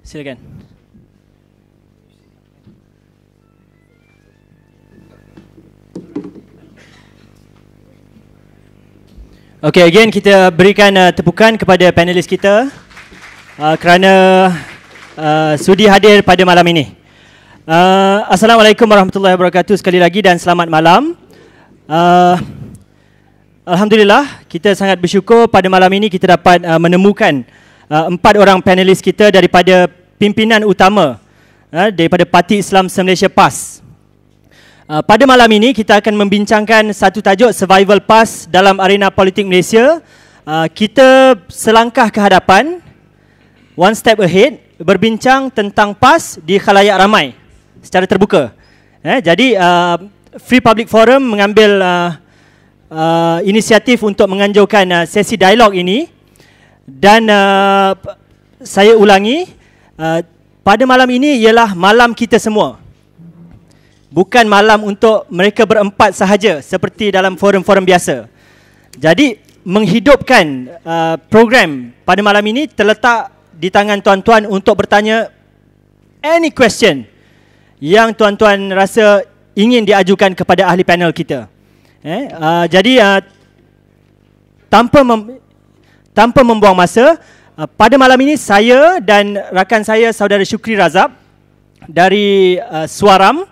Silakan. Okay, again kita berikan uh, tepukan kepada panelis kita uh, kerana uh, sudi hadir pada malam ini. Uh, Assalamualaikum warahmatullahi wabarakatuh sekali lagi dan selamat malam. Uh, Alhamdulillah, kita sangat bersyukur pada malam ini kita dapat uh, menemukan Ah, empat orang panelis kita daripada pimpinan utama ah, daripada Parti Islam Malaysia PAS. Ah, pada malam ini kita akan membincangkan satu tajuk survival PAS dalam arena politik Malaysia. Kita selangkah ke hadapan, one step ahead, berbincang tentang PAS di khalayak ramai secara terbuka. Eh, jadi Free Public Forum mengambil inisiatif untuk menganjurkan sesi dialog ini. Dan uh, saya ulangi, uh, pada malam ini ialah malam kita semua. Bukan malam untuk mereka berempat sahaja seperti dalam forum-forum biasa. Jadi menghidupkan uh, program pada malam ini terletak di tangan tuan-tuan untuk bertanya any question yang tuan-tuan rasa ingin diajukan kepada ahli panel kita. Eh, uh, jadi uh, tanpa tanpa membuang masa uh, pada malam ini saya dan rakan saya saudara Syukri Razab dari uh, Suaram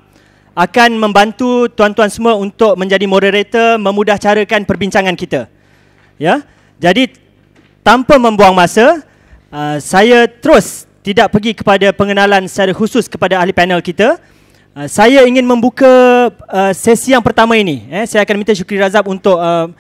akan membantu tuan-tuan semua untuk menjadi moderator memudah perbincangan kita. Ya. Jadi tanpa membuang masa uh, saya terus tidak pergi kepada pengenalan secara khusus kepada ahli panel kita. Uh, saya ingin membuka uh, sesi yang pertama ini. Eh, saya akan minta Syukri Razab untuk uh,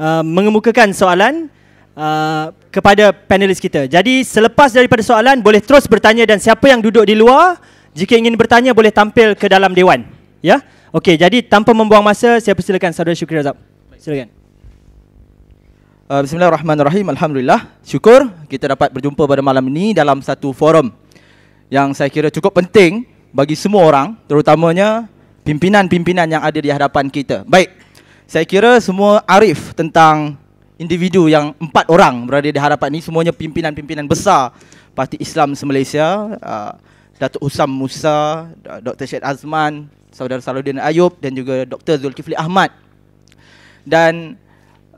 uh, mengemukakan soalan uh, kepada panelis kita. Jadi selepas daripada soalan boleh terus bertanya dan siapa yang duduk di luar jika ingin bertanya boleh tampil ke dalam dewan. Ya. Yeah? Okey, jadi tanpa membuang masa saya persilakan saudara Syukri Razab. Silakan. Uh, Bismillahirrahmanirrahim. Alhamdulillah. Syukur kita dapat berjumpa pada malam ini dalam satu forum yang saya kira cukup penting bagi semua orang, terutamanya pimpinan-pimpinan yang ada di hadapan kita. Baik. Saya kira semua arif tentang individu yang empat orang berada di hadapan ini semuanya pimpinan-pimpinan besar Parti Islam Malaysia uh, Datuk Husam Musa, Dr. Syed Azman, Saudara Saludin Ayub dan juga Dr. Zulkifli Ahmad Dan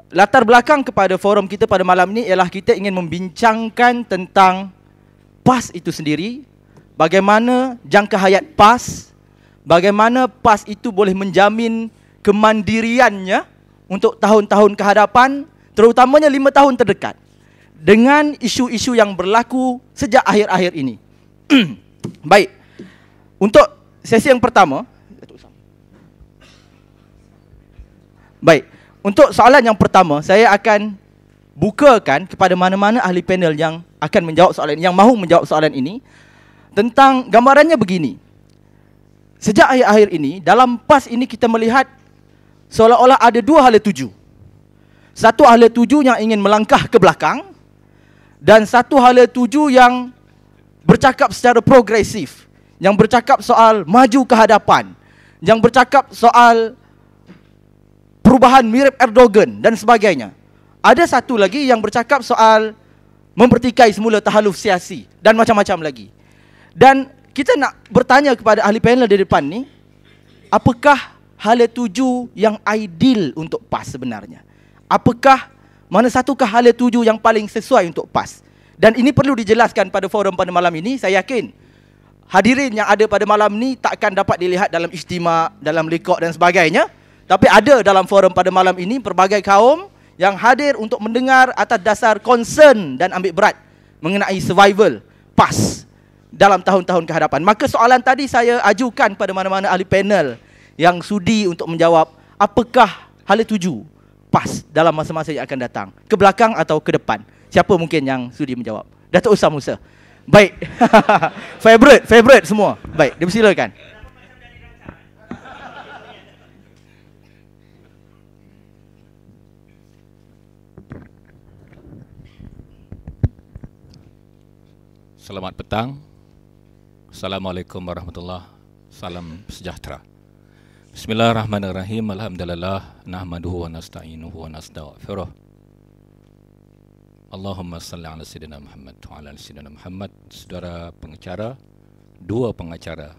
latar belakang kepada forum kita pada malam ini ialah kita ingin membincangkan tentang PAS itu sendiri Bagaimana jangka hayat PAS Bagaimana PAS itu boleh menjamin kemandiriannya untuk tahun-tahun kehadapan terutamanya lima tahun terdekat dengan isu-isu yang berlaku sejak akhir-akhir ini. Baik, untuk sesi yang pertama, Baik, untuk soalan yang pertama, saya akan bukakan kepada mana-mana ahli panel yang akan menjawab soalan yang mahu menjawab soalan ini tentang gambarannya begini. Sejak akhir-akhir ini, dalam PAS ini kita melihat seolah-olah ada dua hala tujuh satu hala tuju yang ingin melangkah ke belakang dan satu hala tuju yang bercakap secara progresif yang bercakap soal maju ke hadapan yang bercakap soal perubahan mirip Erdogan dan sebagainya ada satu lagi yang bercakap soal mempertikai semula tahaluf siasi dan macam-macam lagi dan kita nak bertanya kepada ahli panel di depan ni apakah hala tuju yang ideal untuk PAS sebenarnya apakah mana satu hala tuju yang paling sesuai untuk PAS. Dan ini perlu dijelaskan pada forum pada malam ini, saya yakin hadirin yang ada pada malam ini takkan dapat dilihat dalam istimak, dalam likok dan sebagainya. Tapi ada dalam forum pada malam ini pelbagai kaum yang hadir untuk mendengar atas dasar concern dan ambil berat mengenai survival PAS dalam tahun-tahun kehadapan. Maka soalan tadi saya ajukan pada mana-mana ahli panel yang sudi untuk menjawab apakah hala tuju pas dalam masa-masa yang akan datang? Ke belakang atau ke depan? Siapa mungkin yang sudi menjawab? Datuk Ustaz Musa. Baik. favorite, favorite semua. Baik, dipersilakan. Selamat petang. Assalamualaikum warahmatullahi. Salam sejahtera. Bismillahirrahmanirrahim. Alhamdulillah nahmaduhu wa nasta'inuhu wa nastaghfiruh. Allahumma salli ala sayyidina Muhammad wa ala sayyidina Muhammad. Saudara pengacara, dua pengacara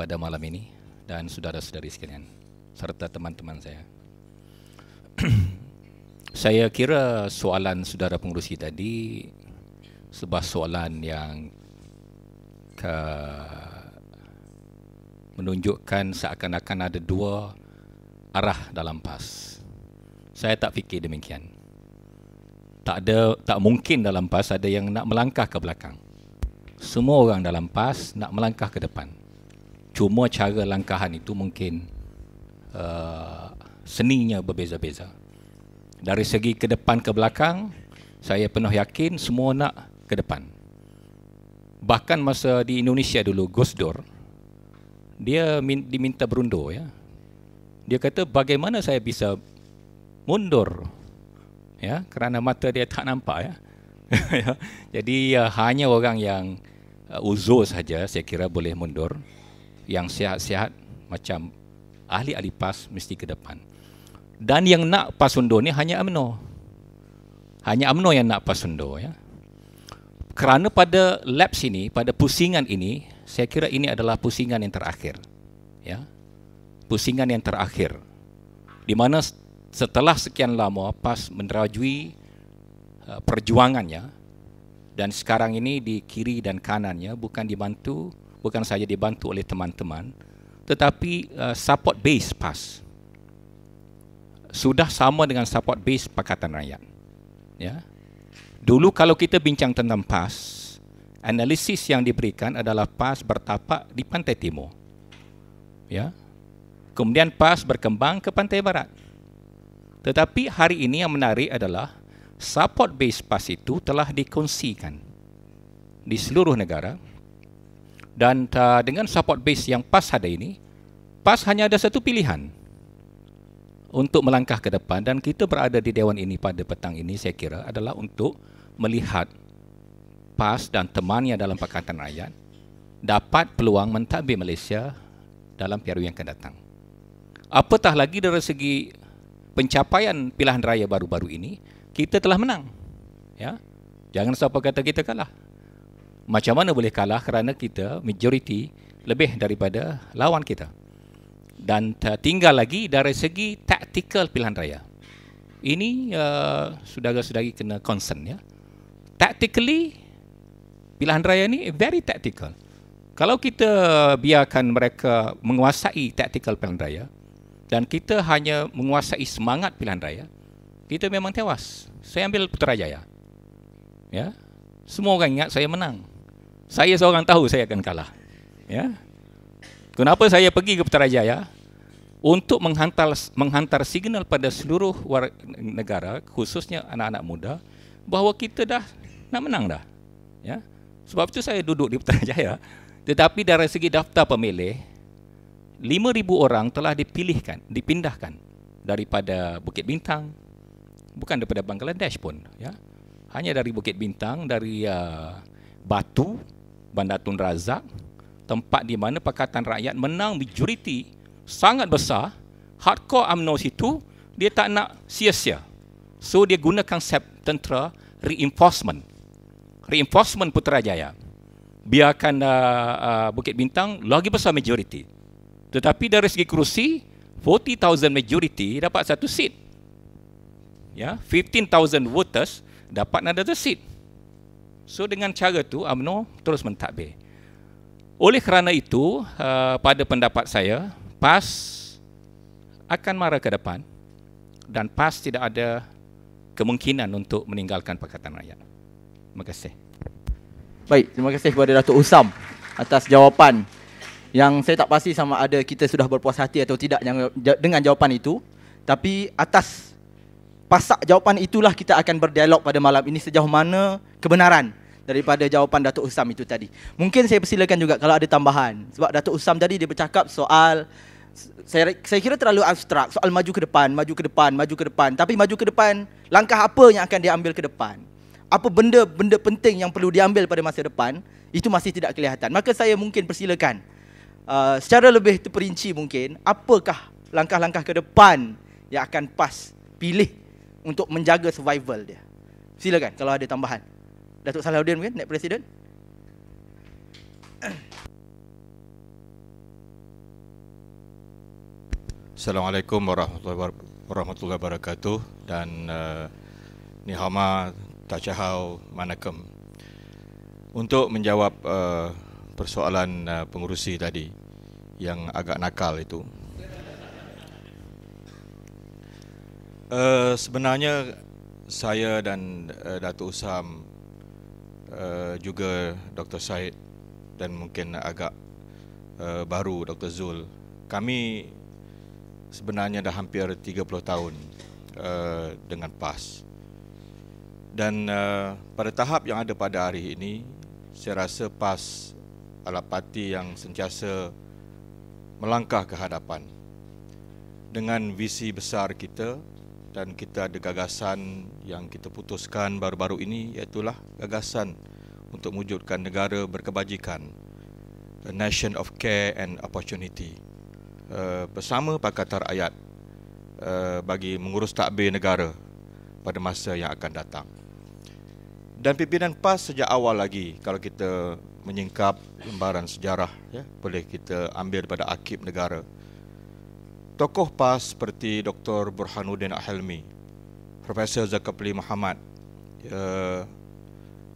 pada malam ini dan saudara-saudari sekalian serta teman-teman saya. saya kira soalan saudara pengurusi tadi sebuah soalan yang ke menunjukkan seakan-akan ada dua arah dalam PAS. Saya tak fikir demikian. Tak ada tak mungkin dalam PAS ada yang nak melangkah ke belakang. Semua orang dalam PAS nak melangkah ke depan. Cuma cara langkahan itu mungkin uh, seninya berbeza-beza. Dari segi ke depan ke belakang, saya penuh yakin semua nak ke depan. Bahkan masa di Indonesia dulu Gus Dur dia diminta berundur ya. Dia kata bagaimana saya bisa mundur ya kerana mata dia tak nampak ya. ya. Jadi uh, hanya orang yang uh, uzur saja saya kira boleh mundur. Yang sihat-sihat macam ahli-ahli pas mesti ke depan. Dan yang nak pas undur ni hanya amno, Hanya amno yang nak pas undur ya. Kerana pada lab sini, pada pusingan ini, saya kira ini adalah pusingan yang terakhir. Ya. Pusingan yang terakhir. Di mana setelah sekian lama PAS menerajui uh, perjuangannya dan sekarang ini di kiri dan kanannya bukan dibantu bukan saja dibantu oleh teman-teman tetapi uh, support base PAS sudah sama dengan support base Pakatan Rakyat. Ya. Dulu kalau kita bincang tentang PAS, analisis yang diberikan adalah PAS bertapak di Pantai Timur. Ya. Kemudian PAS berkembang ke Pantai Barat. Tetapi hari ini yang menarik adalah support base PAS itu telah dikongsikan di seluruh negara dan uh, dengan support base yang PAS ada ini, PAS hanya ada satu pilihan untuk melangkah ke depan dan kita berada di dewan ini pada petang ini saya kira adalah untuk melihat PAS dan temannya dalam Pakatan Rakyat dapat peluang mentadbir Malaysia dalam PRU yang akan datang. Apatah lagi dari segi pencapaian pilihan raya baru-baru ini, kita telah menang. Ya. Jangan siapa kata kita kalah. Macam mana boleh kalah kerana kita majoriti lebih daripada lawan kita. Dan tinggal lagi dari segi taktikal pilihan raya. Ini uh, sudah eh, saudari kena concern ya. Tactically pilihan raya ni very tactical. Kalau kita biarkan mereka menguasai tactical pilihan raya dan kita hanya menguasai semangat pilihan raya, kita memang tewas. Saya ambil Putrajaya. Ya. Semua orang ingat saya menang. Saya seorang tahu saya akan kalah. Ya. Kenapa saya pergi ke Putrajaya? Untuk menghantar menghantar signal pada seluruh negara, khususnya anak-anak muda, bahawa kita dah nak menang dah. Ya. Sebab itu saya duduk di Putrajaya. Tetapi dari segi daftar pemilih, 5,000 orang telah dipilihkan, dipindahkan daripada Bukit Bintang, bukan daripada Bangladesh pun. Ya. Hanya dari Bukit Bintang, dari uh, Batu, Bandar Tun Razak, tempat di mana Pakatan Rakyat menang majoriti sangat besar, hardcore UMNO situ, dia tak nak sia-sia. So dia guna konsep tentera reinforcement reinforcement Putrajaya. Biarkan uh, uh, Bukit Bintang lagi besar majority, Tetapi dari segi kerusi, 40,000 majority dapat satu seat. Ya, 15,000 voters dapat another seat. So dengan cara tu amno terus mentadbir. Oleh kerana itu, uh, pada pendapat saya, PAS akan marah ke depan dan PAS tidak ada kemungkinan untuk meninggalkan Pakatan Rakyat. Terima kasih. Baik, terima kasih kepada Datuk Usam atas jawapan yang saya tak pasti sama ada kita sudah berpuas hati atau tidak dengan jawapan itu. Tapi atas pasak jawapan itulah kita akan berdialog pada malam ini sejauh mana kebenaran daripada jawapan Datuk Usam itu tadi. Mungkin saya persilakan juga kalau ada tambahan. Sebab Datuk Usam tadi dia bercakap soal saya, saya kira terlalu abstrak soal maju ke depan, maju ke depan, maju ke depan. Tapi maju ke depan, langkah apa yang akan dia ambil ke depan? apa benda-benda penting yang perlu diambil pada masa depan itu masih tidak kelihatan. Maka saya mungkin persilakan uh, secara lebih terperinci mungkin apakah langkah-langkah ke depan yang akan PAS pilih untuk menjaga survival dia. Silakan kalau ada tambahan. Datuk Salahuddin mungkin, Naib Presiden. Assalamualaikum warahmatullahi wabarakatuh dan uh, ni tachahau manakam untuk menjawab uh, persoalan uh, pengurusi tadi yang agak nakal itu uh, sebenarnya saya dan uh, Datuk Usam uh, juga Dr Syed dan mungkin agak uh, baru Dr Zul kami sebenarnya dah hampir 30 tahun uh, dengan PAS dan uh, pada tahap yang ada pada hari ini saya rasa PAS adalah parti yang sentiasa melangkah ke hadapan dengan visi besar kita dan kita ada gagasan yang kita putuskan baru-baru ini iaitu gagasan untuk mewujudkan negara berkebajikan a nation of care and opportunity uh, bersama pakatan rakyat uh, eh, bagi mengurus takbir negara pada masa yang akan datang dan pimpinan PAS sejak awal lagi kalau kita menyingkap lembaran sejarah ya, boleh kita ambil daripada akib negara. Tokoh PAS seperti Dr. Burhanuddin Ahelmi, Prof Zakapli Muhammad, ya,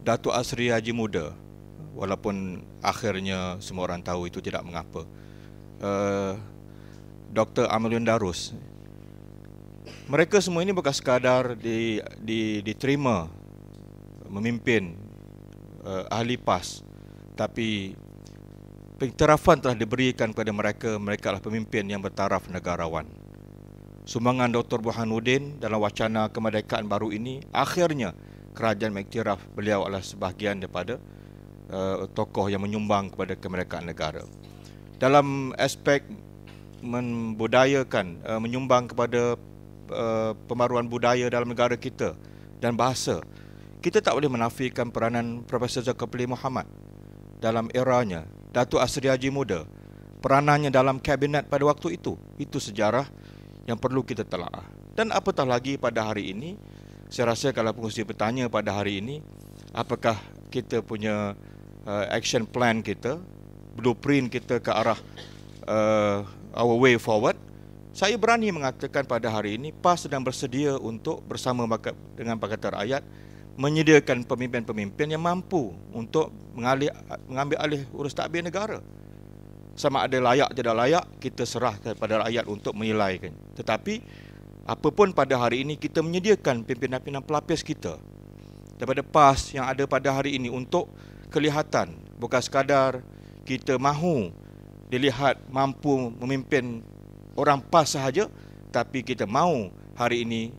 Datuk Asri Haji Muda, walaupun akhirnya semua orang tahu itu tidak mengapa. Uh, ya, Dr. Amalun Darus. Mereka semua ini bukan sekadar di, di, diterima memimpin uh, ahli PAS tapi pengiktirafan telah diberikan kepada mereka mereka adalah pemimpin yang bertaraf negarawan sumbangan Dr. Burhanuddin dalam wacana kemerdekaan baru ini akhirnya kerajaan mengiktiraf beliau adalah sebahagian daripada uh, tokoh yang menyumbang kepada kemerdekaan negara dalam aspek membudayakan uh, menyumbang kepada uh, pembaruan budaya dalam negara kita dan bahasa kita tak boleh menafikan peranan Profesor Zakopli Muhammad dalam eranya Datuk Asri Haji Muda peranannya dalam kabinet pada waktu itu itu sejarah yang perlu kita telah. dan apatah lagi pada hari ini saya rasa kalau pengusia bertanya pada hari ini apakah kita punya uh, action plan kita blueprint kita ke arah uh, our way forward saya berani mengatakan pada hari ini PAS sedang bersedia untuk bersama dengan Pakatan Rakyat menyediakan pemimpin-pemimpin yang mampu untuk mengalih, mengambil alih urus takbir negara. Sama ada layak tidak layak, kita serahkan kepada rakyat untuk menilai. Tetapi, apapun pada hari ini, kita menyediakan pimpinan-pimpinan pelapis kita daripada PAS yang ada pada hari ini untuk kelihatan bukan sekadar kita mahu dilihat mampu memimpin orang PAS sahaja tapi kita mahu hari ini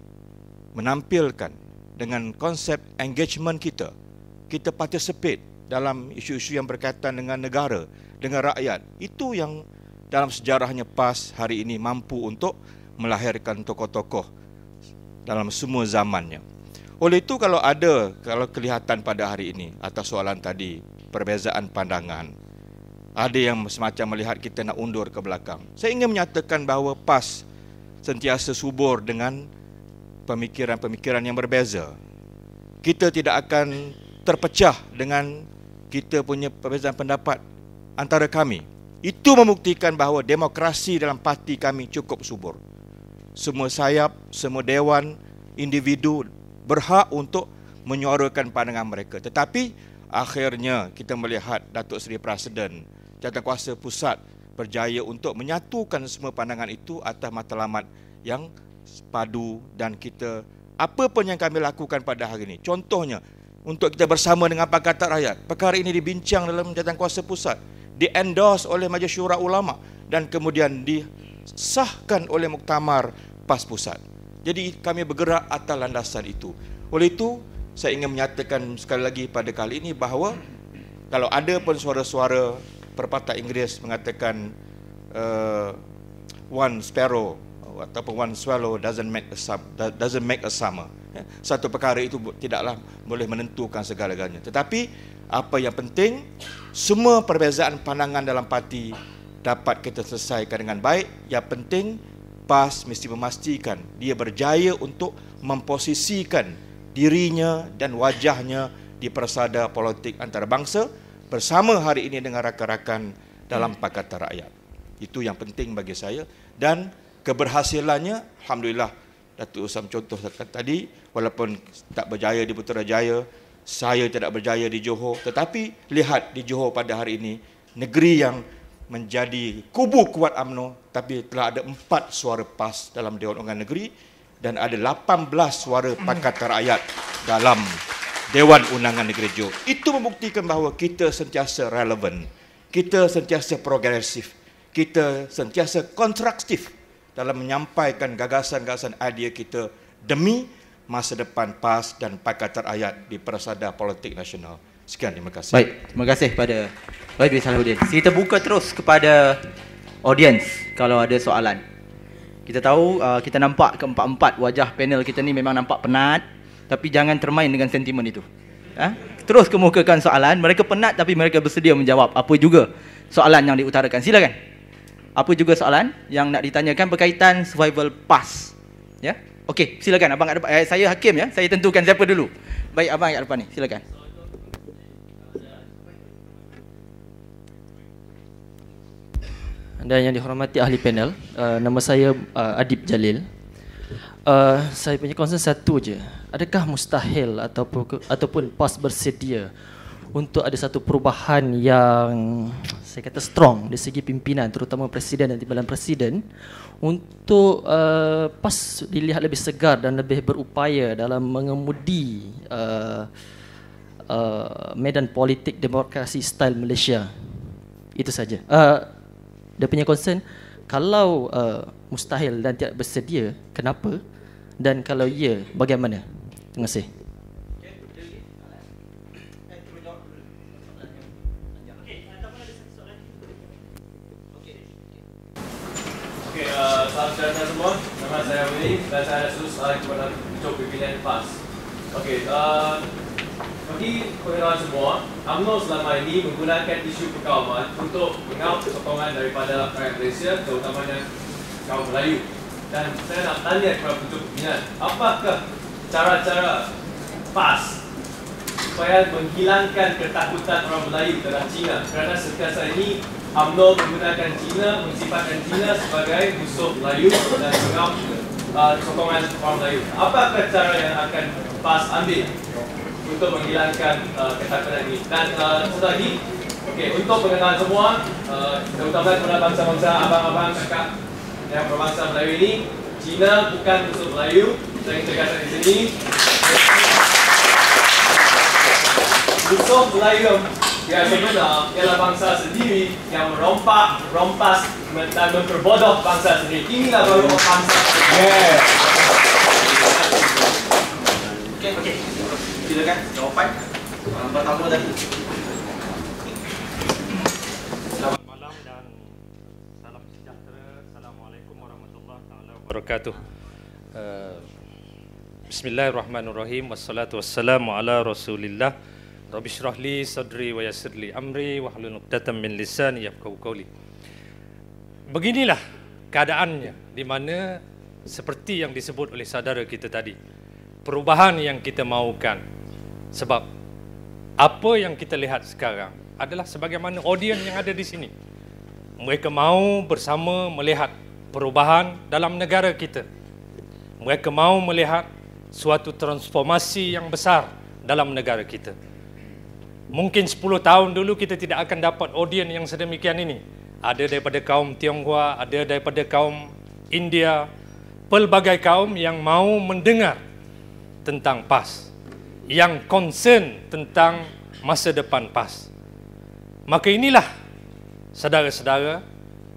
menampilkan dengan konsep engagement kita. Kita participate dalam isu-isu yang berkaitan dengan negara, dengan rakyat. Itu yang dalam sejarahnya PAS hari ini mampu untuk melahirkan tokoh-tokoh dalam semua zamannya. Oleh itu kalau ada kalau kelihatan pada hari ini atas soalan tadi perbezaan pandangan ada yang semacam melihat kita nak undur ke belakang. Saya ingin menyatakan bahawa PAS sentiasa subur dengan pemikiran-pemikiran yang berbeza. Kita tidak akan terpecah dengan kita punya perbezaan pendapat antara kami. Itu membuktikan bahawa demokrasi dalam parti kami cukup subur. Semua sayap, semua dewan, individu berhak untuk menyuarakan pandangan mereka. Tetapi akhirnya kita melihat Datuk Seri Presiden, kuasa pusat berjaya untuk menyatukan semua pandangan itu atas matlamat yang padu dan kita apa pun yang kami lakukan pada hari ini. Contohnya, untuk kita bersama dengan Pakatan Rakyat, perkara ini dibincang dalam jatuh kuasa pusat, diendos oleh Majlis Syura Ulama dan kemudian disahkan oleh Muktamar PAS Pusat. Jadi kami bergerak atas landasan itu. Oleh itu, saya ingin menyatakan sekali lagi pada kali ini bahawa kalau ada pun suara-suara perpatah Inggeris mengatakan uh, eh, one sparrow ataupun one swallow doesn't make a doesn't make a summer. Eh, satu perkara itu tidaklah boleh menentukan segala-galanya. Tetapi apa yang penting, semua perbezaan pandangan dalam parti dapat kita selesaikan dengan baik. Yang penting, PAS mesti memastikan dia berjaya untuk memposisikan dirinya dan wajahnya di persada politik antarabangsa bersama hari ini dengan rakan-rakan dalam Pakatan Rakyat. Itu yang penting bagi saya dan keberhasilannya alhamdulillah Datuk Usam contoh tadi walaupun tak berjaya di Putrajaya saya tidak berjaya di Johor tetapi lihat di Johor pada hari ini negeri yang menjadi kubu kuat AMNO, tapi telah ada empat suara PAS dalam Dewan Undangan Negeri dan ada 18 suara Pakatan Rakyat dalam Dewan Undangan Negeri Johor. Itu membuktikan bahawa kita sentiasa relevan, kita sentiasa progresif, kita sentiasa konstruktif dalam menyampaikan gagasan-gagasan idea kita demi masa depan PAS dan Pakatan Ayat di Persada Politik Nasional. Sekian, terima kasih. Baik, terima kasih kepada Baik Bin Salahuddin. Kita buka terus kepada audiens kalau ada soalan. Kita tahu uh, kita nampak keempat-empat wajah panel kita ni memang nampak penat tapi jangan termain dengan sentimen itu. Ha? Terus kemukakan soalan. Mereka penat tapi mereka bersedia menjawab apa juga soalan yang diutarakan. Silakan. Silakan apa juga soalan yang nak ditanyakan berkaitan survival pass. Ya. Okey, silakan abang ada Eh, saya hakim ya. Saya tentukan siapa dulu. Baik, abang kat depan ni. Silakan. Dan yang dihormati ahli panel, uh, nama saya uh, Adib Jalil. Uh, saya punya concern satu je. Adakah mustahil ataupun ataupun pas bersedia untuk ada satu perubahan yang saya kata strong dari segi pimpinan terutama presiden dan timbalan presiden untuk uh, pas dilihat lebih segar dan lebih berupaya dalam mengemudi uh, uh, medan politik demokrasi style Malaysia itu saja uh, dia punya concern kalau uh, mustahil dan tidak bersedia kenapa dan kalau ya bagaimana terima kasih Selamat siang semua Nama saya Willy Dan saya ada susu Saya kepada Ketua Pimpinan PAS Okay, uh, Bagi kawan-kawan semua UMNO selama ini Menggunakan isu perkawaman Untuk mengawal sokongan Daripada rakyat Malaysia Terutamanya Kaum Melayu Dan saya nak tanya kepada Ketua Pimpinan Apakah Cara-cara PAS Supaya menghilangkan ketakutan orang Melayu terhadap China, Kerana sekarang ini UMNO menggunakan China mensifatkan China sebagai musuh layu dan mengawal uh, sokongan orang layu. Apakah cara yang akan PAS ambil untuk menghilangkan uh, ketakutan ini? Dan uh, satu lagi, okay, untuk pengenalan semua, uh, terutama kepada bangsa-bangsa abang-abang kakak yang berbangsa Melayu ini, China bukan musuh layu saya tegaskan di sini. Musuh layu ya sebenarnya ialah bangsa sendiri yang merompak, rompas dan memperbodoh bangsa sendiri. Inilah baru bangsa. Yeah. Okay, okay. Kita kan jawapan malam pertama tadi. Selamat malam dan salam sejahtera. Assalamualaikum warahmatullahi wabarakatuh. Eh, Bismillahirrahmanirrahim. Wassalamu'alaikum wassalamu ala Rabbi syrah li sadri wa yassir li amri wa hlul nuqdatan min kau yafqahu qawli. Beginilah keadaannya di mana seperti yang disebut oleh saudara kita tadi. Perubahan yang kita mahukan sebab apa yang kita lihat sekarang adalah sebagaimana audien yang ada di sini. Mereka mahu bersama melihat perubahan dalam negara kita. Mereka mahu melihat suatu transformasi yang besar dalam negara kita. Mungkin 10 tahun dulu kita tidak akan dapat audiens yang sedemikian ini. Ada daripada kaum Tionghoa, ada daripada kaum India, pelbagai kaum yang mau mendengar tentang PAS, yang concern tentang masa depan PAS. Maka inilah, saudara-saudara,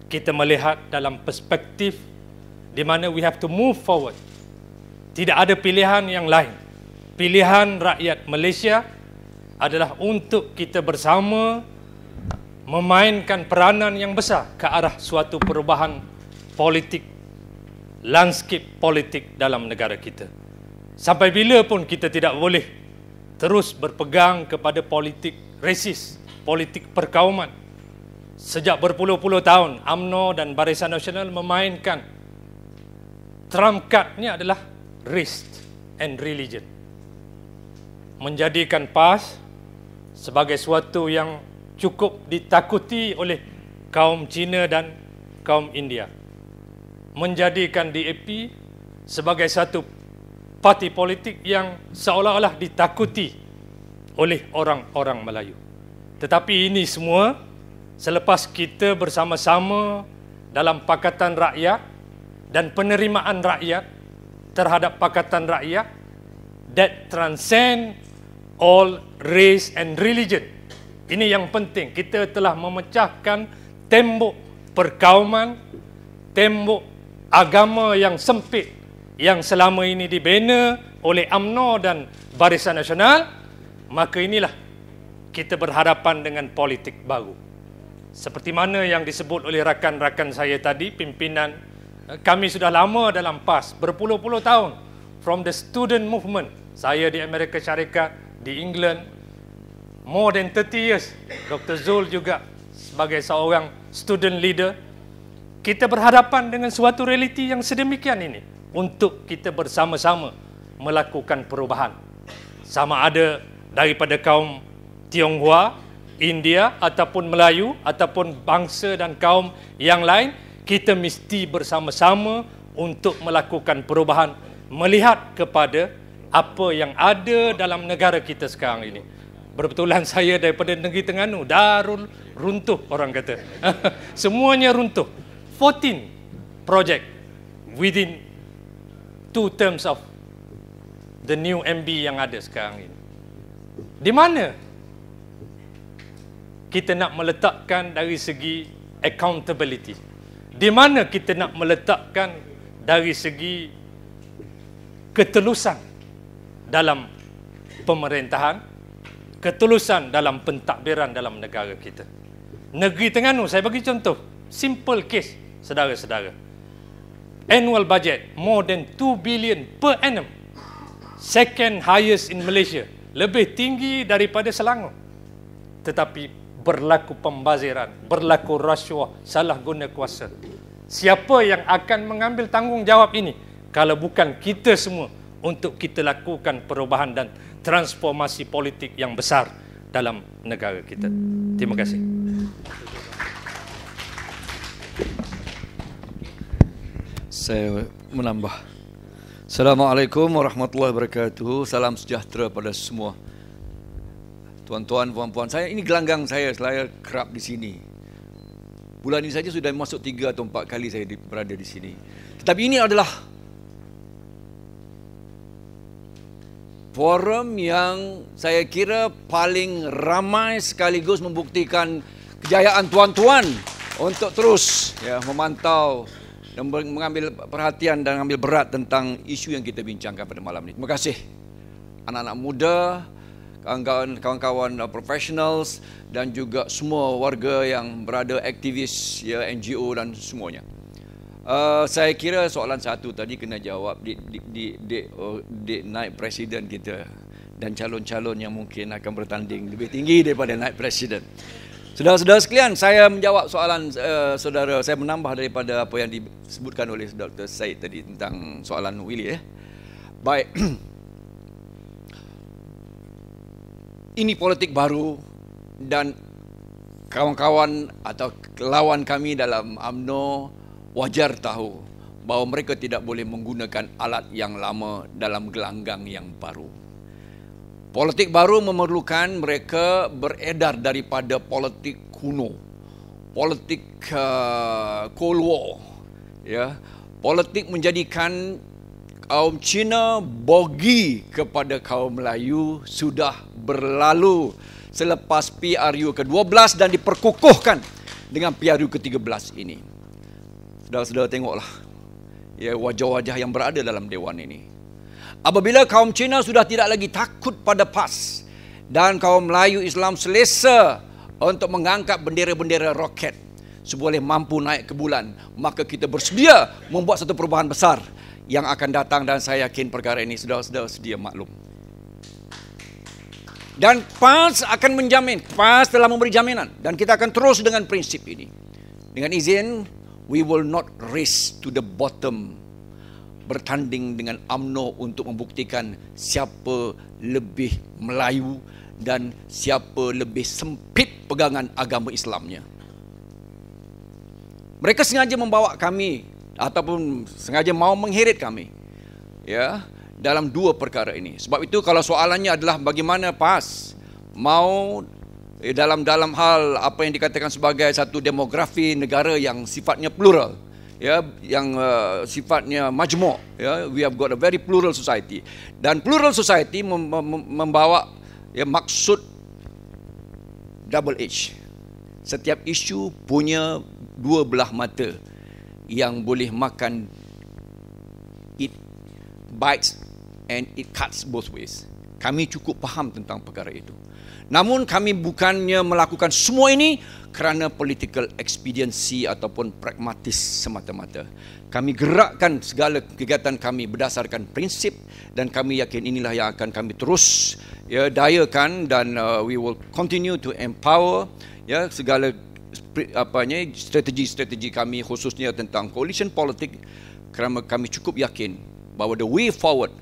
kita melihat dalam perspektif di mana we have to move forward. Tidak ada pilihan yang lain. Pilihan rakyat Malaysia adalah untuk kita bersama memainkan peranan yang besar ke arah suatu perubahan politik landscape politik dalam negara kita. Sampai bila pun kita tidak boleh terus berpegang kepada politik resis, politik perkauman. Sejak berpuluh-puluh tahun, AMNO dan Barisan Nasional memainkan trump card ini adalah race and religion. Menjadikan PAS sebagai suatu yang cukup ditakuti oleh kaum Cina dan kaum India. Menjadikan DAP sebagai satu parti politik yang seolah-olah ditakuti oleh orang-orang Melayu. Tetapi ini semua selepas kita bersama-sama dalam Pakatan Rakyat dan penerimaan rakyat terhadap Pakatan Rakyat that transcend all race and religion. Ini yang penting. Kita telah memecahkan tembok perkauman, tembok agama yang sempit yang selama ini dibina oleh AMNO dan Barisan Nasional, maka inilah kita berhadapan dengan politik baru. Seperti mana yang disebut oleh rakan-rakan saya tadi, pimpinan eh, kami sudah lama dalam PAS, berpuluh-puluh tahun, from the student movement, saya di Amerika Syarikat, di England more than 30 years Dr Zul juga sebagai seorang student leader kita berhadapan dengan suatu realiti yang sedemikian ini untuk kita bersama-sama melakukan perubahan sama ada daripada kaum Tionghoa, India ataupun Melayu ataupun bangsa dan kaum yang lain kita mesti bersama-sama untuk melakukan perubahan melihat kepada apa yang ada dalam negara kita sekarang ini. Berbetulan saya daripada negeri Tengganu, darul runtuh orang kata. Semuanya runtuh. 14 project within two terms of the new MB yang ada sekarang ini. Di mana kita nak meletakkan dari segi accountability? Di mana kita nak meletakkan dari segi ketelusan? dalam pemerintahan, ketulusan dalam pentadbiran dalam negara kita. Negeri Terengganu, saya bagi contoh. Simple case, saudara-saudara. Annual budget, more than 2 billion per annum. Second highest in Malaysia. Lebih tinggi daripada Selangor. Tetapi berlaku pembaziran, berlaku rasuah, salah guna kuasa. Siapa yang akan mengambil tanggungjawab ini? Kalau bukan kita semua untuk kita lakukan perubahan dan transformasi politik yang besar dalam negara kita. Terima kasih. Saya menambah. Assalamualaikum warahmatullahi wabarakatuh. Salam sejahtera pada semua. Tuan-tuan, puan-puan, saya ini gelanggang saya, saya kerap di sini. Bulan ini saja sudah masuk tiga atau empat kali saya berada di sini. Tetapi ini adalah forum yang saya kira paling ramai sekaligus membuktikan kejayaan tuan-tuan untuk terus ya memantau dan mengambil perhatian dan mengambil berat tentang isu yang kita bincangkan pada malam ini. Terima kasih anak-anak muda, kawan-kawan uh, professionals dan juga semua warga yang berada aktivis ya NGO dan semuanya. Uh, saya kira soalan satu tadi kena jawab di di di di, oh, di naik presiden kita dan calon-calon yang mungkin akan bertanding lebih tinggi daripada naik presiden. Saudara-saudara sekalian, saya menjawab soalan uh, saudara, saya menambah daripada apa yang disebutkan oleh Dr. Said tadi tentang soalan Willy eh. Baik. Ini politik baru dan kawan-kawan atau lawan kami dalam AMNO wajar tahu bahawa mereka tidak boleh menggunakan alat yang lama dalam gelanggang yang baru. Politik baru memerlukan mereka beredar daripada politik kuno, politik uh, Cold War. Ya. Politik menjadikan kaum Cina bogi kepada kaum Melayu sudah berlalu selepas PRU ke-12 dan diperkukuhkan dengan PRU ke-13 ini saudara-saudara tengoklah ya wajah-wajah yang berada dalam dewan ini. Apabila kaum Cina sudah tidak lagi takut pada PAS dan kaum Melayu Islam selesa untuk mengangkat bendera-bendera roket seboleh mampu naik ke bulan, maka kita bersedia membuat satu perubahan besar yang akan datang dan saya yakin perkara ini sudah saudara sedia maklum. Dan PAS akan menjamin, PAS telah memberi jaminan dan kita akan terus dengan prinsip ini. Dengan izin we will not race to the bottom bertanding dengan UMNO untuk membuktikan siapa lebih Melayu dan siapa lebih sempit pegangan agama Islamnya. Mereka sengaja membawa kami ataupun sengaja mau mengheret kami. Ya, dalam dua perkara ini. Sebab itu kalau soalannya adalah bagaimana PAS mau Eh, dalam dalam hal apa yang dikatakan sebagai satu demografi negara yang sifatnya plural ya yang uh, sifatnya majmuk ya we have got a very plural society dan plural society mem- mem- membawa ya maksud double edge setiap isu punya dua belah mata yang boleh makan it bites and it cuts both ways kami cukup faham tentang perkara itu Namun kami bukannya melakukan semua ini kerana political expediency ataupun pragmatis semata-mata. Kami gerakkan segala kegiatan kami berdasarkan prinsip dan kami yakin inilah yang akan kami terus ya dayakan dan uh, we will continue to empower ya segala strategi-strategi kami khususnya tentang coalition politik kerana kami cukup yakin bahawa the way forward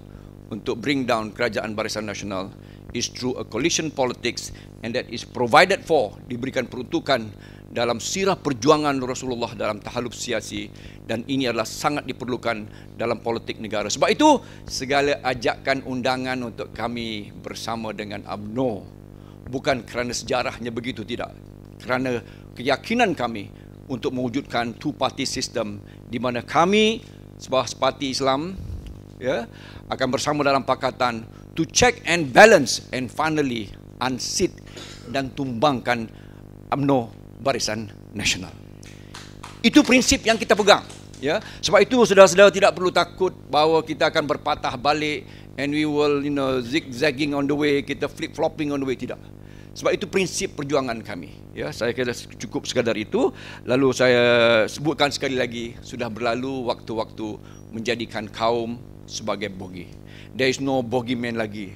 untuk bring down kerajaan barisan nasional is through a coalition politics and that is provided for diberikan peruntukan dalam sirah perjuangan Rasulullah dalam tahalub siasi dan ini adalah sangat diperlukan dalam politik negara. Sebab itu segala ajakan undangan untuk kami bersama dengan Abno bukan kerana sejarahnya begitu tidak. Kerana keyakinan kami untuk mewujudkan two party system di mana kami sebuah parti Islam ya akan bersama dalam pakatan to check and balance and finally unseat dan tumbangkan UMNO Barisan Nasional. Itu prinsip yang kita pegang. Ya, sebab itu saudara-saudara tidak perlu takut bahawa kita akan berpatah balik and we will you know zigzagging on the way, kita flip flopping on the way tidak. Sebab itu prinsip perjuangan kami. Ya, saya kira cukup sekadar itu. Lalu saya sebutkan sekali lagi sudah berlalu waktu-waktu menjadikan kaum sebagai bogi. There is no bogi man lagi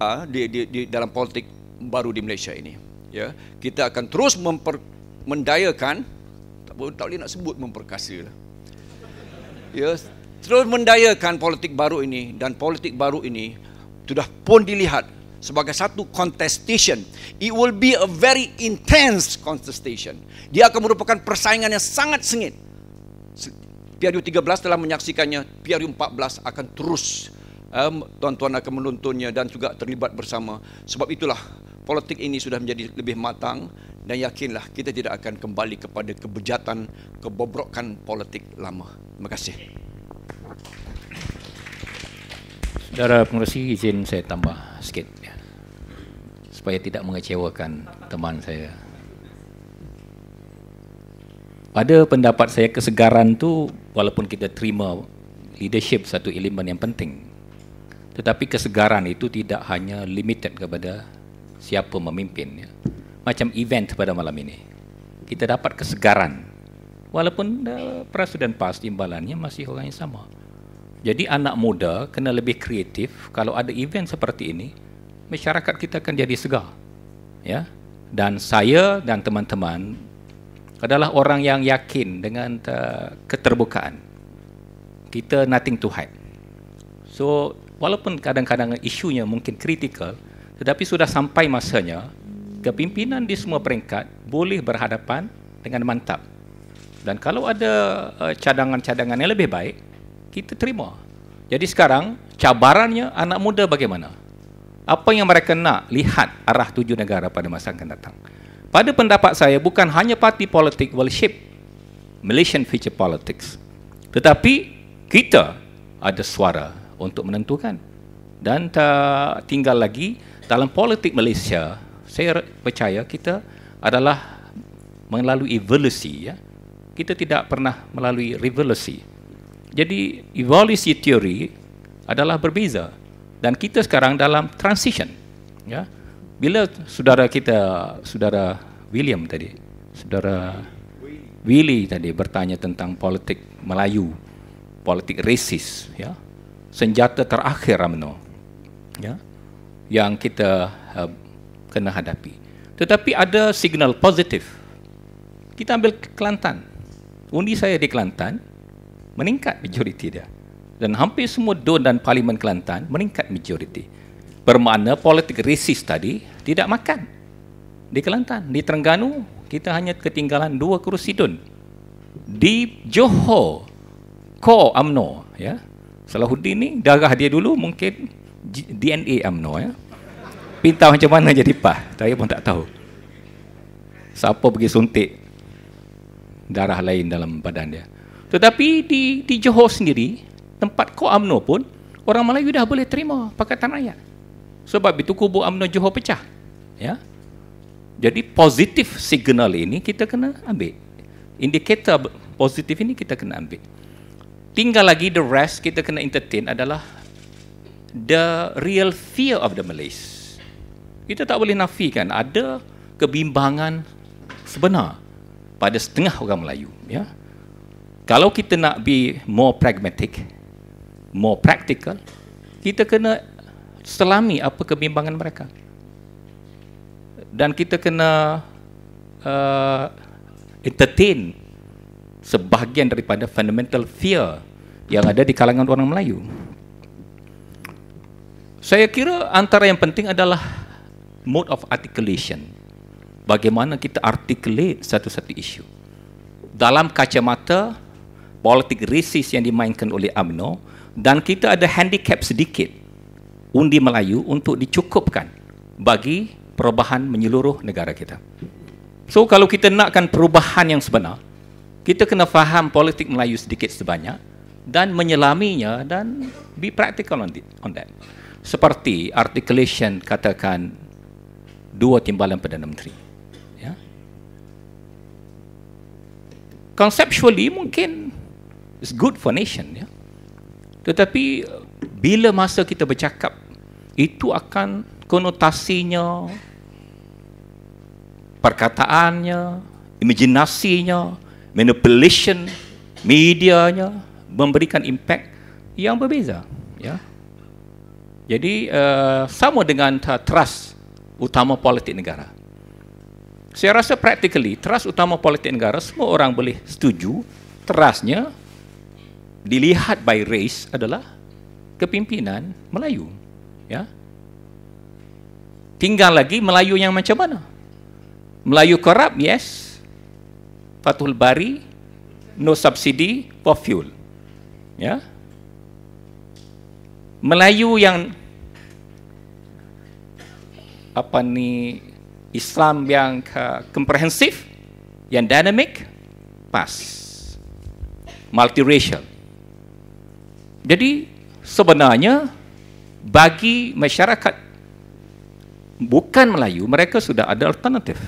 uh, di, di, di dalam politik baru di Malaysia ini. Ya, kita akan terus memper, mendayakan tak boleh, tak boleh nak sebut memperkasa lah. Ya, terus mendayakan politik baru ini dan politik baru ini sudah pun dilihat sebagai satu contestation. It will be a very intense contestation. Dia akan merupakan persaingan yang sangat sengit. Piaru 13 telah menyaksikannya, Piaru 14 akan terus um, tuan-tuan akan menontonnya dan juga terlibat bersama. Sebab itulah politik ini sudah menjadi lebih matang dan yakinlah kita tidak akan kembali kepada kebejatan, kebobrokan politik lama. Terima kasih. Saudara pengurusi izin saya tambah sikit ya. supaya tidak mengecewakan teman saya. Pada pendapat saya kesegaran tu walaupun kita terima leadership satu elemen yang penting tetapi kesegaran itu tidak hanya limited kepada siapa memimpin ya. macam event pada malam ini kita dapat kesegaran walaupun uh, presiden pas timbalannya masih orang yang sama jadi anak muda kena lebih kreatif kalau ada event seperti ini masyarakat kita akan jadi segar ya dan saya dan teman-teman adalah orang yang yakin dengan uh, keterbukaan. Kita nothing to hide. So, walaupun kadang-kadang isunya mungkin kritikal, tetapi sudah sampai masanya kepimpinan di semua peringkat boleh berhadapan dengan mantap. Dan kalau ada uh, cadangan-cadangan yang lebih baik, kita terima. Jadi sekarang cabarannya anak muda bagaimana? Apa yang mereka nak lihat arah tuju negara pada masa akan datang? pada pendapat saya bukan hanya parti politik will shape Malaysian future politics tetapi kita ada suara untuk menentukan dan tak tinggal lagi dalam politik Malaysia saya percaya kita adalah melalui evolusi ya kita tidak pernah melalui revolusi jadi evolusi teori adalah berbeza dan kita sekarang dalam transition ya yeah bila saudara kita saudara William tadi saudara Willy tadi bertanya tentang politik Melayu politik rasis ya senjata terakhir Ramno ya yang kita uh, kena hadapi tetapi ada signal positif kita ambil Kelantan undi saya di Kelantan meningkat majoriti dia dan hampir semua DUN dan Parlimen Kelantan meningkat majoriti bermakna politik resis tadi tidak makan di Kelantan, di Terengganu kita hanya ketinggalan dua kerusi dun di Johor Ko UMNO ya. Salahuddin ni darah dia dulu mungkin DNA UMNO ya. Pintar macam mana jadi PAH saya pun tak tahu siapa pergi suntik darah lain dalam badan dia tetapi di di Johor sendiri tempat Ko UMNO pun orang Melayu dah boleh terima Pakatan Rakyat sebab itu kubu UMNO Johor pecah ya. Jadi positif signal ini kita kena ambil. Indikator positif ini kita kena ambil. Tinggal lagi the rest kita kena entertain adalah the real fear of the Malays. Kita tak boleh nafikan ada kebimbangan sebenar pada setengah orang Melayu, ya. Kalau kita nak be more pragmatic, more practical, kita kena selami apa kebimbangan mereka dan kita kena uh, entertain sebahagian daripada fundamental fear yang ada di kalangan orang Melayu. Saya kira antara yang penting adalah mode of articulation. Bagaimana kita articulate satu-satu isu. Dalam kacamata politik risis yang dimainkan oleh UMNO dan kita ada handicap sedikit undi Melayu untuk dicukupkan bagi perubahan menyeluruh negara kita. So kalau kita nakkan perubahan yang sebenar, kita kena faham politik Melayu sedikit sebanyak dan menyelaminya dan be practical on, that. Seperti articulation katakan dua timbalan Perdana Menteri. Ya. Conceptually mungkin it's good for nation. Ya. Tetapi bila masa kita bercakap itu akan konotasinya, perkataannya, imajinasinya, manipulation medianya memberikan impact yang berbeza. Ya. Jadi uh, sama dengan trust utama politik negara. Saya rasa practically trust utama politik negara semua orang boleh setuju trustnya dilihat by race adalah kepimpinan Melayu. Ya. Tinggal lagi Melayu yang macam mana? Melayu korup, yes. Fatul Bari, no subsidi for fuel. Ya. Melayu yang apa ni Islam yang komprehensif, yang dynamic, pas. Multiracial. Jadi sebenarnya bagi masyarakat bukan Melayu, mereka sudah ada alternatif.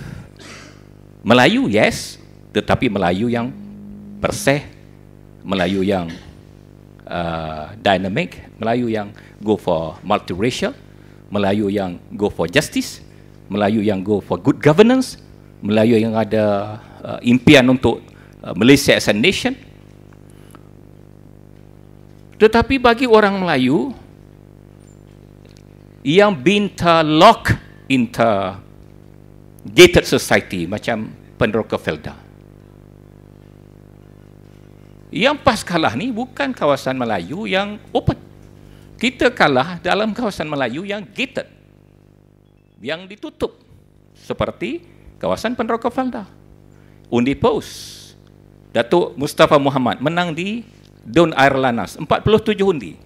Melayu, yes, tetapi Melayu yang perseh, Melayu yang uh, dynamic, Melayu yang go for multiracial, Melayu yang go for justice, Melayu yang go for good governance, Melayu yang ada uh, impian untuk uh, Malaysia as a nation. Tetapi bagi orang Melayu yang binta lock inter-gated society macam penderoka Felda. Yang pas kalah ni bukan kawasan Melayu yang open. Kita kalah dalam kawasan Melayu yang gated. Yang ditutup. Seperti kawasan penderoka Felda. Undi Post. Datuk Mustafa Muhammad menang di Don Air Lanas. 47 undi.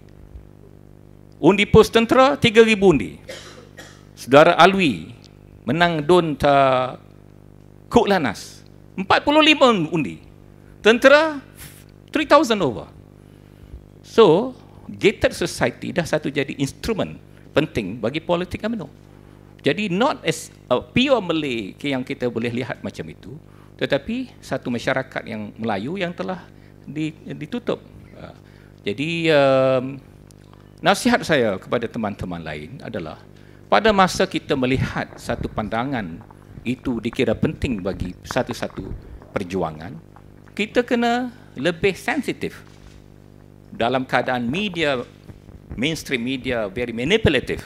Undi Post Tentera 3,000 undi. Saudara Alwi menang Don Ta Kuk Lanas. 45 undi. Tentera 3,000 over. So, gated society dah satu jadi instrumen penting bagi politik UMNO. Jadi not as a pure Malay yang kita boleh lihat macam itu, tetapi satu masyarakat yang Melayu yang telah ditutup. Ah, jadi um, nasihat saya kepada teman-teman lain adalah pada masa kita melihat satu pandangan itu dikira penting bagi satu-satu perjuangan kita kena lebih sensitif dalam keadaan media mainstream media very manipulative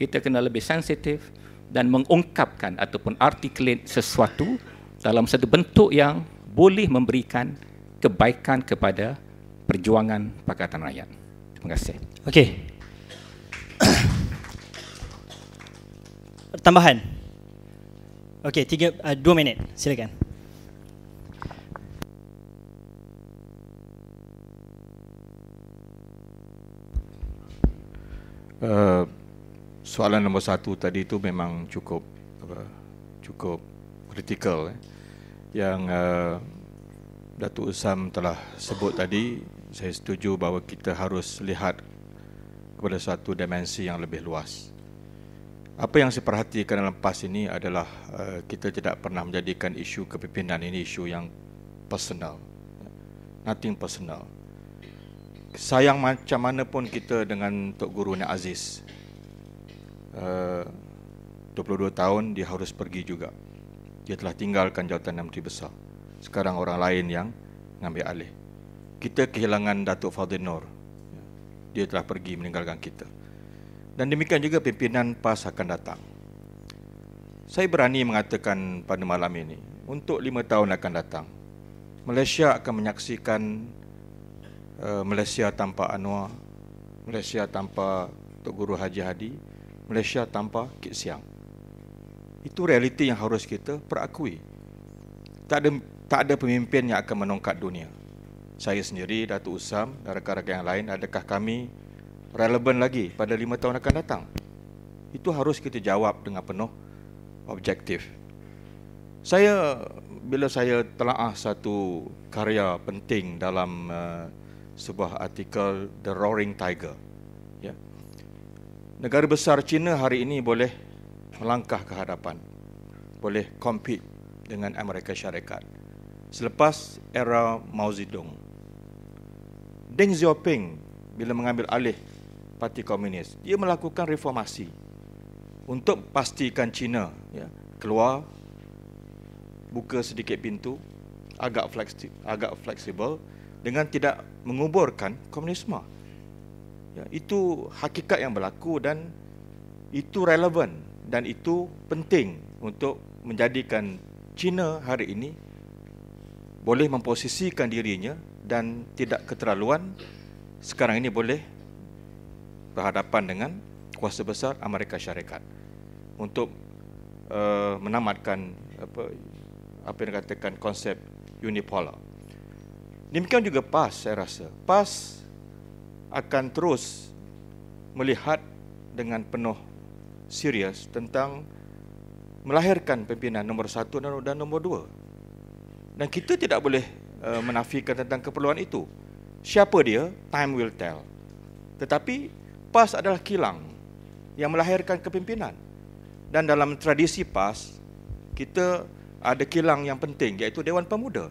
kita kena lebih sensitif dan mengungkapkan ataupun articulate sesuatu dalam satu bentuk yang boleh memberikan kebaikan kepada perjuangan Pakatan Rakyat. Terima kasih. Okay tambahan. Okey, tiga uh, dua minit. Silakan. Uh, soalan nombor satu tadi itu memang cukup apa, cukup kritikal eh. yang uh, Datuk Usam telah sebut tadi saya setuju bahawa kita harus lihat kepada satu dimensi yang lebih luas apa yang saya perhatikan dalam PAS ini adalah eh, kita tidak pernah menjadikan isu kepimpinan ini isu yang personal. Nothing personal. Sayang macam mana pun kita dengan Tok Guru Nak Aziz. 22 eh, tahun dia harus pergi juga. Dia telah tinggalkan jawatan yang menteri besar. Sekarang orang lain yang mengambil alih. Kita kehilangan Datuk Fadil Nur. Dia telah pergi meninggalkan kita dan demikian juga pimpinan PAS akan datang. Saya berani mengatakan pada malam ini, untuk lima tahun akan datang, Malaysia akan menyaksikan uh, Malaysia tanpa Anwar, Malaysia tanpa Tok Guru Haji Hadi, Malaysia tanpa Kit Siang. Itu realiti yang harus kita perakui. Tak ada, tak ada pemimpin yang akan menongkat dunia. Saya sendiri, Datuk Usam dan rakan-rakan yang lain, adakah kami relevan lagi pada lima tahun akan datang? Itu harus kita jawab dengan penuh objektif. Saya bila saya telah ah satu karya penting dalam uh, sebuah artikel The Roaring Tiger. Ya. Negara besar China hari ini boleh melangkah ke hadapan. Boleh compete dengan Amerika Syarikat. Selepas era Mao Zedong. Deng Xiaoping bila mengambil alih Parti Komunis. Dia melakukan reformasi untuk pastikan China ya, keluar, buka sedikit pintu, agak fleksi, agak fleksibel dengan tidak menguburkan komunisme. Ya, itu hakikat yang berlaku dan itu relevan dan itu penting untuk menjadikan China hari ini boleh memposisikan dirinya dan tidak keterlaluan sekarang ini boleh berhadapan dengan kuasa besar Amerika Syarikat untuk uh, menamatkan apa, apa yang dikatakan konsep unipolar. Demikian juga PAS saya rasa. PAS akan terus melihat dengan penuh serius tentang melahirkan pimpinan nombor satu dan, nombor dua. Dan kita tidak boleh eh, menafikan tentang keperluan itu. Siapa dia? Time will tell. Tetapi PAS adalah kilang yang melahirkan kepimpinan. Dan dalam tradisi PAS, kita ada kilang yang penting iaitu Dewan Pemuda.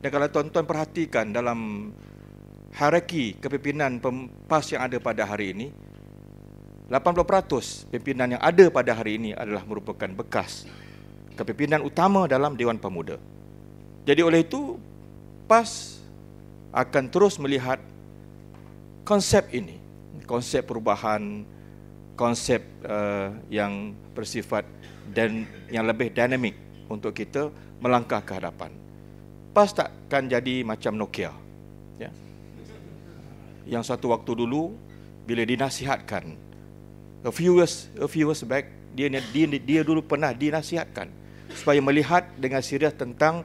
Dan kalau tuan-tuan perhatikan dalam hierarki kepimpinan PAS yang ada pada hari ini, 80% pimpinan yang ada pada hari ini adalah merupakan bekas kepimpinan utama dalam Dewan Pemuda. Jadi oleh itu, PAS akan terus melihat konsep ini konsep perubahan konsep uh, yang bersifat dan yang lebih dinamik untuk kita melangkah ke hadapan. Pas takkan jadi macam Nokia. Ya. Yang satu waktu dulu bila dinasihatkan a few years a few years back dia dia, dia dulu pernah dinasihatkan supaya melihat dengan serius tentang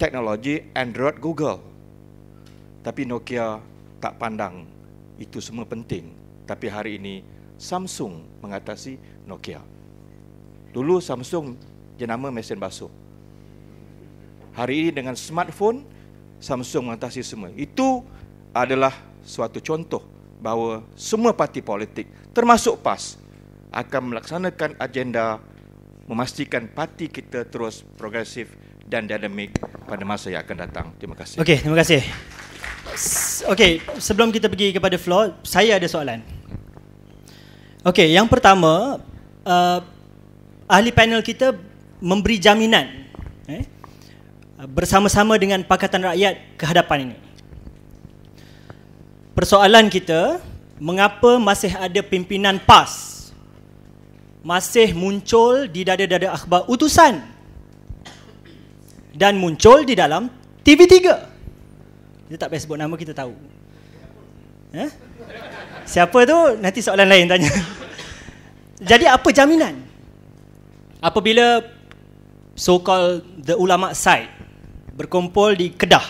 teknologi Android Google. Tapi Nokia tak pandang itu semua penting tapi hari ini Samsung mengatasi Nokia. Dulu Samsung jenama mesin basuh. Hari ini dengan smartphone Samsung mengatasi semua. Itu adalah suatu contoh bahawa semua parti politik termasuk PAS akan melaksanakan agenda memastikan parti kita terus progresif dan dinamik pada masa yang akan datang. Terima kasih. Okey, terima kasih. Okay, sebelum kita pergi kepada floor, saya ada soalan. Okay, yang pertama, uh, ahli panel kita memberi jaminan eh, bersama-sama dengan Pakatan Rakyat ke hadapan ini. Persoalan kita, mengapa masih ada pimpinan PAS? Masih muncul di dada-dada akhbar utusan dan muncul di dalam TV3. Dia tak payah sebut nama kita tahu. Ha? Siapa tu? Nanti soalan lain tanya. Jadi apa jaminan? Apabila so-called the ulama side berkumpul di Kedah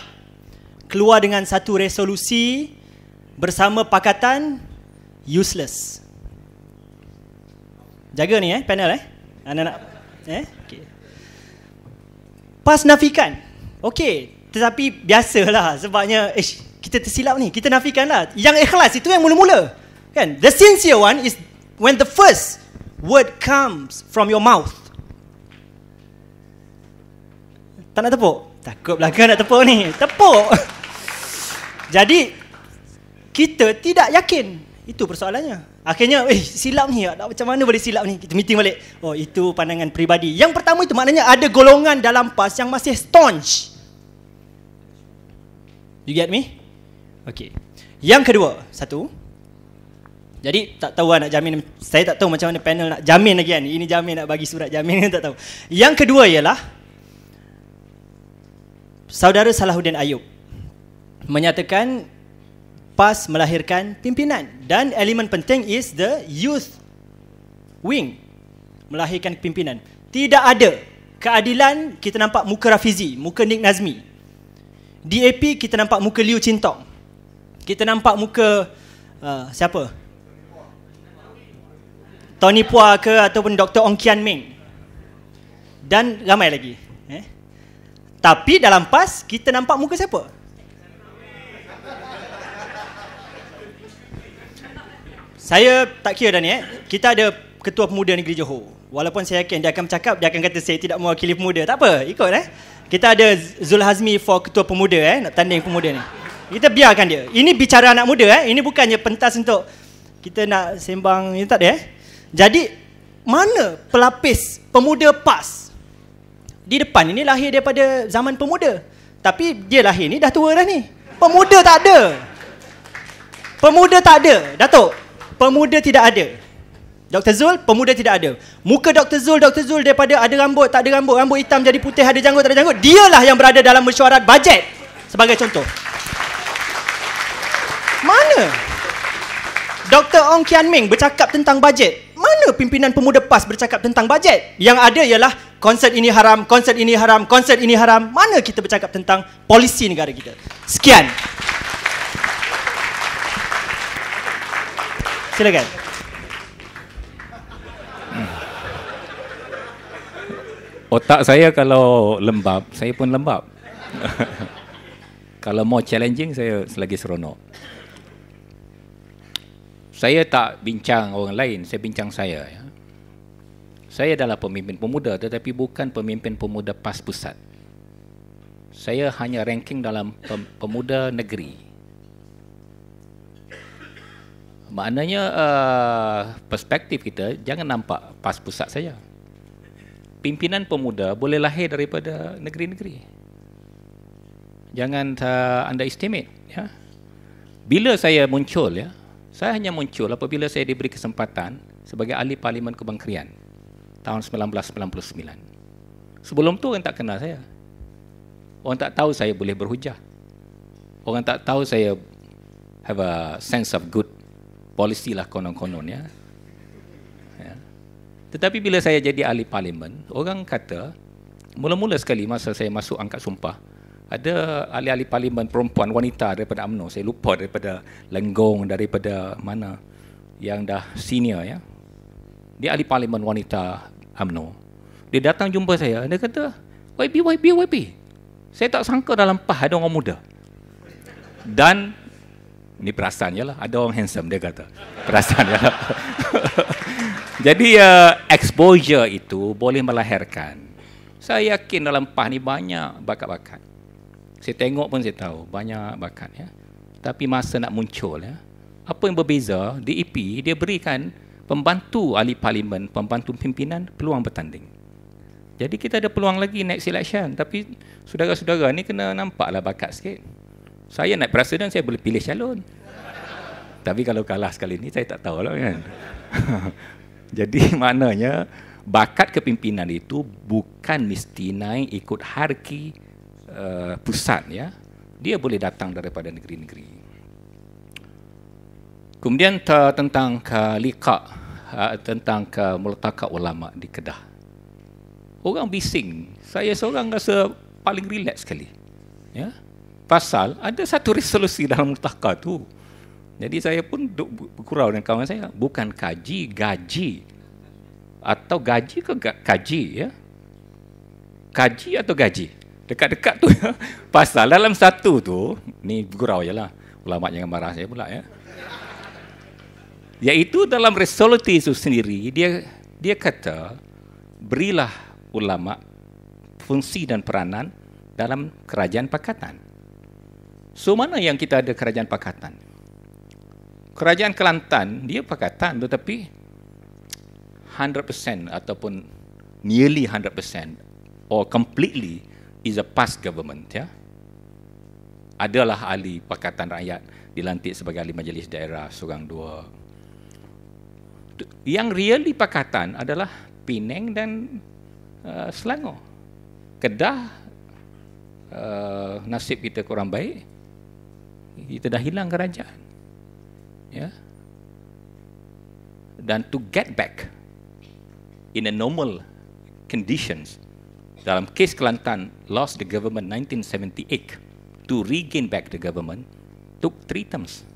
keluar dengan satu resolusi bersama pakatan useless. Jaga ni eh panel eh. Anak anak eh? Okay. Pas nafikan. Okey, tetapi biasalah sebabnya eh, kita tersilap ni. Kita nafikanlah. Yang ikhlas itu yang mula-mula. Kan? The sincere one is when the first word comes from your mouth. Tak nak tepuk? Takut belakang nak tepuk ni. Tepuk! Jadi, kita tidak yakin. Itu persoalannya. Akhirnya, eh silap ni. Macam mana boleh silap ni? Kita meeting balik. Oh, itu pandangan peribadi. Yang pertama itu maknanya ada golongan dalam PAS yang masih staunch. You get me? Okay. Yang kedua, satu. Jadi tak tahu lah nak jamin. Saya tak tahu macam mana panel nak jamin lagi kan. Ini jamin nak bagi surat jamin tak tahu. Yang kedua ialah saudara Salahuddin Ayub menyatakan PAS melahirkan pimpinan dan elemen penting is the youth wing melahirkan pimpinan. Tidak ada keadilan kita nampak muka Rafizi, muka Nik Nazmi DAP kita nampak muka Liu Cintok. Kita nampak muka uh, siapa? Tony Pua ke ataupun Dr. Ong Kian Ming. Dan ramai lagi. Eh? Tapi dalam PAS, kita nampak muka siapa? Saya tak kira dah ni eh. Kita ada Ketua Pemuda Negeri Johor walaupun saya yakin dia akan bercakap, dia akan kata saya tidak mewakili pemuda. Tak apa, ikut eh. Kita ada Zul Hazmi for ketua pemuda eh, nak tanding pemuda ni. Kita biarkan dia. Ini bicara anak muda eh. Ini bukannya pentas untuk kita nak sembang ini tak ada eh. Jadi mana pelapis pemuda PAS? Di depan ini lahir daripada zaman pemuda. Tapi dia lahir ni dah tua dah ni. Pemuda tak ada. Pemuda tak ada. Datuk, pemuda tidak ada. Dr. Zul, pemuda tidak ada. Muka Dr. Zul, Dr. Zul daripada ada rambut, tak ada rambut, rambut hitam jadi putih, ada janggut, tak ada janggut. Dialah yang berada dalam mesyuarat bajet. Sebagai contoh. Mana? Dr. Ong Kian Ming bercakap tentang bajet. Mana pimpinan pemuda PAS bercakap tentang bajet? Yang ada ialah konsert ini haram, konsert ini haram, konsert ini haram. Mana kita bercakap tentang polisi negara kita? Sekian. Silakan. Otak saya kalau lembab, saya pun lembab. kalau mau challenging, saya selagi seronok. Saya tak bincang orang lain, saya bincang saya. Ya. Saya adalah pemimpin pemuda tetapi bukan pemimpin pemuda PAS Pusat. Saya hanya ranking dalam pemuda negeri. Maknanya uh, perspektif kita jangan nampak PAS Pusat saya pimpinan pemuda boleh lahir daripada negeri-negeri. Jangan uh, anda estimate. Ya. Bila saya muncul, ya, saya hanya muncul apabila saya diberi kesempatan sebagai ahli parlimen kebangkrian tahun 1999. Sebelum tu orang tak kenal saya. Orang tak tahu saya boleh berhujah. Orang tak tahu saya have a sense of good policy lah konon-konon ya. Tetapi bila saya jadi ahli parlimen, orang kata, mula-mula sekali masa saya masuk angkat sumpah, ada ahli-ahli parlimen perempuan, wanita daripada UMNO, saya lupa daripada Lenggong, daripada mana, yang dah senior ya. Dia ahli parlimen wanita UMNO. Dia datang jumpa saya, dia kata, YB, YB, YB. Saya tak sangka dalam PAH ada orang muda. Dan ini perasan je lah. Ada orang handsome dia kata. Perasan je lah. Jadi uh, exposure itu boleh melahirkan. Saya yakin dalam PAH ni banyak bakat-bakat. Saya tengok pun saya tahu banyak bakat ya. Tapi masa nak muncul ya. Apa yang berbeza di EP dia berikan pembantu ahli parlimen, pembantu pimpinan peluang bertanding. Jadi kita ada peluang lagi next election tapi saudara-saudara ni kena nampaklah bakat sikit. Saya naik presiden saya boleh pilih calon. Tapi kalau kalah sekali ini saya tak tahu lah kan. Jadi maknanya bakat kepimpinan itu bukan mesti naik ikut harki uh, pusat ya. Dia boleh datang daripada negeri-negeri. Kemudian ta, tentang ke liqa uh, ha, tentang ke multaka ulama di Kedah. Orang bising. Saya seorang rasa paling relax sekali. Ya. Yeah? pasal ada satu resolusi dalam mutahka tu. Jadi saya pun duk bergurau dengan kawan saya, bukan kaji, gaji. Atau gaji ke kaji ya? Kaji atau gaji? Dekat-dekat tu ya. Pasal dalam satu tu, ni bergurau lah Ulama jangan marah saya pula ya. Yaitu dalam resolusi itu sendiri dia dia kata berilah ulama fungsi dan peranan dalam kerajaan pakatan. So mana yang kita ada kerajaan pakatan? Kerajaan Kelantan, dia pakatan tetapi 100% ataupun nearly 100% or completely is a past government. Ya? Adalah ahli pakatan rakyat dilantik sebagai ahli majlis daerah seorang dua. Yang really pakatan adalah Penang dan uh, Selangor. Kedah, uh, nasib kita kurang baik, kita dah hilang kerajaan ya dan to get back in a normal conditions dalam kes Kelantan lost the government 1978 to regain back the government took three terms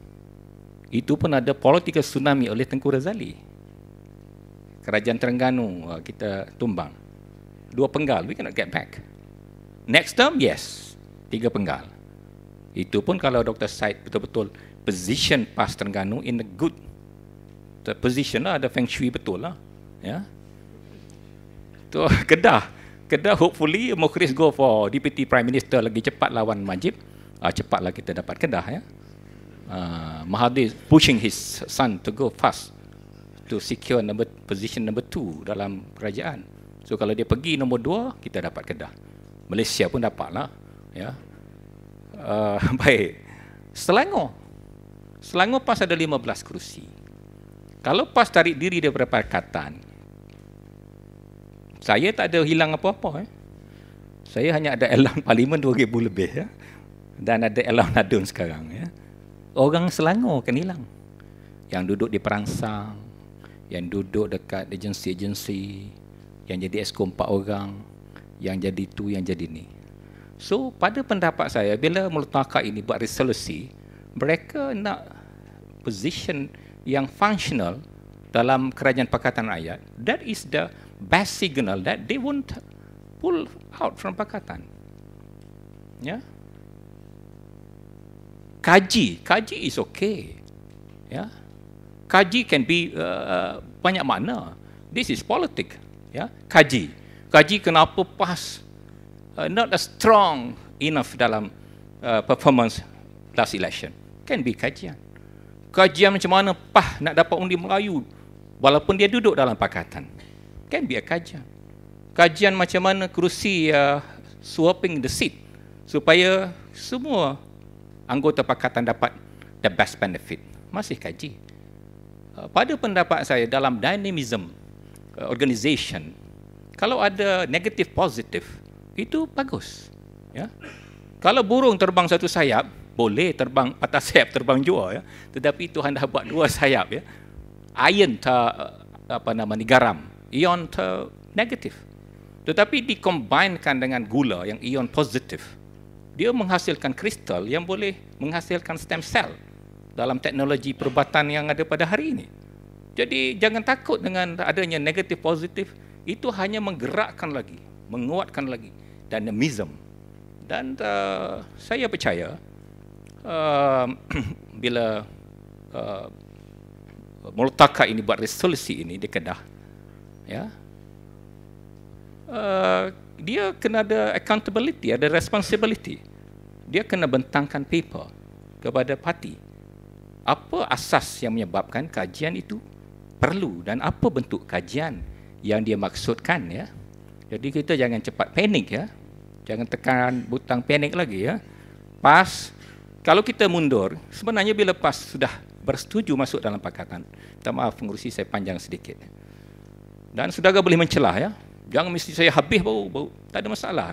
itu pun ada political tsunami oleh Tengku Razali kerajaan Terengganu kita tumbang dua penggal we cannot get back next term yes tiga penggal itu pun kalau Dr. Syed betul-betul position Pas Terengganu in a good the position lah, ada feng shui betul lah. Ya. Tu Kedah. Kedah hopefully Mukhris go for Deputy Prime Minister lagi cepat lawan Majib. Uh, ah, cepatlah kita dapat Kedah ya. Uh, Mahathir pushing his son to go fast to secure number position number two dalam kerajaan. So kalau dia pergi nombor dua, kita dapat Kedah. Malaysia pun dapat lah. Ya. Uh, baik. Selangor. Selangor PAS ada 15 kerusi. Kalau PAS tarik diri dia berapa katan? saya tak ada hilang apa-apa. Eh. Saya hanya ada elang parlimen ribu lebih. Ya. Dan ada elang nadun sekarang. Ya. Eh. Orang Selangor kan hilang. Yang duduk di perangsang, yang duduk dekat agensi-agensi, yang jadi Eskom empat orang, yang jadi tu, yang jadi ni. So pada pendapat saya bila mutakar ini buat resolusi mereka nak position yang functional dalam kerajaan pakatan rakyat that is the best signal that they won't pull out from pakatan. Ya. Yeah? Kaji, kaji is okay. Ya. Yeah? Kaji can be uh, uh, banyak makna. This is politics, ya. Yeah? Kaji. Kaji kenapa pas uh, not a strong enough dalam uh, performance last election. Can be kajian. Kajian macam mana PAH nak dapat undi Melayu walaupun dia duduk dalam pakatan. Can be a kajian. Kajian macam mana kerusi uh, swapping the seat supaya semua anggota pakatan dapat the best benefit. Masih kaji. Uh, pada pendapat saya dalam dynamism uh, organisation, kalau ada negative positive, itu bagus. Ya. Kalau burung terbang satu sayap, boleh terbang patah sayap terbang jua ya. Tetapi itu dah buat dua sayap ya. Ion ta eh, apa nama ni garam. Ion ta negatif. Tetapi dikombinkan dengan gula yang ion positif. Dia menghasilkan kristal yang boleh menghasilkan stem cell dalam teknologi perubatan yang ada pada hari ini. Jadi jangan takut dengan adanya negatif positif itu hanya menggerakkan lagi, menguatkan lagi dynamism dan uh, saya percaya uh, bila uh, Multaka ini buat resolusi ini di Kedah ya uh, dia kena ada accountability ada responsibility dia kena bentangkan paper kepada parti apa asas yang menyebabkan kajian itu perlu dan apa bentuk kajian yang dia maksudkan ya Hmm. Jadi kita jangan cepat panik ya. Jangan tekan butang panik lagi ya. Pas kalau kita mundur, sebenarnya bila pas sudah bersetuju masuk dalam pakatan. Minta maaf pengurusi saya panjang sedikit. Dan sedaga boleh mencelah ya. Jangan mesti saya habis baru, baru. tak ada masalah.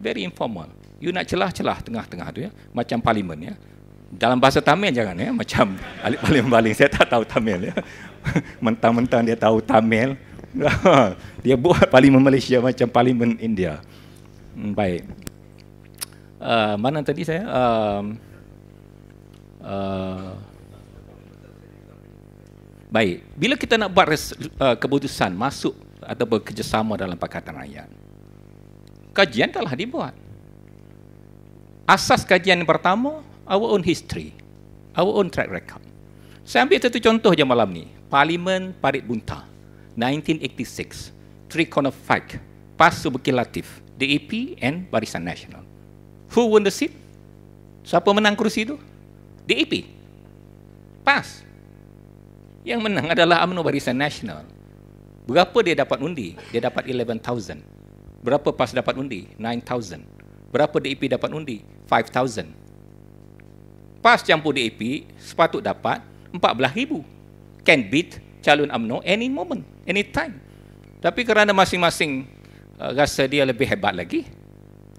Very informal. You nak celah-celah tengah-tengah tu ya. Macam parlimen ya. Dalam bahasa Tamil jangan ya. Macam alik paling baling. Saya tak tahu Tamil ya. Mentang-mentang dia tahu Tamil. dia buat parlimen Malaysia macam parlimen India. Hmm, baik. Uh, mana tadi saya? Uh, uh, baik. Bila kita nak buat res, uh, keputusan masuk atau bekerjasama dalam Pakatan Rakyat, kajian telah dibuat. Asas kajian yang pertama, our own history, our own track record. Saya ambil satu contoh je malam ni, Parlimen Parit Buntah. 1986, three corner fight, PASU Bukilatif, DAP and Barisan Nasional. Who won the seat? Siapa menang kursi itu? DAP. PAS. Yang menang adalah UMNO Barisan Nasional. Berapa dia dapat undi? Dia dapat 11,000. Berapa PAS dapat undi? 9,000. Berapa DAP dapat undi? 5,000. PAS campur DAP, sepatut dapat 14,000. Can beat calon UMNO any moment anytime. Tapi kerana masing-masing uh, rasa dia lebih hebat lagi,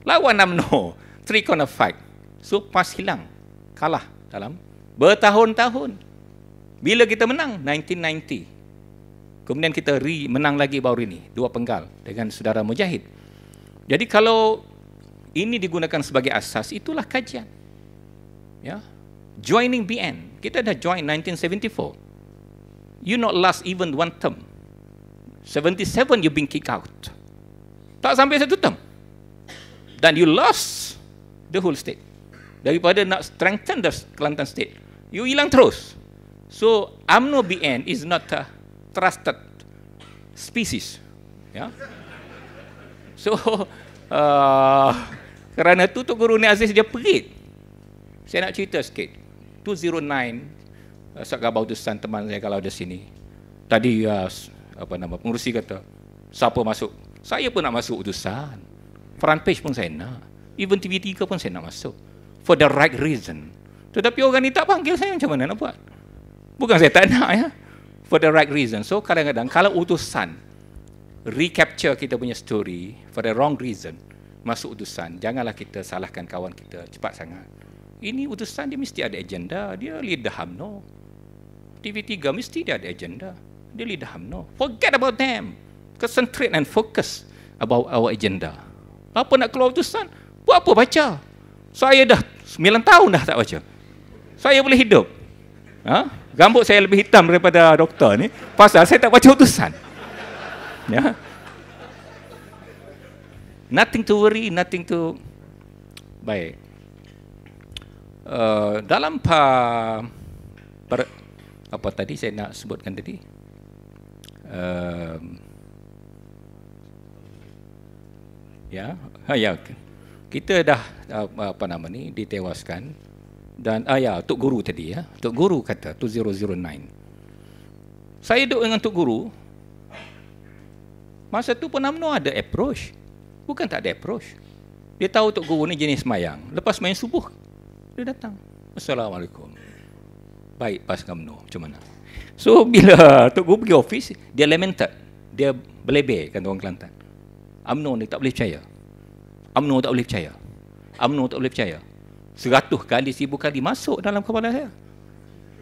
lawan UMNO, three corner fight. So pas hilang, kalah dalam bertahun-tahun. Bila kita menang? 1990. Kemudian kita re menang lagi baru ini, dua penggal dengan saudara Mujahid. Jadi kalau ini digunakan sebagai asas, itulah kajian. Ya, joining BN. Kita dah join 1974. You not last even one term. 77 you being kicked out. Tak sampai satu term. Dan you lost the whole state. Daripada nak strengthen the Kelantan state, you hilang terus. So, Amno BN is not a trusted species. Yeah? So, uh, kerana tu Tok Guru ni Aziz dia perit. Saya nak cerita sikit. 209, sekarang uh, Sat tu Tusan teman saya kalau ada sini. Tadi uh, apa nama pengurusi kata siapa masuk saya pun nak masuk utusan front page pun saya nak even TV3 pun saya nak masuk for the right reason tetapi orang ni tak panggil saya macam mana nak buat bukan saya tak nak ya for the right reason so kadang-kadang kalau utusan recapture kita punya story for the wrong reason masuk utusan janganlah kita salahkan kawan kita cepat sangat ini utusan dia mesti ada agenda dia lead the hamno TV3 mesti dia ada agenda dia really don't Forget about them. Concentrate and focus about our agenda. Apa nak keluar keputusan? Buat apa baca? Saya dah 9 tahun dah tak baca. Saya boleh hidup. Ha? Gambut saya lebih hitam daripada doktor ni pasal saya tak baca keputusan. Ya. Nothing to worry, nothing to baik. Uh, dalam pa... per... apa tadi saya nak sebutkan tadi? uh, ya yeah. ha, ya kita dah uh, apa nama ni ditewaskan dan uh, ah ya tok guru tadi ya yeah. guru kata 2009 saya dok dengan tu guru masa tu pun amno ada approach bukan tak ada approach dia tahu tu guru ni jenis mayang lepas main subuh dia datang assalamualaikum baik pas kamno macam mana So bila Tok Guru pergi ofis, dia lamented. Dia berlebih kan orang Kelantan. UMNO ni tak boleh percaya. UMNO tak boleh percaya. UMNO tak boleh percaya. Seratus kali, seribu kali masuk dalam kepala saya.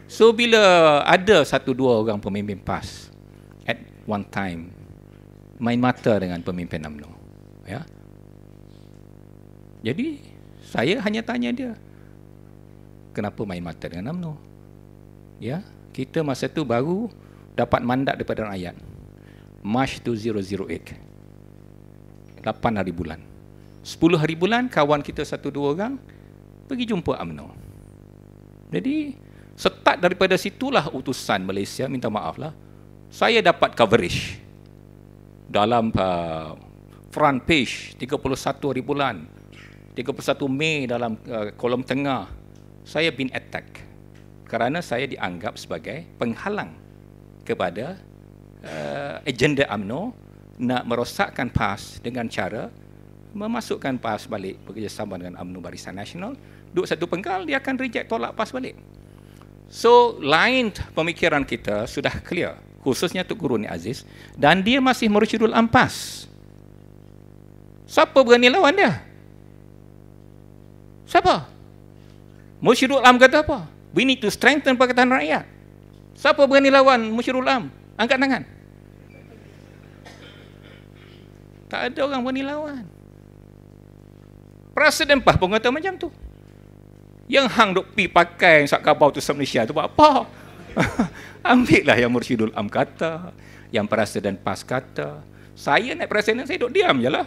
So bila ada satu dua orang pemimpin PAS at one time main mata dengan pemimpin UMNO. Ya? Jadi saya hanya tanya dia kenapa main mata dengan UMNO? Ya? Yeah? kita masa tu baru dapat mandat daripada rakyat. March 2008. 8 hari bulan. 10 hari bulan, kawan kita satu dua orang pergi jumpa Amno. Jadi, start daripada situlah utusan Malaysia, minta maaf lah, saya dapat coverage dalam uh, front page 31 hari bulan, 31 Mei dalam uh, kolom tengah, saya been attacked kerana saya dianggap sebagai penghalang kepada uh, agenda UMNO nak merosakkan PAS dengan cara memasukkan PAS balik bekerjasama dengan UMNO Barisan Nasional duduk satu penggal dia akan reject tolak PAS balik so lain pemikiran kita sudah clear khususnya Tuk Guru ni Aziz dan dia masih merucidul ampas siapa berani lawan dia siapa Mursyidul Alam kata apa? We need to strengthen Pakatan Rakyat. Siapa berani lawan Musyirul Ulam? Angkat tangan. Tak ada orang berani lawan. Presiden Pah pun kata macam tu. Yang hang duk pi pakai sak kabau tu sama Malaysia tu buat apa? Ambil lah yang Mursyidul Am kata, yang Presiden Pas kata. Saya naik Presiden, saya duduk diam je lah.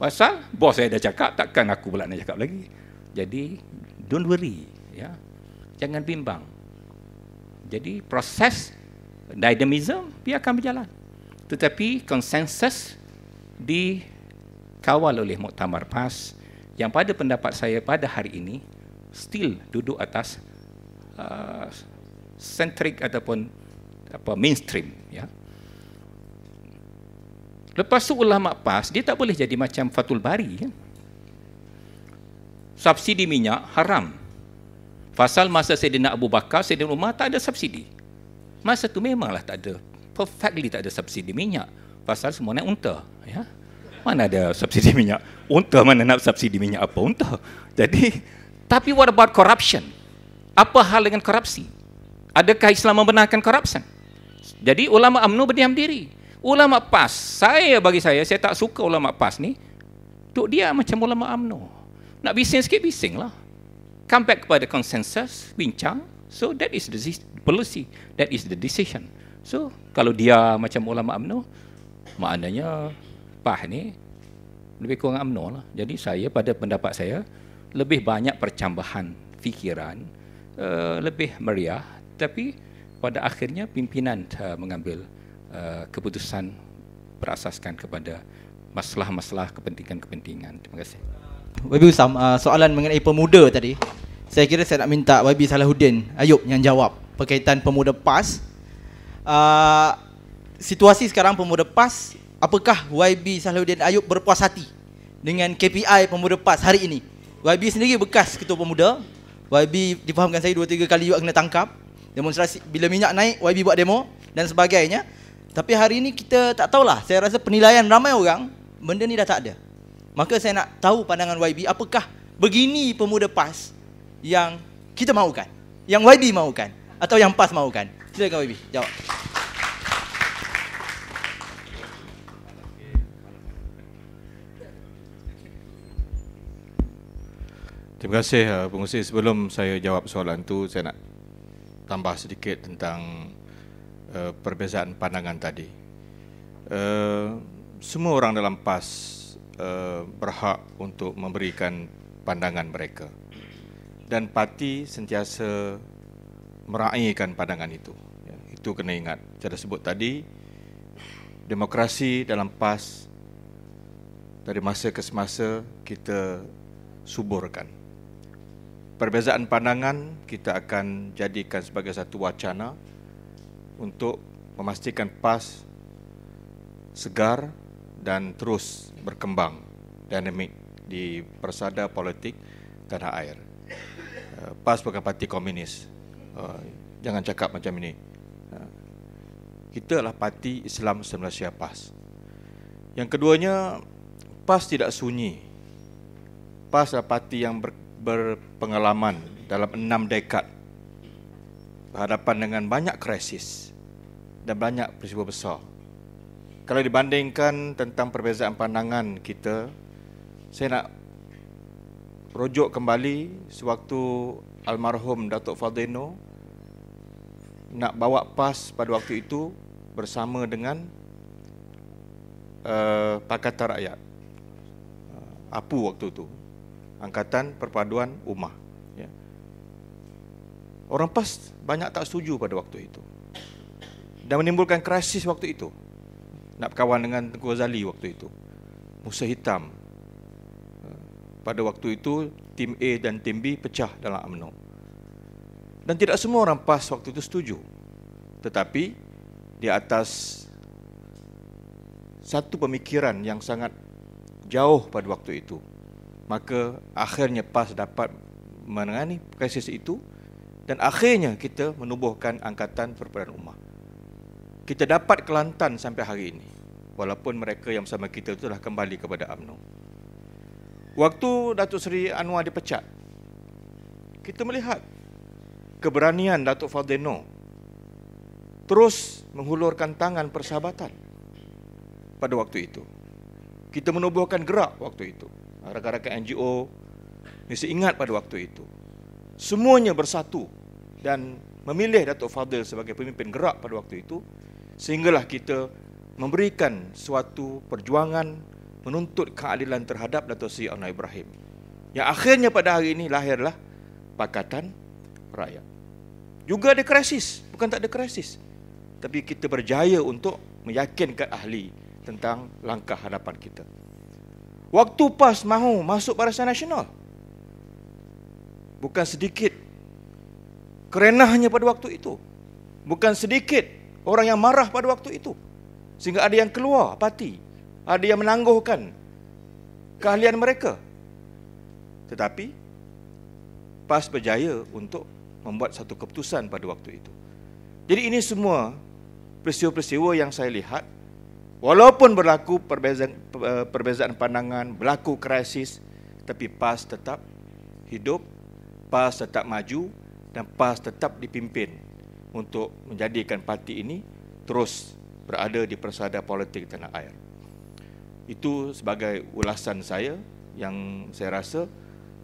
Pasal bos saya dah cakap, takkan aku pula nak cakap lagi. Jadi, don't worry. Ya. Yeah jangan bimbang. Jadi proses dynamism dia akan berjalan. Tetapi konsensus dikawal oleh Muktamar PAS yang pada pendapat saya pada hari ini still duduk atas uh, centric ataupun apa mainstream ya. Lepas tu ulama PAS dia tak boleh jadi macam Fatul Bari ya. Subsidi minyak haram Pasal masa Sayyidina Abu Bakar, Sayyidina Umar tak ada subsidi. Masa tu memanglah tak ada. Perfectly tak ada subsidi minyak. Pasal semua naik unta. Ya? Mana ada subsidi minyak? Unta mana nak subsidi minyak apa? Unta. Jadi, tapi what about corruption? Apa hal dengan korupsi? Adakah Islam membenarkan korupsi? Jadi ulama Amnu berdiam diri. Ulama PAS, saya bagi saya, saya tak suka ulama PAS ni. Duk dia macam ulama Amnu. Nak bising sikit, bising lah come back kepada consensus, bincang. So that is the policy, that is the decision. So kalau dia macam ulama amno, maknanya PAH ni lebih kurang amno. lah. Jadi saya pada pendapat saya, lebih banyak percambahan fikiran, uh, lebih meriah. Tapi pada akhirnya pimpinan uh, mengambil uh, keputusan berasaskan kepada masalah-masalah kepentingan-kepentingan. Terima kasih. Wabi Usam, soalan mengenai pemuda tadi. Saya kira saya nak minta YB Salahuddin Ayub yang jawab Perkaitan pemuda PAS uh, Situasi sekarang pemuda PAS Apakah YB Salahuddin Ayub berpuas hati Dengan KPI pemuda PAS hari ini YB sendiri bekas ketua pemuda YB difahamkan saya 2-3 kali juga kena tangkap Demonstrasi bila minyak naik YB buat demo dan sebagainya Tapi hari ini kita tak tahulah Saya rasa penilaian ramai orang Benda ni dah tak ada Maka saya nak tahu pandangan YB Apakah begini pemuda PAS yang kita mahukan. Yang YB mahukan. Atau yang PAS mahukan. Silakan YB, jawab. Terima kasih uh, pengurusi. Sebelum saya jawab soalan tu, saya nak tambah sedikit tentang uh, perbezaan pandangan tadi. Uh, semua orang dalam PAS uh, berhak untuk memberikan pandangan mereka dan parti sentiasa meraihkan pandangan itu. Ya, itu kena ingat. Saya sebut tadi, demokrasi dalam PAS dari masa ke semasa kita suburkan. Perbezaan pandangan kita akan jadikan sebagai satu wacana untuk memastikan PAS segar dan terus berkembang dinamik di persada politik tanah air. PAS bukan parti komunis. Uh, jangan cakap macam ini. Uh, kita adalah parti Islam Malaysia PAS. Yang keduanya, PAS tidak sunyi. PAS adalah parti yang ber, berpengalaman dalam enam dekad berhadapan dengan banyak krisis dan banyak peristiwa besar. Kalau dibandingkan tentang perbezaan pandangan kita, saya nak rujuk kembali sewaktu almarhum Datuk Fadeno nak bawa pas pada waktu itu bersama dengan uh, Pakatan Rakyat uh, APU waktu itu Angkatan Perpaduan Umah ya. orang pas banyak tak setuju pada waktu itu dan menimbulkan krisis waktu itu nak kawan dengan Tengku Azali waktu itu Musa Hitam pada waktu itu tim A dan tim B pecah dalam UMNO. Dan tidak semua orang PAS waktu itu setuju. Tetapi di atas satu pemikiran yang sangat jauh pada waktu itu, maka akhirnya PAS dapat menangani krisis itu dan akhirnya kita menubuhkan Angkatan Perpaduan Umat. Kita dapat Kelantan sampai hari ini, walaupun mereka yang sama kita itu telah kembali kepada UMNO. Waktu Datuk Seri Anwar dipecat, kita melihat keberanian Datuk Fadeno terus menghulurkan tangan persahabatan pada waktu itu. Kita menubuhkan gerak waktu itu. Rakan-rakan NGO mesti ingat pada waktu itu. Semuanya bersatu dan memilih Datuk Fadil sebagai pemimpin gerak pada waktu itu sehinggalah kita memberikan suatu perjuangan menuntut keadilan terhadap Dato Sri Anwar Ibrahim. Yang akhirnya pada hari ini lahirlah Pakatan Rakyat. Juga ada krisis, bukan tak ada krisis. Tapi kita berjaya untuk meyakinkan ahli tentang langkah hadapan kita. Waktu PAS mahu masuk Barisan Nasional. Bukan sedikit kerenahnya pada waktu itu. Bukan sedikit orang yang marah pada waktu itu. Sehingga ada yang keluar parti ada ah, yang menangguhkan keahlian mereka. Tetapi PAS berjaya untuk membuat satu keputusan pada waktu itu. Jadi ini semua peristiwa-peristiwa yang saya lihat walaupun berlaku perbezaan, eh, perbezaan pandangan, berlaku krisis tapi PAS tetap hidup, PAS tetap maju dan PAS tetap dipimpin untuk menjadikan parti ini terus berada di persada politik tanah air. Itu sebagai ulasan saya yang saya rasa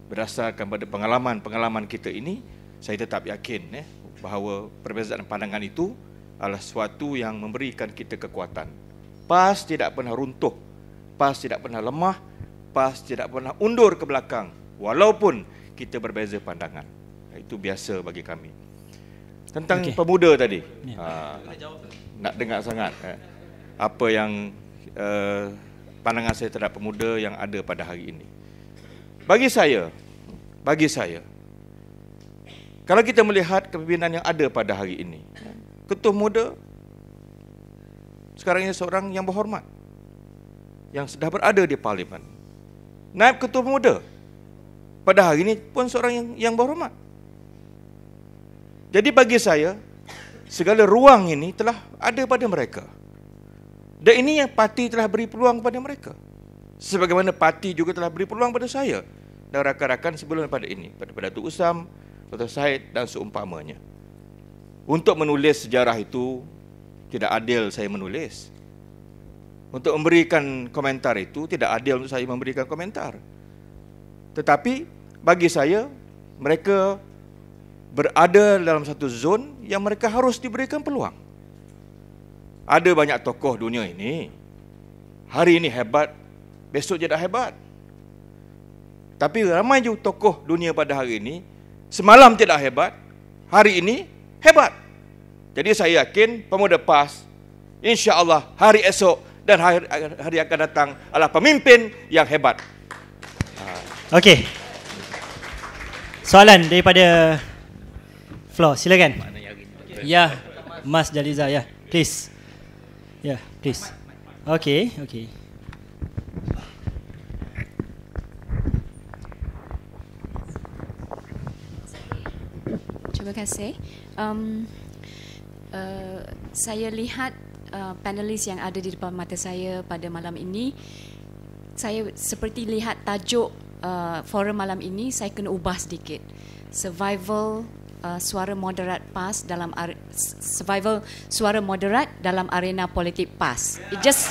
berdasarkan pada pengalaman-pengalaman kita ini, saya tetap yakin eh, bahawa perbezaan pandangan itu adalah suatu yang memberikan kita kekuatan. PAS tidak pernah runtuh, PAS tidak pernah lemah, PAS tidak pernah undur ke belakang walaupun kita berbeza pandangan. Itu biasa bagi kami. Tentang okay. pemuda tadi, ya. aa, ah, nak dengar sangat eh, apa yang uh, pandangan saya terhadap pemuda yang ada pada hari ini. Bagi saya, bagi saya, kalau kita melihat kepimpinan yang ada pada hari ini, ketua muda sekarang ini seorang yang berhormat, yang sudah berada di parlimen. Naib ketua muda pada hari ini pun seorang yang, yang berhormat. Jadi bagi saya, segala ruang ini telah ada pada mereka. Dan ini yang parti telah beri peluang kepada mereka. Sebagaimana parti juga telah beri peluang kepada saya dan rakan-rakan sebelum daripada ini. Pada Datuk Usam, Dr. Said dan seumpamanya. Untuk menulis sejarah itu, tidak adil saya menulis. Untuk memberikan komentar itu, tidak adil untuk saya memberikan komentar. Tetapi bagi saya, mereka berada dalam satu zon yang mereka harus diberikan peluang. Ada banyak tokoh dunia ini. Hari ini hebat, besok dia dah hebat. Tapi ramai juga tokoh dunia pada hari ini, semalam tidak hebat, hari ini hebat. Jadi saya yakin pemuda PAS, insya Allah hari esok dan hari, hari akan datang adalah pemimpin yang hebat. Okey. Soalan daripada floor, silakan. Ya, Mas Jaliza, ya. Please. Yeah, please. Okay, okay. Terima kasih. Um, uh, saya lihat uh, panelis yang ada di depan mata saya pada malam ini. Saya seperti lihat tajuk uh, forum malam ini, saya kena ubah sedikit. Survival Uh, suara moderat PAS dalam survival suara moderat dalam arena politik PAS. It just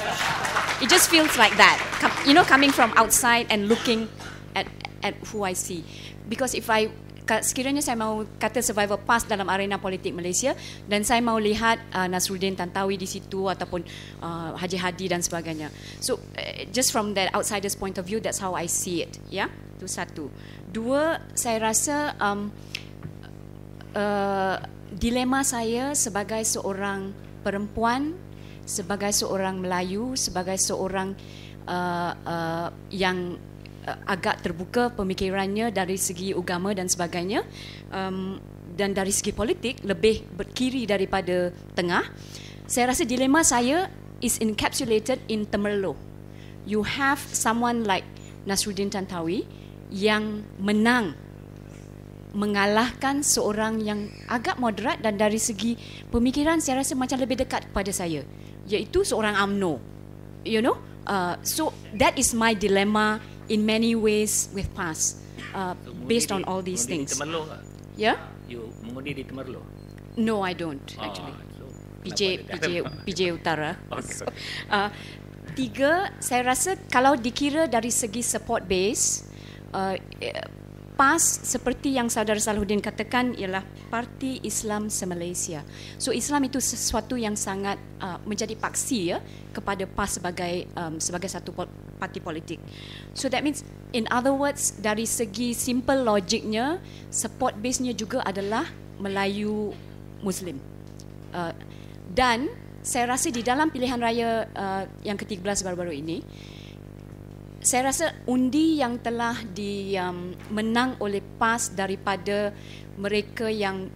it just feels like that. You know, coming from outside and looking at at who I see. Because if I sekiranya saya mau kata survival PAS dalam arena politik Malaysia dan saya mau lihat uh, Nasruddin Tantawi di situ ataupun uh, Haji Hadi dan sebagainya. So uh, just from that outsider's point of view, that's how I see it. Ya, yeah? itu satu. Dua, saya rasa um, Eh, dilema saya sebagai seorang perempuan, sebagai seorang Melayu, sebagai seorang uh, uh, yang uh, agak terbuka pemikirannya dari segi agama dan sebagainya, um, dan dari segi politik lebih berkiri daripada tengah, saya rasa dilema saya is encapsulated in Temerlo. You have someone like Nasruddin Tantawi yang menang mengalahkan seorang yang agak moderat dan dari segi pemikiran saya rasa macam lebih dekat kepada saya iaitu seorang AMNO. you know uh, so that is my dilemma in many ways with PAS uh, based on all these things di Yeah? you mengundi di Temerloh? no I don't ah, actually oh, so PJ, PJ, PJ Utara okay. uh, tiga saya rasa kalau dikira dari segi support base uh, PAS seperti yang Saudara Salahuddin katakan ialah Parti Islam Semalaysia. So Islam itu sesuatu yang sangat uh, menjadi paksi ya kepada PAS sebagai um, sebagai satu parti politik. So that means in other words dari segi simple logiknya support base-nya juga adalah Melayu Muslim. Uh, dan saya rasa di dalam pilihan raya uh, yang ke-13 baru-baru ini saya rasa undi yang telah di um, menang oleh PAS daripada mereka yang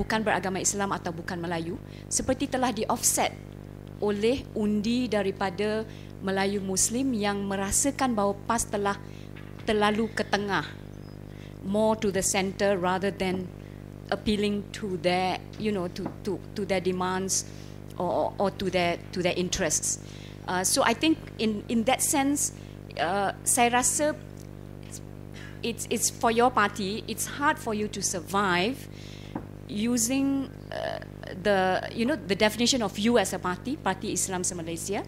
bukan beragama Islam atau bukan Melayu seperti telah di offset oleh undi daripada Melayu Muslim yang merasakan bahawa PAS telah terlalu ke tengah more to the center rather than appealing to their you know to to to their demands or or to their to their interests uh, so i think in in that sense Uh, saya rasa it's it's for your party it's hard for you to survive using uh, the you know the definition of you as a party party Islam se Malaysia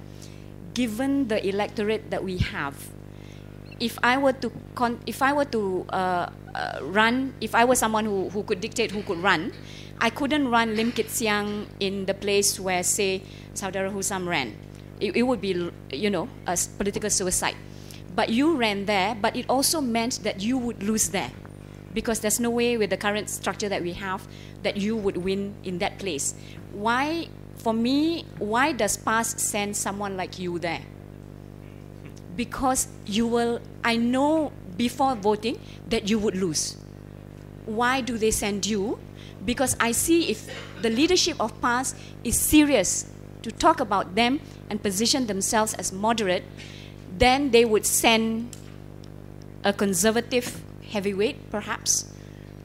given the electorate that we have if I were to con- if I were to uh, uh, run, if I were someone who, who could dictate who could run, I couldn't run Lim Kit Siang in the place where, say, Saudara Husam ran. It, it would be, you know, a political suicide but you ran there, but it also meant that you would lose there because there's no way with the current structure that we have that you would win in that place. Why, for me, why does PAS send someone like you there? Because you will, I know before voting that you would lose. Why do they send you? Because I see if the leadership of PAS is serious to talk about them and position themselves as moderate, then they would send a conservative heavyweight, perhaps,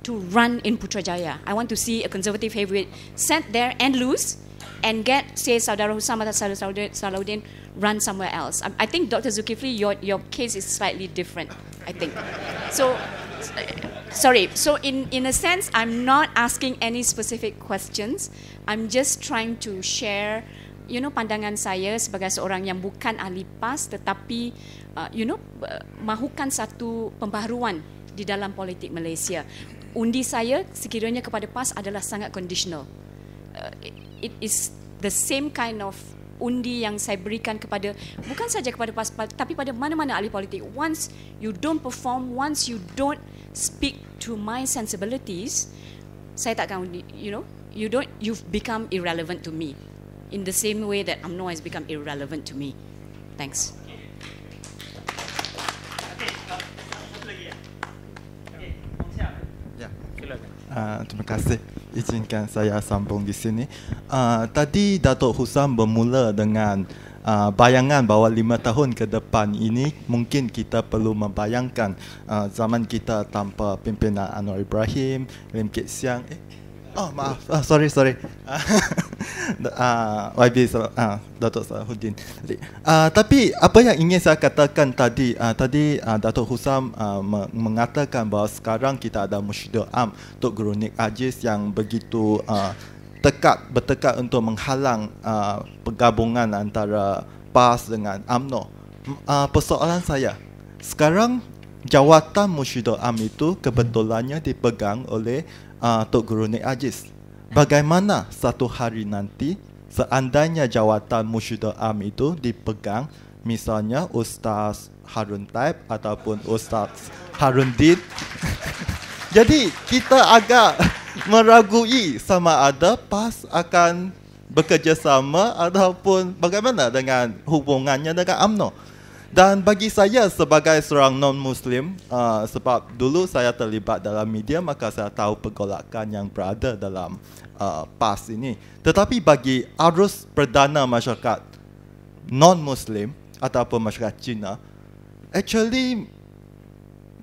to run in Putrajaya. I want to see a conservative heavyweight sent there and lose and get, say, Saudara Husama Salahuddin run somewhere else. I, um, I think, Dr. Zulkifli, your, your case is slightly different, I think. so, uh, sorry. So, in, in a sense, I'm not asking any specific questions. I'm just trying to share you know pandangan saya sebagai seorang yang bukan ahli PAS tetapi uh, you know mahukan satu pembaharuan di dalam politik Malaysia. Undi saya sekiranya kepada PAS adalah sangat conditional. Uh, it is the same kind of undi yang saya berikan kepada bukan saja kepada PAS tapi pada mana-mana ahli politik. Once you don't perform, once you don't speak to my sensibilities, saya takkan undi, you know, you don't you've become irrelevant to me in the same way that UMNO has become irrelevant to me. Thanks. Uh, terima kasih. Izinkan saya sambung di sini. Uh, tadi Datuk Husam bermula dengan uh, bayangan bahawa lima tahun ke depan ini mungkin kita perlu membayangkan uh, zaman kita tanpa pimpinan Anwar Ibrahim, Lim Kit Siang, eh, Oh maaf, oh, sorry sorry. uh, ah, YB so, uh, Datuk Salahuddin. Uh, tapi apa yang ingin saya katakan tadi, uh, tadi uh, Datuk Husam uh, mengatakan bahawa sekarang kita ada Mushidul Am Tok Guru Nik Ajis yang begitu uh, tekat bertekad untuk menghalang uh, pergabungan antara PAS dengan AMNO. Uh, persoalan saya, sekarang jawatan Mushidul Am itu kebetulannya dipegang oleh uh, Tok Guru Nik Ajis Bagaimana satu hari nanti Seandainya jawatan Musyidah Am itu dipegang Misalnya Ustaz Harun Taib Ataupun Ustaz Harun Din Jadi kita agak meragui sama ada PAS akan bekerjasama Ataupun bagaimana dengan hubungannya dengan UMNO dan bagi saya sebagai seorang non-Muslim, uh, sebab dulu saya terlibat dalam media, maka saya tahu pergolakan yang berada dalam uh, PAS ini. Tetapi bagi arus perdana masyarakat non-Muslim ataupun masyarakat Cina, actually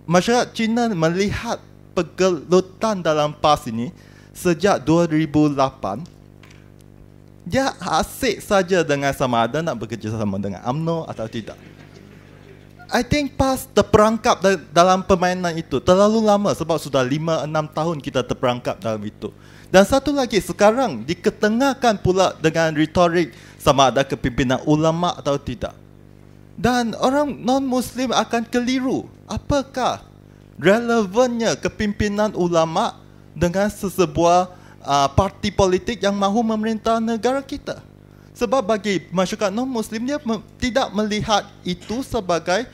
masyarakat Cina melihat pergelutan dalam PAS ini sejak 2008, dia asyik saja dengan sama ada nak bekerjasama dengan AMNO atau tidak. I think pas terperangkap dalam permainan itu terlalu lama sebab sudah 5-6 tahun kita terperangkap dalam itu. Dan satu lagi sekarang diketengahkan pula dengan retorik sama ada kepimpinan ulama atau tidak. Dan orang non-muslim akan keliru. Apakah relevannya kepimpinan ulama dengan sesebuah uh, parti politik yang mahu memerintah negara kita? Sebab bagi masyarakat non-muslim dia tidak melihat itu sebagai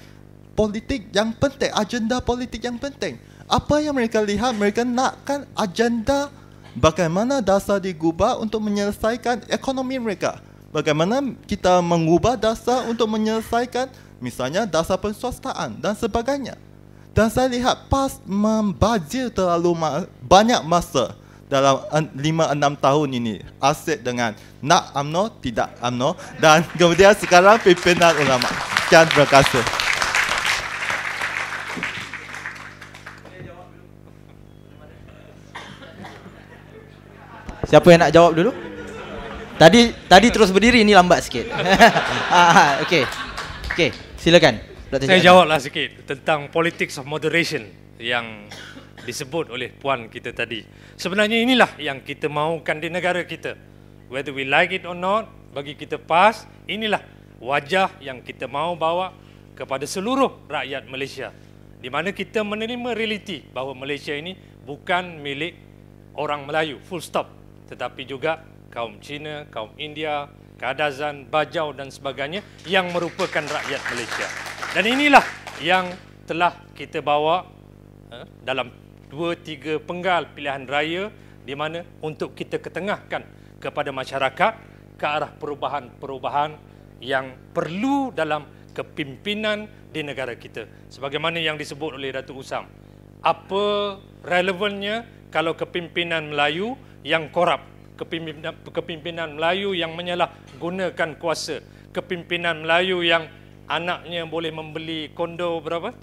politik yang penting, agenda politik yang penting. Apa yang mereka lihat, mereka nakkan agenda bagaimana dasar digubah untuk menyelesaikan ekonomi mereka. Bagaimana kita mengubah dasar untuk menyelesaikan misalnya dasar penswastaan dan sebagainya. Dan saya lihat PAS membazir terlalu ma- banyak masa dalam 5-6 tahun ini Asyik dengan nak UMNO, tidak UMNO dan kemudian sekarang pimpinan ulama. Sekian, terima kasih. Siapa yang nak jawab dulu? Tadi tadi terus berdiri ni lambat sikit. Ah, ah, okey. Okey, silakan. Dr. Saya jawablah sikit tentang politics of moderation yang disebut oleh puan kita tadi. Sebenarnya inilah yang kita mahukan di negara kita. Whether we like it or not, bagi kita PAS, inilah wajah yang kita mahu bawa kepada seluruh rakyat Malaysia. Di mana kita menerima realiti bahawa Malaysia ini bukan milik orang Melayu. Full stop tetapi juga kaum Cina, kaum India, Kadazan, Bajau dan sebagainya yang merupakan rakyat Malaysia. Dan inilah yang telah kita bawa eh, dalam dua tiga penggal pilihan raya di mana untuk kita ketengahkan kepada masyarakat ke arah perubahan-perubahan yang perlu dalam kepimpinan di negara kita. Sebagaimana yang disebut oleh Datuk Usam, apa relevannya kalau kepimpinan Melayu yang korup, kepimpinan, kepimpinan Melayu yang menyalahgunakan kuasa, kepimpinan Melayu yang anaknya boleh membeli kondo berapa? 7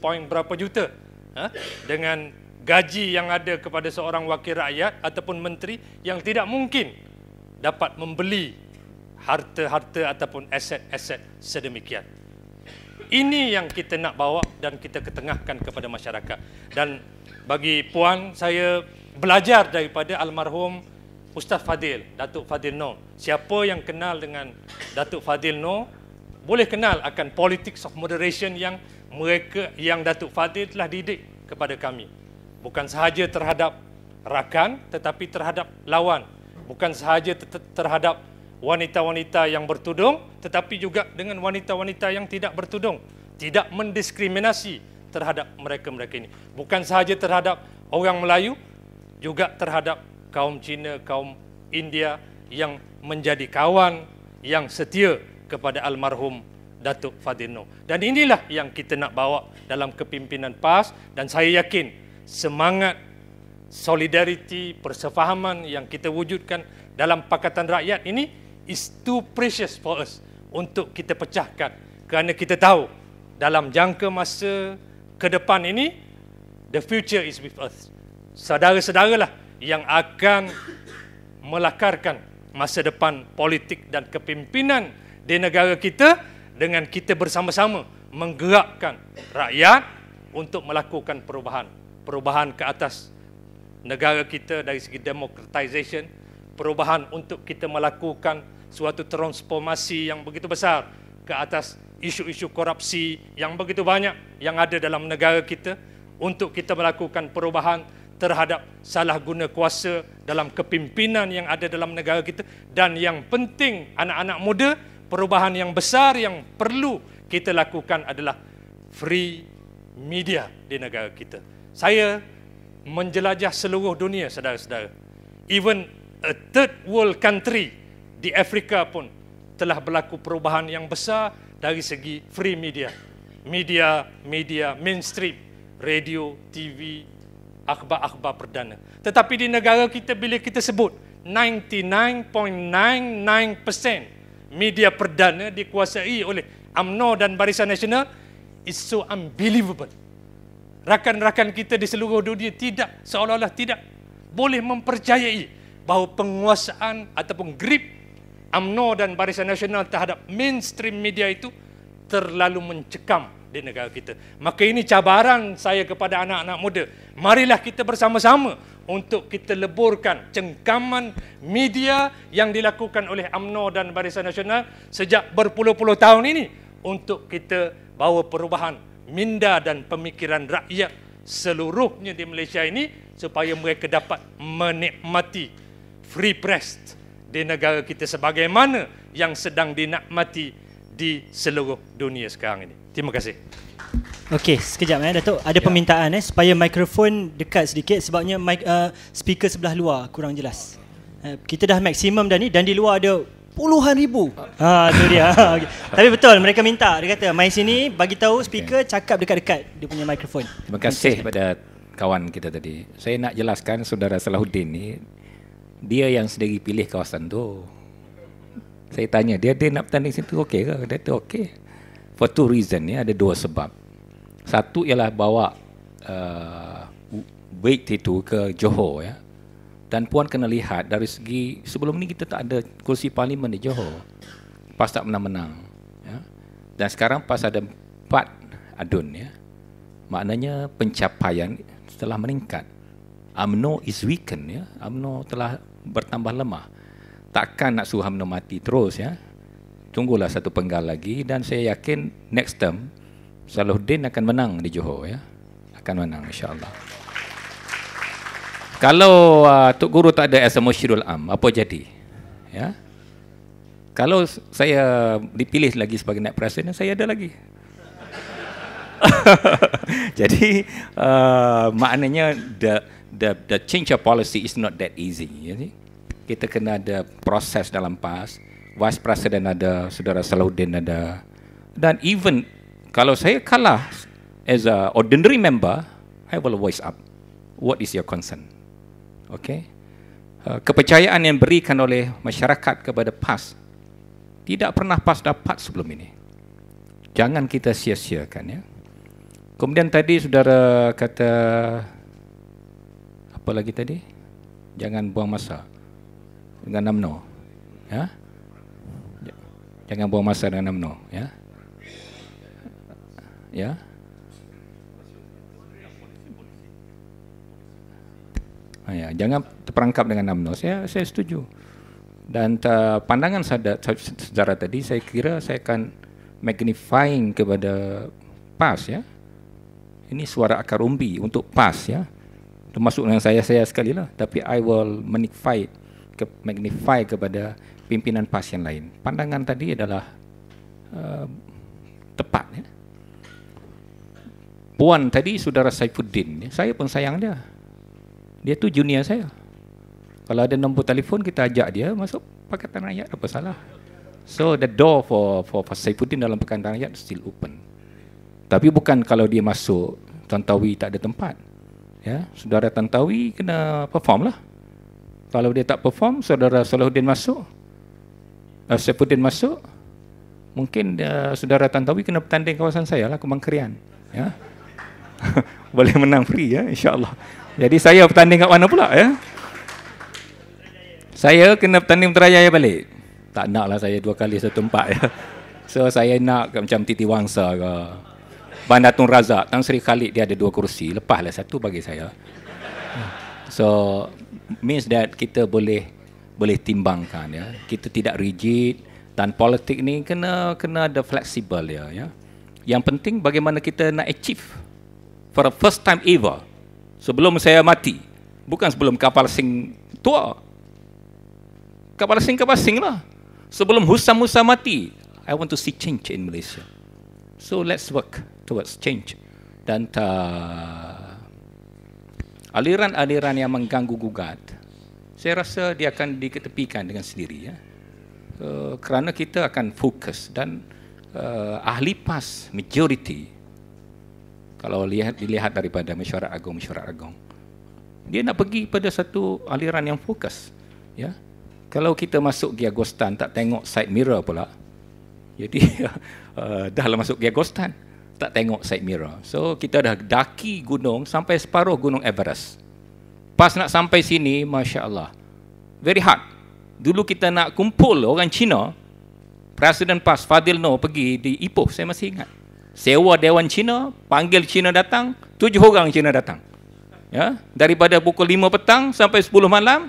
poin berapa juta? Ha? Dengan gaji yang ada kepada seorang wakil rakyat ataupun menteri yang tidak mungkin dapat membeli harta-harta ataupun aset-aset sedemikian. Ini yang kita nak bawa dan kita ketengahkan kepada masyarakat. Dan bagi puan saya belajar daripada almarhum Ustaz Fadil, Datuk Fadil Noh. Siapa yang kenal dengan Datuk Fadil Noh, boleh kenal akan politics of moderation yang mereka yang Datuk Fadil telah didik kepada kami. Bukan sahaja terhadap rakan tetapi terhadap lawan. Bukan sahaja terhadap wanita-wanita yang bertudung tetapi juga dengan wanita-wanita yang tidak bertudung. Tidak mendiskriminasi terhadap mereka-mereka ini. Bukan sahaja terhadap orang Melayu juga terhadap kaum Cina, kaum India yang menjadi kawan yang setia kepada almarhum Datuk Fadino. Dan inilah yang kita nak bawa dalam kepimpinan PAS dan saya yakin semangat solidariti, persefahaman yang kita wujudkan dalam Pakatan Rakyat ini is too precious for us untuk kita pecahkan kerana kita tahu dalam jangka masa ke depan ini the future is with us saudara-saudara lah yang akan melakarkan masa depan politik dan kepimpinan di negara kita dengan kita bersama-sama menggerakkan rakyat untuk melakukan perubahan. Perubahan ke atas negara kita dari segi demokratisasi, perubahan untuk kita melakukan suatu transformasi yang begitu besar ke atas isu-isu korupsi yang begitu banyak yang ada dalam negara kita untuk kita melakukan perubahan terhadap salah guna kuasa dalam kepimpinan yang ada dalam negara kita dan yang penting anak-anak muda perubahan yang besar yang perlu kita lakukan adalah free media di negara kita. Saya menjelajah seluruh dunia saudara-saudara. Even a third world country di Afrika pun telah berlaku perubahan yang besar dari segi free media. Media, media mainstream, radio, TV, akhbar-akhbar perdana. Tetapi di negara kita bila kita sebut 99.99% media perdana dikuasai oleh AMNO dan Barisan Nasional is so unbelievable. Rakan-rakan kita di seluruh dunia tidak seolah-olah tidak boleh mempercayai bahawa penguasaan ataupun grip AMNO dan Barisan Nasional terhadap mainstream media itu terlalu mencekam di negara kita. Maka ini cabaran saya kepada anak-anak muda. Marilah kita bersama-sama untuk kita leburkan cengkaman media yang dilakukan oleh AMNO dan Barisan Nasional sejak berpuluh-puluh tahun ini untuk kita bawa perubahan minda dan pemikiran rakyat seluruhnya di Malaysia ini supaya mereka dapat menikmati free press di negara kita sebagaimana yang sedang dinikmati di seluruh dunia sekarang ini. Terima kasih. Okey, sekejap eh Datuk, ada ya. permintaan eh supaya mikrofon dekat sedikit sebabnya mic, uh, speaker sebelah luar kurang jelas. Uh, kita dah maksimum dah ni dan di luar ada puluhan ribu. Ha tu dia. Ha, okay. Tapi betul mereka minta, dia kata mai sini bagi tahu speaker okay. cakap dekat-dekat dia punya mikrofon. Terima kasih kepada kawan kita tadi. Saya nak jelaskan saudara Salahuddin ni dia yang sendiri pilih kawasan tu. Saya tanya dia dia nak bertanding situ okey ke? Dia tu okey. For two reason ni ya, ada dua sebab. Satu ialah bawa uh, weight itu ke Johor ya. Dan puan kena lihat dari segi sebelum ni kita tak ada kursi parlimen di Johor. PAS tak menang-menang. Ya. Dan sekarang PAS ada empat adun ya. Maknanya pencapaian telah meningkat. Amno is weakened ya. Amno telah bertambah lemah takkan nak suruh UMNO mati terus ya. Tunggulah satu penggal lagi dan saya yakin next term Salahuddin akan menang di Johor ya. Akan menang insya-Allah. Kalau uh, Tok Guru tak ada as syirul Am, apa jadi? Ya. Kalau saya dipilih lagi sebagai naik presiden saya ada lagi. jadi uh, maknanya the the the change of policy is not that easy, you kita kena ada proses dalam PAS Vice President ada, Saudara Salahuddin ada dan even kalau saya kalah as a ordinary member I will voice up what is your concern okay uh, kepercayaan yang berikan oleh masyarakat kepada PAS tidak pernah PAS dapat sebelum ini jangan kita sia-siakan ya kemudian tadi saudara kata apa lagi tadi jangan buang masa dengan UMNO. Ya. Jangan buang masa dengan UMNO, ya. Ya. Ah, ya, jangan terperangkap dengan UMNO. Saya saya setuju. Dan uh, pandangan sejarah tadi saya kira saya akan magnifying kepada PAS ya. Ini suara akar umbi untuk PAS ya. Termasuk dengan saya saya sekali lah tapi I will magnify it ke- magnify kepada pimpinan pasien lain. Pandangan tadi adalah uh, tepat. Ya. Puan tadi saudara Saifuddin, ya. saya pun sayang dia. Dia tu junior saya. Kalau ada nombor telefon kita ajak dia masuk Pakatan Rakyat apa salah. So the door for for, for Saifuddin dalam Pakatan Rakyat still open. Tapi bukan kalau dia masuk Tantawi tak ada tempat. Ya, saudara Tantawi kena perform lah. Kalau dia tak perform, saudara Salahuddin masuk. Uh, Saifuddin masuk. Mungkin uh, saudara Tantawi kena bertanding kawasan saya lah, kemangkerian. Ya. Boleh menang free ya, insyaAllah. Jadi saya bertanding kat mana pula ya? Saya kena bertanding ya balik. Tak nak lah saya dua kali satu tempat ya. So saya nak ke, macam Titi Wangsa ke. Bandar Tun Razak, tang Sri Khalid dia ada dua kursi. Lepas satu bagi saya. So means that kita boleh boleh timbangkan ya. Kita tidak rigid dan politik ni kena kena ada fleksibel ya ya. Yang penting bagaimana kita nak achieve for the first time ever sebelum saya mati. Bukan sebelum kapal sing tua. Kapal sing kapal sing lah. Sebelum Husam Musa mati. I want to see change in Malaysia. So let's work towards change. Dan uh, aliran-aliran yang mengganggu gugat saya rasa dia akan diketepikan dengan sendiri ya uh, kerana kita akan fokus dan uh, ahli PAS majority kalau lihat dilihat daripada mesyuarat agung mesyuarat agung dia nak pergi pada satu aliran yang fokus ya kalau kita masuk ke agostan tak tengok side mirror pula jadi uh, dah lah masuk Giagostan tak tengok side mirror. So kita dah daki gunung sampai separuh gunung Everest. Pas nak sampai sini, Masya Allah. Very hard. Dulu kita nak kumpul orang Cina, Presiden PAS Fadil Noh pergi di Ipoh, saya masih ingat. Sewa Dewan Cina, panggil Cina datang, tujuh orang Cina datang. Ya, daripada pukul lima petang sampai sepuluh malam,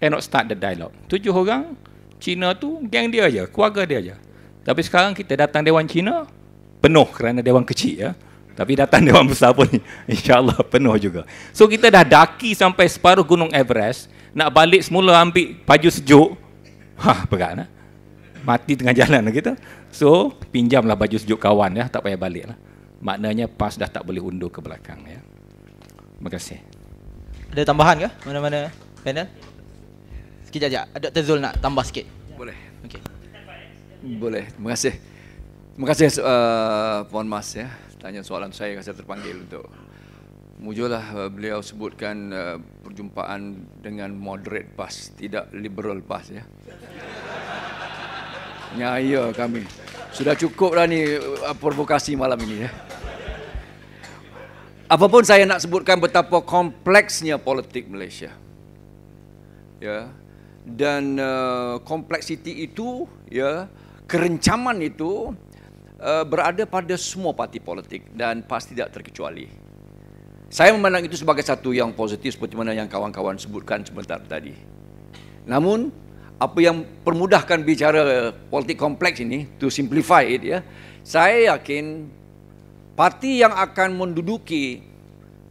cannot start the dialogue. Tujuh orang Cina tu geng dia aja, keluarga dia aja. Tapi sekarang kita datang Dewan Cina, penuh kerana dewan kecil ya. Tapi datang dewan besar pun insya-Allah penuh juga. So kita dah daki sampai separuh gunung Everest, nak balik semula ambil baju sejuk. Ha, berat nah. Mati tengah jalan lah kita. So pinjamlah baju sejuk kawan ya, tak payah balik lah. Maknanya pas dah tak boleh undur ke belakang ya. Terima kasih. Ada tambahan ke mana-mana panel? Sekejap aja. Dr. Zul nak tambah sikit. Boleh. Okey. Boleh. Terima kasih. Terima kasih uh, Puan Mas ya. Tanya soalan saya saya terpanggil untuk mujulah uh, beliau sebutkan uh, perjumpaan dengan moderate pas tidak liberal pas ya. Ya iya kami. Sudah cukup dah ni uh, provokasi malam ini ya. Apapun saya nak sebutkan betapa kompleksnya politik Malaysia. Ya. Dan uh, kompleksiti itu ya kerencaman itu Eh, berada pada semua parti politik dan pasti tidak terkecuali. Saya memandang itu sebagai satu yang positif seperti mana yang kawan-kawan sebutkan sebentar tadi. Namun, apa yang permudahkan bicara politik kompleks ini, to simplify it, ya, saya yakin parti yang akan menduduki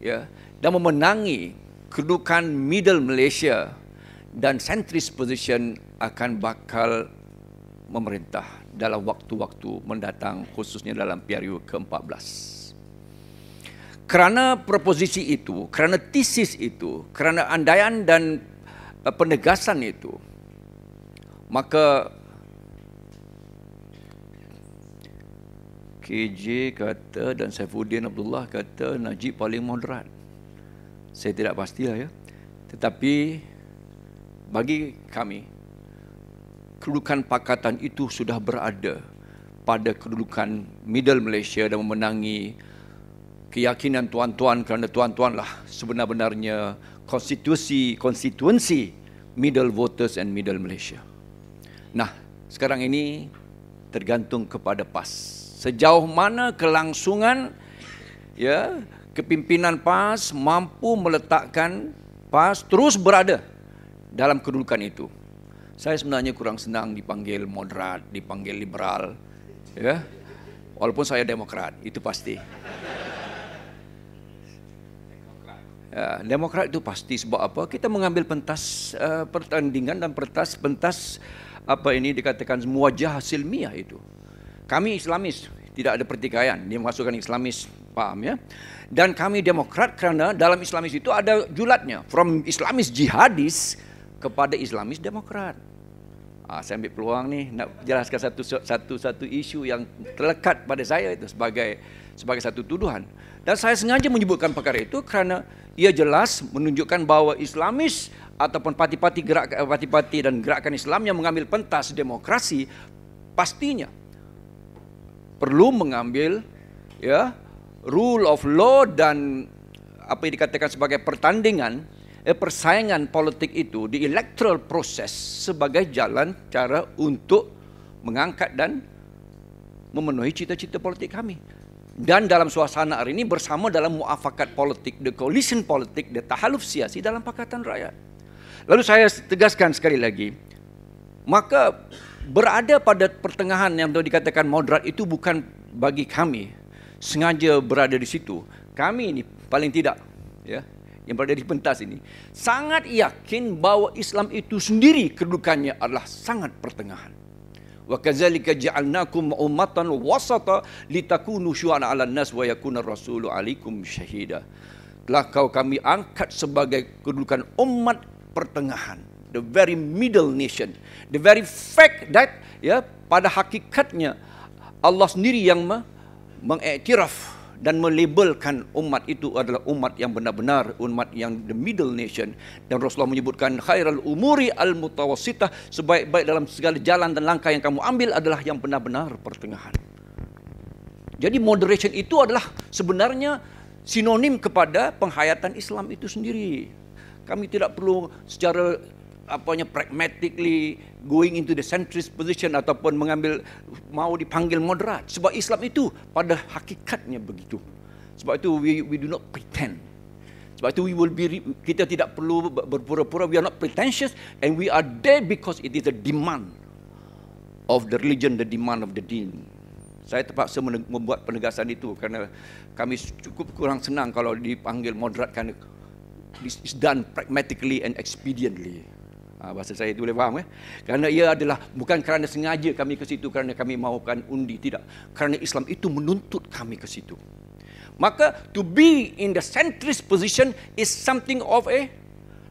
ya, dan memenangi kedudukan middle Malaysia dan centrist position akan bakal memerintah dalam waktu-waktu mendatang khususnya dalam PRU ke-14. Kerana proposisi itu, kerana tesis itu, kerana andaian dan eh, penegasan itu, maka KJ kata dan Saifuddin Abdullah kata Najib paling moderat. Saya tidak pastilah ya. Tetapi bagi kami, kedudukan pakatan itu sudah berada pada kedudukan Middle Malaysia dan memenangi keyakinan tuan-tuan kerana tuan-tuanlah sebenar-benarnya konstitusi konstituensi Middle Voters and Middle Malaysia. Nah, sekarang ini tergantung kepada PAS. Sejauh mana kelangsungan ya kepimpinan PAS mampu meletakkan PAS terus berada dalam kedudukan itu. Saya sebenarnya kurang senang dipanggil moderat, dipanggil liberal, ya. Walaupun saya demokrat, itu pasti. Ya, demokrat itu pasti sebab apa? Kita mengambil pentas uh, pertandingan dan pentas pentas apa ini dikatakan wajah ilmiah itu. Kami Islamis, tidak ada pertikaian, dia masukkan Islamis, paham ya? Dan kami demokrat karena dalam Islamis itu ada julatnya, from Islamis jihadis kepada Islamis Demokrat. Ah, saya ambil peluang nih nak jelaskan satu satu satu isu yang terlekat pada saya itu sebagai sebagai satu tuduhan. Dan saya sengaja menyebutkan perkara itu kerana ia jelas menunjukkan bahawa Islamis ataupun parti-parti gerak parti-parti dan gerakan Islam yang mengambil pentas demokrasi pastinya perlu mengambil ya rule of law dan apa yang dikatakan sebagai pertandingan Eh, persaingan politik itu di electoral proses sebagai jalan cara untuk mengangkat dan memenuhi cita-cita politik kami. Dan dalam suasana hari ini bersama dalam muafakat politik, the coalition politik, the tahaluf siasi dalam Pakatan Rakyat. Lalu saya tegaskan sekali lagi, maka berada pada pertengahan yang dikatakan moderat itu bukan bagi kami sengaja berada di situ. Kami ini paling tidak ya, yang berada di pentas ini sangat yakin bahawa Islam itu sendiri kedudukannya adalah sangat pertengahan. Wa kadzalika ja'alnakum ummatan wasata litakunu syuhada 'alan nas wa yakuna rasulu 'alaikum syahida. Telah kau kami angkat sebagai kedudukan umat pertengahan, the very middle nation, the very fact that ya pada hakikatnya Allah sendiri yang mengiktiraf dan melabelkan umat itu adalah umat yang benar-benar umat yang the middle nation dan Rasulullah menyebutkan khairul umuri al mutawassitah sebaik-baik dalam segala jalan dan langkah yang kamu ambil adalah yang benar-benar pertengahan jadi moderation itu adalah sebenarnya sinonim kepada penghayatan Islam itu sendiri kami tidak perlu secara apanya pragmatically going into the centrist position ataupun mengambil mau dipanggil moderat sebab Islam itu pada hakikatnya begitu sebab itu we we do not pretend sebab itu we will be kita tidak perlu berpura-pura we are not pretentious and we are there because it is the demand of the religion the demand of the deen saya terpaksa membuat penegasan itu kerana kami cukup kurang senang kalau dipanggil moderat kerana this is done pragmatically and expediently Ha, bahasa saya itu boleh faham eh? Kerana ia adalah bukan kerana sengaja kami ke situ kerana kami mahukan undi. Tidak. Kerana Islam itu menuntut kami ke situ. Maka to be in the centrist position is something of a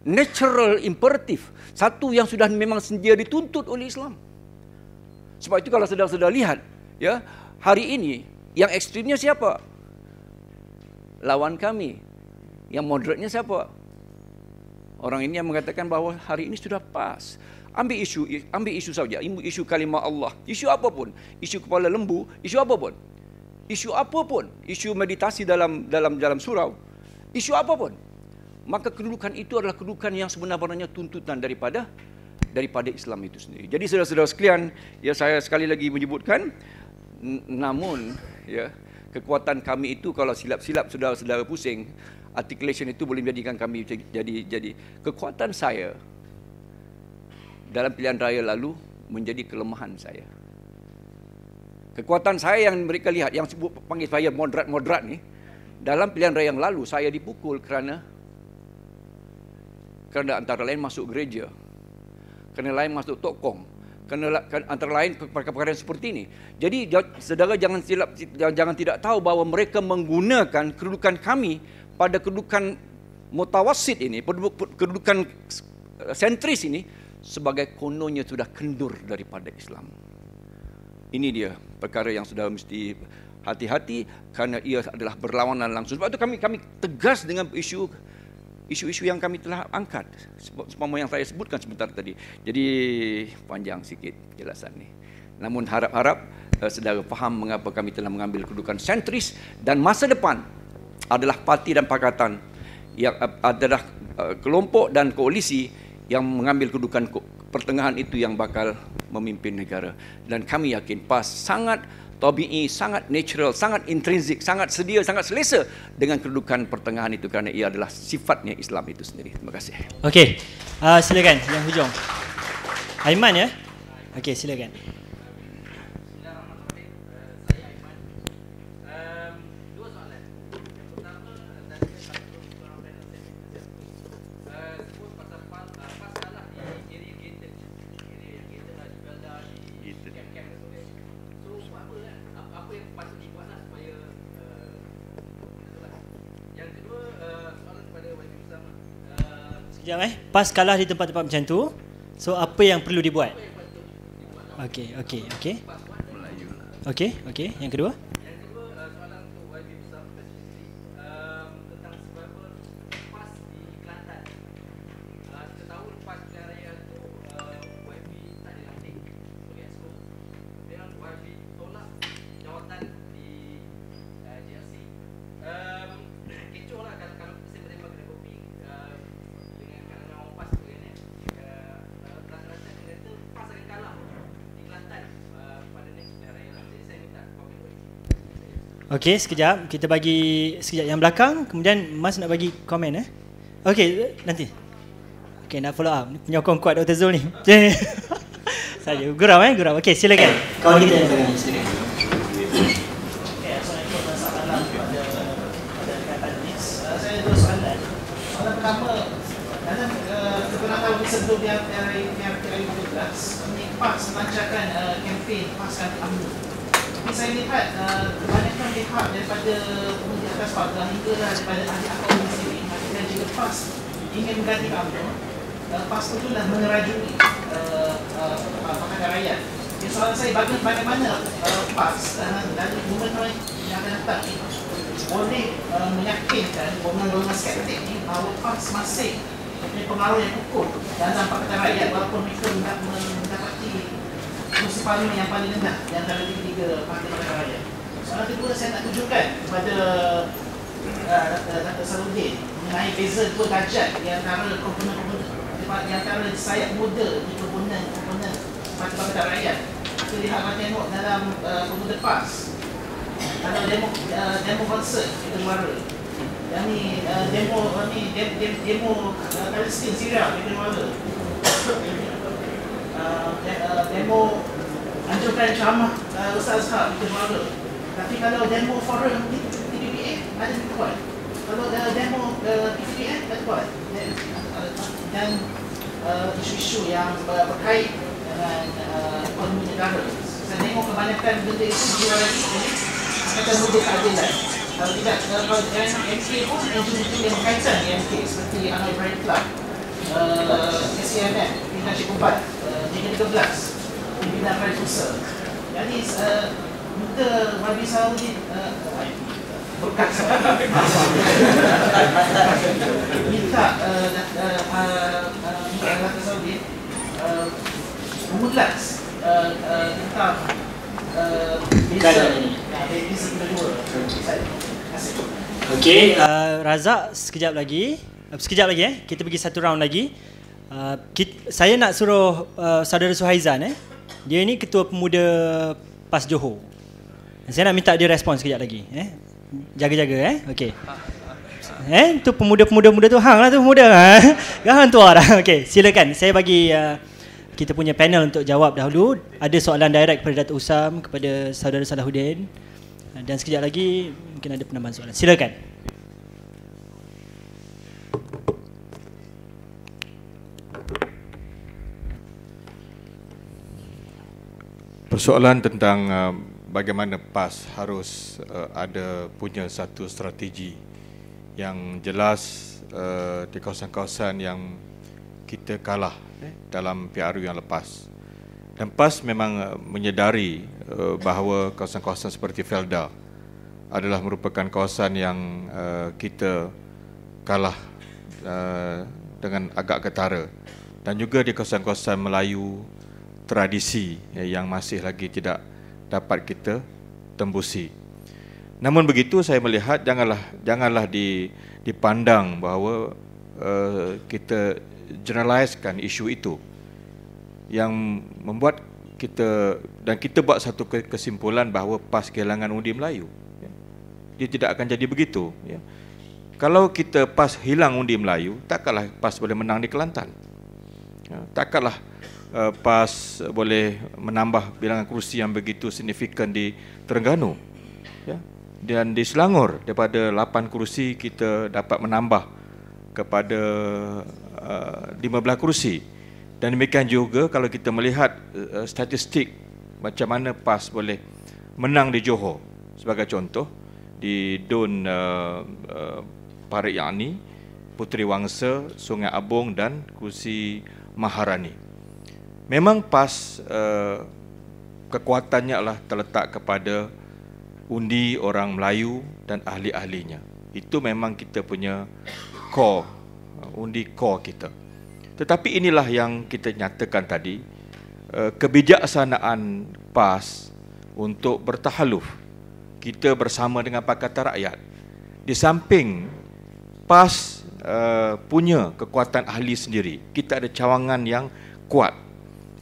natural imperative. Satu yang sudah memang sendiri dituntut oleh Islam. Sebab itu kalau sedang-sedang lihat, ya hari ini yang ekstrimnya siapa? Lawan kami. Yang moderatnya siapa? Orang ini yang mengatakan bahawa hari ini sudah pas. Ambil isu, ambil isu saja. Isu kalimah Allah, isu apapun, isu kepala lembu, isu apapun, isu apapun, isu meditasi dalam dalam dalam surau, isu apapun. Maka kedudukan itu adalah kedudukan yang sebenarnya tuntutan daripada daripada Islam itu sendiri. Jadi saudara-saudara sekalian, ya saya sekali lagi menyebutkan namun ya kekuatan kami itu kalau silap-silap saudara-saudara pusing articulation itu boleh menjadikan kami jadi jadi kekuatan saya dalam pilihan raya lalu menjadi kelemahan saya. Kekuatan saya yang mereka lihat yang sebut panggil saya moderat-moderat ni dalam pilihan raya yang lalu saya dipukul kerana kerana antara lain masuk gereja kerana lain masuk tokong kena kan, antara lain perkara-perkara seperti ini. Jadi saudara jangan silap jangan tidak tahu bahawa mereka menggunakan kedudukan kami pada kedudukan mutawasid ini, kedudukan sentris ini sebagai kononnya sudah kendur daripada Islam. Ini dia perkara yang sudah mesti hati-hati kerana ia adalah berlawanan langsung. Sebab itu kami kami tegas dengan isu isu-isu yang kami telah angkat semua yang saya sebutkan sebentar tadi. Jadi panjang sikit jelasan ni. Namun harap-harap uh, saudara faham mengapa kami telah mengambil kedudukan sentris dan masa depan adalah parti dan pakatan yang uh, adalah uh, kelompok dan koalisi yang mengambil kedudukan pertengahan itu yang bakal memimpin negara dan kami yakin PAS sangat tabii sangat natural sangat intrinsik sangat sedia sangat selesa dengan kedudukan pertengahan itu kerana ia adalah sifatnya Islam itu sendiri terima kasih okey uh, silakan yang hujung Aiman ya okey silakan Sekejap eh. Pas kalah di tempat-tempat macam tu. So apa yang perlu dibuat? Okey, okey, okey. Okey, okey. Yang kedua? Okey, sekejap. Kita bagi sekejap yang belakang. Kemudian Mas nak bagi komen. Eh? Okey, nanti. Okey, nak follow up. Penyokong kuat Dr. Zul ni. Saya gurau eh, gurau. Okey, silakan. Kau kita yang belakang. Silakan. sebelum yang yang yang yang kami pas melancarkan uh, kempen pasal amnu seperti saya lihat uh, kebanyakan pihak daripada pemerintah um, atas pakar hingga lah daripada ahli akal muslim dan juga PAS ingin mengganti UMNO uh, PAS itu dah mengerajui uh, uh, pakar rakyat jadi soalan saya baga- bagaimana uh, PAS uh, dan gubernur yang akan datang ini boleh uh, meyakinkan golongan-golongan skeptik ini bahawa PAS masih punya pengaruh yang kukuh dalam pakar rakyat walaupun mereka tidak mendapatkan fokus paling yang paling lengah di antara tiga tiga partai pada raya. Soalan kedua saya nak tunjukkan kepada eh, Dato' Saluddin mengenai beza dua tajat di antara komponen-komponen di antara sayap muda di komponen-komponen partai pada raya. Kita lihat macam tengok dalam uh, eh, pas, dalam demo eh, demo konsert di Kedemara yang ni demo uh, demo, demo uh, Palestine Syria di Kedemara Uh, uh, demo anjurkan ceramah uh, Ustaz Azhar di Jemara. Tapi kalau demo forum di TPPA, ada yang kuat. Kalau uh, demo uh, TPPA, ada uh, Dan isu-isu yang berkait dengan uh, negara. Saya tengok kebanyakan benda itu dia ini. akan mudah keadilan. Kalau tidak, kalau dengan MK pun, MK yang berkaitan dengan MK seperti Anoy Brand Club, uh, SCMM, Pintasik 13 pimpinan Raja susah. jadi muka uh, Wabi Saud ini berkat eh, minta Raja Saud ini mutlak tentang Bisa Bisa kedua Okey, uh, Razak sekejap lagi. Sekejap lagi eh. Kita pergi satu round lagi. Uh, kita, saya nak suruh uh, saudara Suhaizan eh. Dia ni ketua pemuda PAS Johor. Saya nak minta dia respon sekejap lagi eh. Jaga-jaga eh. Okey. Eh, tu pemuda-pemuda muda tu hang lah tu pemuda. Ha? Hang tua dah. Okey, silakan. Saya bagi uh, kita punya panel untuk jawab dahulu. Ada soalan direct kepada Datuk Usam, kepada saudara Salahuddin. dan sekejap lagi mungkin ada penambahan soalan. Silakan. persoalan tentang uh, bagaimana PAS harus uh, ada punya satu strategi yang jelas uh, di kawasan-kawasan yang kita kalah eh, dalam PRU yang lepas. Dan PAS memang uh, menyedari uh, bahawa kawasan-kawasan seperti Felda adalah merupakan kawasan yang uh, kita kalah uh, dengan agak ketara. Dan juga di kawasan-kawasan Melayu, tradisi eh, yang masih lagi tidak dapat kita tembusi. Namun begitu saya melihat janganlah janganlah dipandang bahawa uh, kita generaliskan isu itu yang membuat kita dan kita buat satu kesimpulan bahawa PAS kehilangan undi Melayu. Ya, dia tidak akan jadi begitu. Ya. Kalau kita PAS hilang undi Melayu, takkanlah PAS boleh menang di Kelantan. Ya. Takkanlah uh, PAS boleh menambah bilangan kerusi yang begitu signifikan di Terengganu ya dan di Selangor daripada 8 kerusi kita dapat menambah kepada uh, eh, 15 kerusi dan demikian juga kalau kita melihat uh, statistik macam mana PAS boleh menang di Johor sebagai contoh di Dun uh, uh, Parik Yani, Puteri Wangsa, Sungai Abong dan kerusi Maharani memang PAS uh, kekuatannya lah terletak kepada undi orang Melayu dan ahli-ahlinya. Itu memang kita punya core, eh, undi core kita. Tetapi inilah yang kita nyatakan tadi, uh, kebijaksanaan PAS untuk bertahaluf. Kita bersama dengan Pakatan Rakyat. Di samping PAS uh, punya kekuatan ahli sendiri, kita ada cawangan yang kuat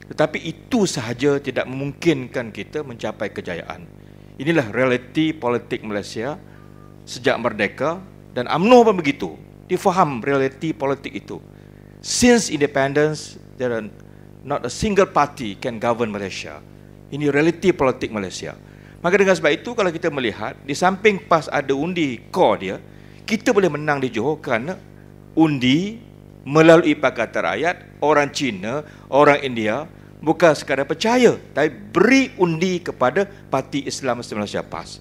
tetapi itu sahaja tidak memungkinkan kita mencapai kejayaan. Inilah realiti politik Malaysia sejak merdeka dan UMNO pun begitu. Difaham realiti politik itu. Since independence, there are not a single party can govern Malaysia. Ini realiti politik Malaysia. Maka dengan sebab itu kalau kita melihat di samping PAS ada undi core dia, kita boleh menang di Johor kerana undi melalui Pakatan Rakyat, orang Cina, orang India, bukan sekadar percaya tapi beri undi kepada parti Islam Malaysia PAS.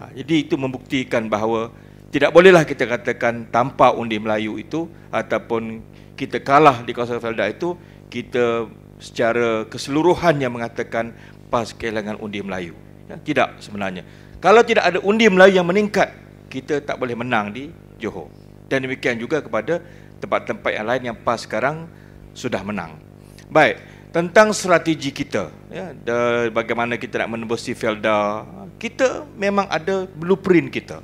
Ha, jadi itu membuktikan bahawa tidak bolehlah kita katakan tanpa undi Melayu itu ataupun kita kalah di kawasan Felda itu kita secara keseluruhan yang mengatakan PAS kehilangan undi Melayu. Ya, tidak sebenarnya. Kalau tidak ada undi Melayu yang meningkat, kita tak boleh menang di Johor. Dan demikian juga kepada tempat-tempat yang lain yang PAS sekarang sudah menang. Baik tentang strategi kita ya the, bagaimana kita nak menembusi Felda kita memang ada blueprint kita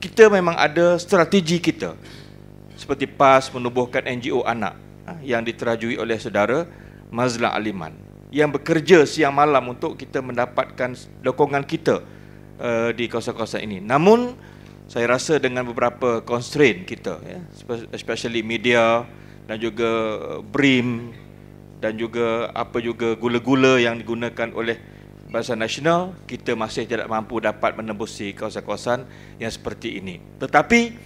kita memang ada strategi kita seperti PAS menubuhkan NGO anak ha, yang diterajui oleh saudara Mazla Aliman yang bekerja siang malam untuk kita mendapatkan dokongan kita uh, di kawasan-kawasan ini namun saya rasa dengan beberapa constraint kita ya especially media dan juga eh, BRIM dan juga apa juga gula-gula yang digunakan oleh bahasa nasional kita masih tidak mampu dapat menembusi kawasan-kawasan yang seperti ini tetapi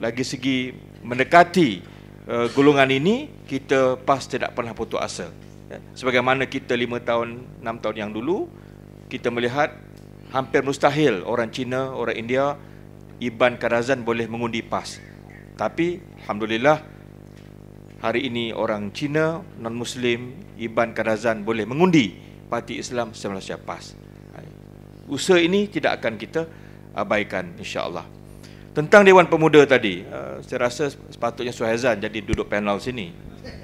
lagi segi mendekati uh, golongan ini kita pas tidak pernah putus asa ya. sebagaimana kita 5 tahun 6 tahun yang dulu kita melihat hampir mustahil orang Cina orang India Iban Karazan boleh mengundi PAS tapi alhamdulillah hari ini orang Cina, non-Muslim, Iban Kadazan boleh mengundi Parti Islam Malaysia PAS. Usaha ini tidak akan kita abaikan insya-Allah. Tentang Dewan Pemuda tadi, eh, saya rasa sepatutnya Suhaizan jadi duduk panel sini. Eh,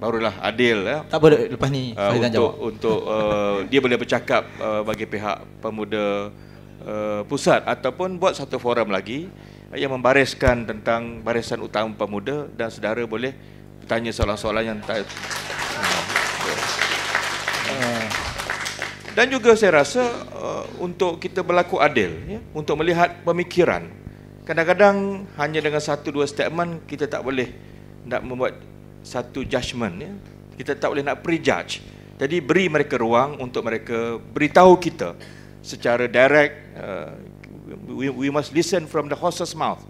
barulah adil ya. Tak boleh lepas ni eh, Suhaizan untuk, jawab. Untuk uh, dia boleh bercakap uh, bagi pihak pemuda uh, pusat ataupun buat satu forum lagi yang membariskan tentang barisan utama pemuda dan saudara boleh bertanya soalan-soalan yang tak... Hmm. Dan juga saya rasa uh, untuk kita berlaku adil, ya, untuk melihat pemikiran. Kadang-kadang hanya dengan satu dua statement kita tak boleh nak membuat satu judgement. Ya. Kita tak boleh nak prejudge. Jadi beri mereka ruang untuk mereka beritahu kita secara direct, uh, we, we must listen from the horse's mouth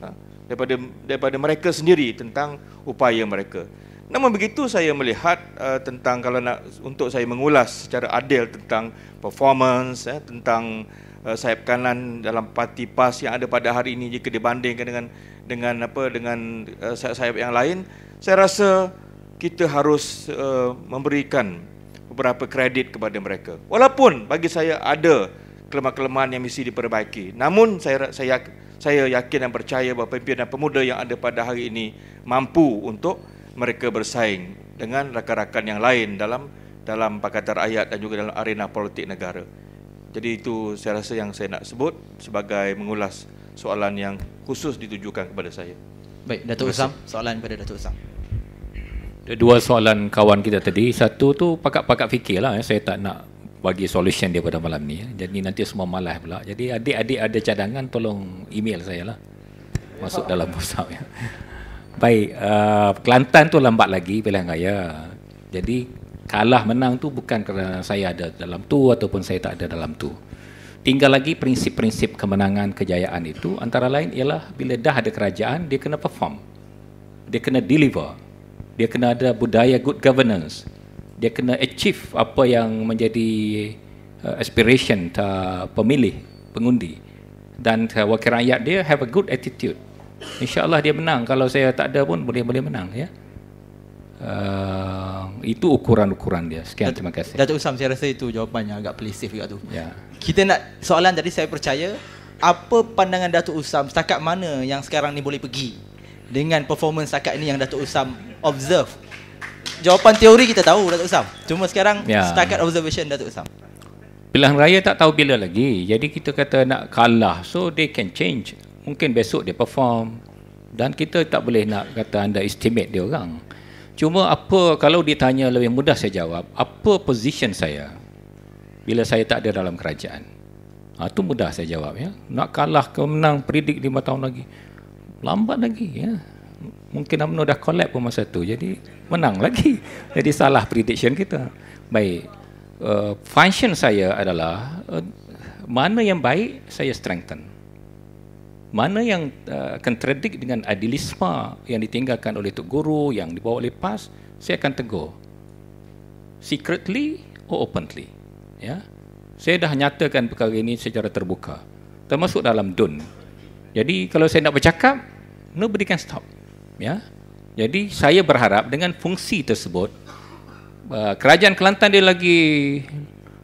ha? daripada daripada mereka sendiri tentang upaya mereka namun begitu saya melihat uh, tentang kalau nak untuk saya mengulas secara adil tentang performance ya, tentang uh, sayap kanan dalam parti PAS yang ada pada hari ini jika dibandingkan dengan dengan apa dengan uh, sayap-sayap yang lain saya rasa kita harus uh, memberikan beberapa kredit kepada mereka walaupun bagi saya ada kelemahan-kelemahan yang mesti diperbaiki. Namun saya saya saya yakin dan percaya bahawa pemimpin dan pemuda yang ada pada hari ini mampu untuk mereka bersaing dengan rakan-rakan yang lain dalam dalam pakatan rakyat dan juga dalam arena politik negara. Jadi itu saya rasa yang saya nak sebut sebagai mengulas soalan yang khusus ditujukan kepada saya. Baik, Datuk Usam, soalan kepada Datuk Usam. Ada dua soalan kawan kita tadi. Satu tu pakat-pakat fikirlah. Eh. Saya tak nak bagi solution dia pada malam ni. Jadi nanti semua malas pula. Jadi adik-adik ada cadangan tolong email saya lah. Masuk dalam WhatsApp ya. Baik, uh, Kelantan tu lambat lagi pilihan raya. Jadi kalah menang tu bukan kerana saya ada dalam tu ataupun saya tak ada dalam tu. Tinggal lagi prinsip-prinsip kemenangan kejayaan itu antara lain ialah bila dah ada kerajaan dia kena perform. Dia kena deliver. Dia kena ada budaya good governance dia kena achieve apa yang menjadi uh, aspiration uh, pemilih pengundi dan uh, wakil rakyat dia have a good attitude insyaallah dia menang kalau saya tak ada pun boleh boleh menang ya Uh, itu ukuran-ukuran dia. Sekian terima kasih. Datuk Usam, saya rasa itu jawapannya agak pelisif juga tu. Yeah. Kita nak soalan tadi saya percaya apa pandangan Datuk Usam setakat mana yang sekarang ni boleh pergi dengan performance setakat ini yang Datuk Usam observe jawapan teori kita tahu Datuk Sam. Cuma sekarang ya. setakat observation Datuk Sam. Pilihan raya tak tahu bila lagi. Jadi kita kata nak kalah so they can change. Mungkin besok dia perform dan kita tak boleh nak kata anda estimate dia orang. Cuma apa kalau ditanya lebih mudah saya jawab, apa position saya bila saya tak ada dalam kerajaan? Ha, itu mudah saya jawab ya. Nak kalah ke menang predik lima tahun lagi. Lambat lagi ya mungkin UMNO dah collab pun masa tu jadi menang lagi jadi salah prediction kita baik uh, function saya adalah uh, mana yang baik saya strengthen mana yang uh, eh, contradict dengan adilisma yang ditinggalkan oleh tok guru yang dibawa oleh PAS saya akan tegur secretly or openly ya saya dah nyatakan perkara ini secara terbuka termasuk dalam dun jadi kalau saya nak bercakap nobody can stop ya. Jadi saya berharap dengan fungsi tersebut uh, kerajaan Kelantan dia lagi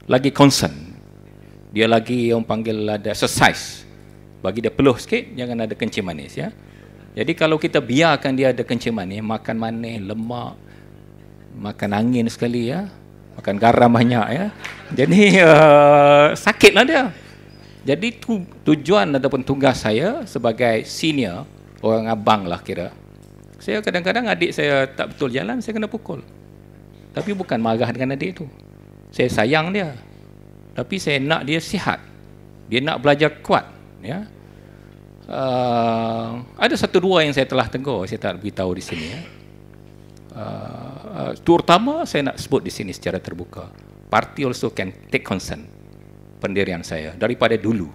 lagi concern. Dia lagi yang panggil ada exercise. Bagi dia peluh sikit jangan ada kencing manis ya. Jadi kalau kita biarkan dia ada kencing manis, makan manis, lemak, makan angin sekali ya, makan garam banyak ya. Jadi uh, sakitlah dia. Jadi tu, tujuan ataupun tugas saya sebagai senior orang abang lah kira saya kadang-kadang adik saya tak betul jalan saya kena pukul tapi bukan marah dengan adik tu saya sayang dia tapi saya nak dia sihat dia nak belajar kuat ya uh, ada satu dua yang saya telah tengok. saya tak beritahu di sini ya uh, uh, terutama saya nak sebut di sini secara terbuka party also can take concern pendirian saya daripada dulu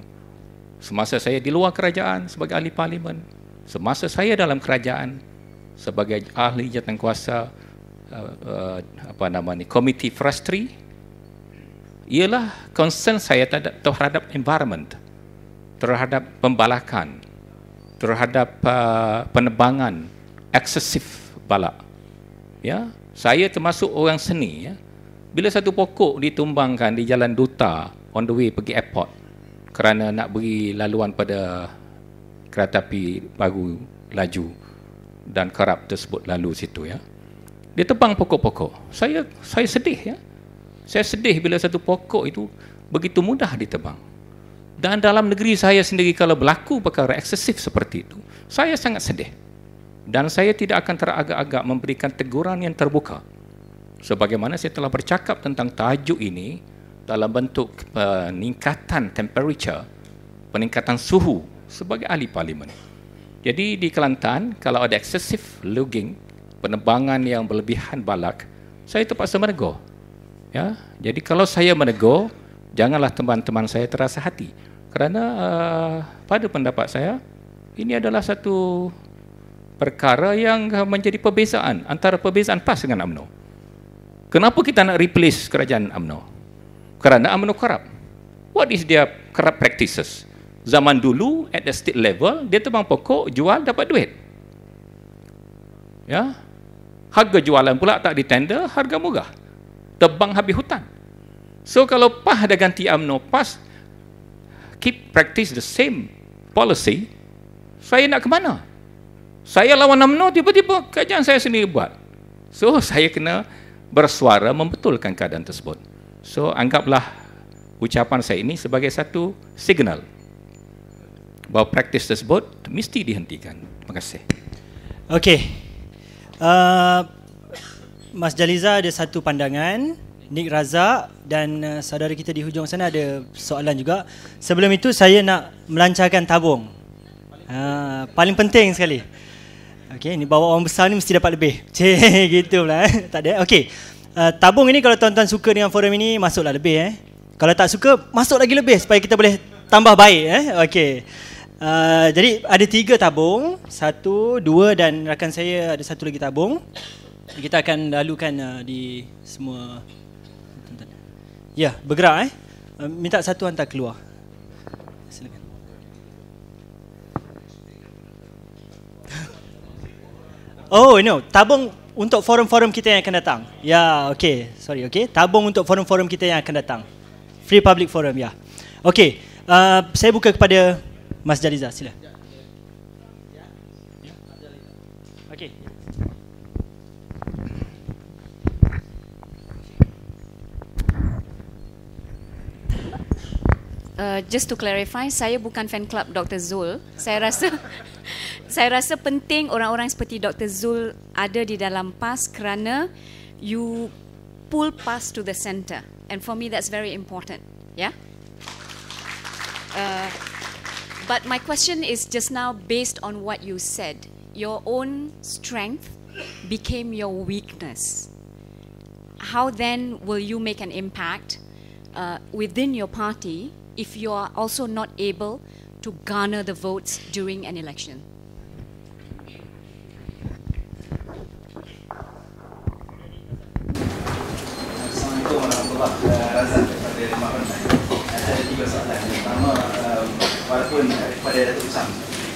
semasa saya di luar kerajaan sebagai ahli parlimen semasa saya dalam kerajaan sebagai ahli jawatan kuasa uh, uh, apa nama ni komiti forestry ialah concern saya terhadap, terhadap environment terhadap pembalakan terhadap uh, penebangan eksesif balak ya saya termasuk orang seni ya bila satu pokok ditumbangkan di jalan duta on the way pergi airport kerana nak beri laluan pada kereta api baru laju dan kerap tersebut lalu situ ya. Dia tebang pokok-pokok. Saya saya sedih ya. Saya sedih bila satu pokok itu begitu mudah ditebang. Dan dalam negeri saya sendiri kalau berlaku perkara eksesif seperti itu, saya sangat sedih. Dan saya tidak akan teragak-agak memberikan teguran yang terbuka. Sebagaimana saya telah bercakap tentang tajuk ini dalam bentuk eh, peningkatan temperature, peningkatan suhu sebagai ahli parlimen. Jadi di Kelantan kalau ada excessive logging, penebangan yang berlebihan balak, saya terpaksa menegur. Ya. Jadi kalau saya menegur, janganlah teman-teman saya terasa hati. Kerana uh, pada pendapat saya, ini adalah satu perkara yang menjadi perbezaan antara perbezaan PAS dengan AMNO. Kenapa kita nak replace kerajaan AMNO? Kerana AMNO korup. What is their corrupt practices? zaman dulu at the state level dia tebang pokok jual dapat duit ya harga jualan pula tak ditender harga murah tebang habis hutan so kalau PAH ada ganti UMNO PAS keep practice the same policy saya nak ke mana saya lawan amno tiba-tiba kajian saya sendiri buat so saya kena bersuara membetulkan keadaan tersebut so anggaplah ucapan saya ini sebagai satu signal bahawa praktis tersebut mesti dihentikan. Terima kasih. Okey. Uh, Mas Jaliza ada satu pandangan, Nik Razak dan uh, saudara kita di hujung sana ada soalan juga. Sebelum itu saya nak melancarkan tabung. Uh, paling penting sekali. Okey, ini bawa orang besar ni mesti dapat lebih. Cih, gitu pula. Eh? Tak ada. Eh. Okey. Uh, tabung ini kalau tuan-tuan suka dengan forum ini, masuklah lebih. Eh? Kalau tak suka, masuk lagi lebih supaya kita boleh tambah baik. Eh? Okey. Uh, jadi ada tiga tabung, satu, dua dan rakan saya ada satu lagi tabung. Kita akan lalukan uh, di semua. Ya, yeah, bergerak eh. Uh, minta satu hantar keluar. Silakan. Oh no, tabung untuk forum-forum kita yang akan datang. Ya, yeah, okay. Sorry, okay. Tabung untuk forum-forum kita yang akan datang. Free public forum, ya. Yeah. Okay, uh, saya buka kepada Mas Jaliza, sila. Okey. Uh, just to clarify, saya bukan fan club Dr. Zul. Saya rasa saya rasa penting orang-orang seperti Dr. Zul ada di dalam PAS kerana you pull PAS to the center. And for me, that's very important. Yeah. Uh, But my question is just now based on what you said. Your own strength became your weakness. How then will you make an impact uh, within your party if you are also not able to garner the votes during an election? Assalamualaikum warahmatullahi wabarakatuh. Saya ada tiga soalan. Pertama, um, walaupun eh, kepada Datuk Usam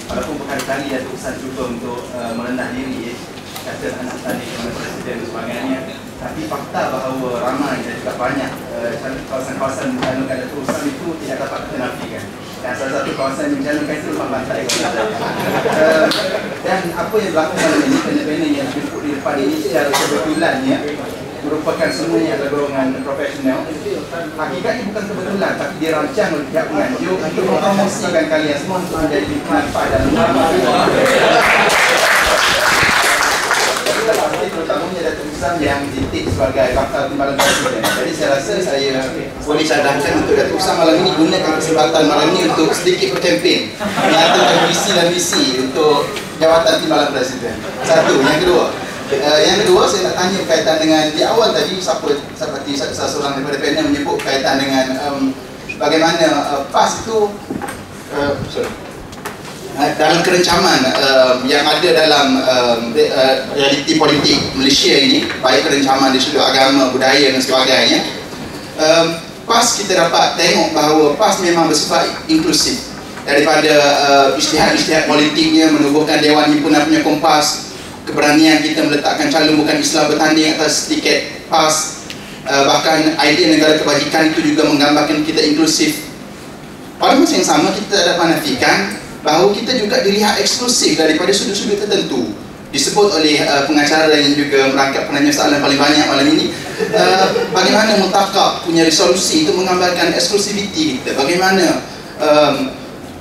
walaupun berkali-kali Datuk Usam cuba untuk uh, eh, merendah diri eh, kata anak tadi kepada Presiden dan sebagainya tapi fakta bahawa ramai dan juga banyak uh, kawasan-kawasan menjalankan Datuk Usam itu tidak dapat kita nafikan dan salah satu kawasan yang menjalankan itu memang bantai uh, dan apa yang berlaku dalam ini penyebabnya yang dikumpul di depan ini secara ya merupakan semuanya adalah golongan profesional hakikatnya bukan kebetulan tapi dirancang oleh pihak penganjur untuk mempromosikan kalian semua untuk menjadi manfaat dan manfaat yang ditik sebagai fakta timbalan presiden. Jadi saya rasa saya boleh cadangkan untuk Datuk Usam malam ini gunakan kesempatan malam ini untuk sedikit berkempen yang tentang visi dan misi untuk jawatan timbalan presiden. Satu. Yang kedua, Uh, yang kedua saya nak tanya berkaitan dengan di awal tadi siapa seperti salah seorang daripada panel menyebut kaitan dengan um, bagaimana uh, PAS itu uh, uh, dalam kerencaman um, yang ada dalam um, de, uh, realiti politik Malaysia ini baik kerencaman di sudut agama, budaya dan sebagainya um, PAS kita dapat tengok bahawa PAS memang bersifat inklusif daripada uh, istihad-istihad politiknya menubuhkan Dewan Himpunan punya kompas keberanian kita meletakkan calon bukan Islam bertanding atas tiket PAS eh, bahkan idea negara kebajikan itu juga menggambarkan kita inklusif pada masa yang sama kita tak dapat nafikan bahawa kita juga dilihat eksklusif daripada sudut-sudut tertentu disebut oleh uh, pengacara yang juga merangkap penanya soalan paling banyak malam ini uh, bagaimana mutakab punya resolusi itu menggambarkan eksklusiviti kita bagaimana um,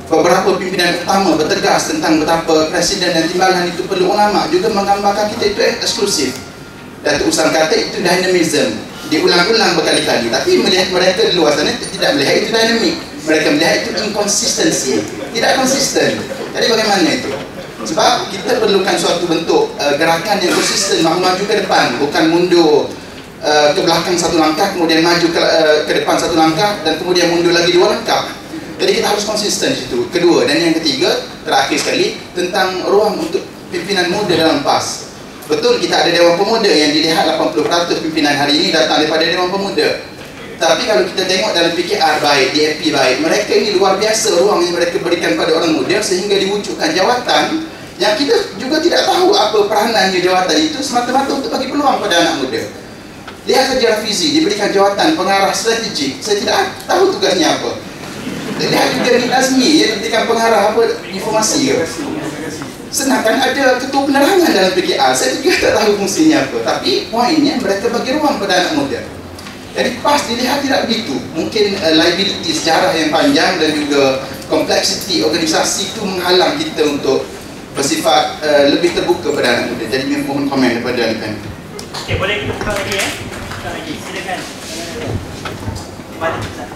beberapa pimpinan pertama bertegas tentang betapa presiden dan timbalan itu perlu ulama juga menggambarkan kita itu eksklusif dan Usang kata itu dynamism diulang-ulang berkali-kali tapi melihat mereka di luar sana tidak melihat itu dinamik, mereka melihat itu inconsistency tidak konsisten jadi bagaimana itu? sebab kita perlukan suatu bentuk uh, gerakan yang konsisten mahu maju ke depan bukan mundur uh, ke belakang satu langkah kemudian maju ke, uh, ke depan satu langkah dan kemudian mundur lagi dua langkah jadi kita harus konsisten di situ. Kedua dan yang ketiga, terakhir sekali tentang ruang untuk pimpinan muda dalam PAS. Betul kita ada Dewan Pemuda yang dilihat 80% pimpinan hari ini datang daripada Dewan Pemuda. Tapi kalau kita tengok dalam PKR baik, DAP baik, mereka ini luar biasa ruang yang mereka berikan kepada orang muda sehingga diwujudkan jawatan yang kita juga tidak tahu apa peranan jawatan itu semata-mata untuk bagi peluang kepada anak muda. Lihat saja Rafizi diberikan jawatan pengarah strategik. Saya tidak tahu tugasnya apa. Jadi ada jadi Azmi yang nantikan pengarah apa informasi ke? Senangkan ada ketua penerangan dalam PKR. Saya juga tak tahu fungsinya apa. Tapi poinnya mereka bagi ruang kepada anak muda. Jadi PAS dilihat tidak begitu. Mungkin uh, liability sejarah yang panjang dan juga kompleksiti organisasi itu menghalang kita untuk bersifat uh, lebih terbuka pada anak muda. Jadi saya mohon komen daripada anak muda. Okay, boleh kita buka lagi ya? Buka lagi. Silakan. Terima kasih.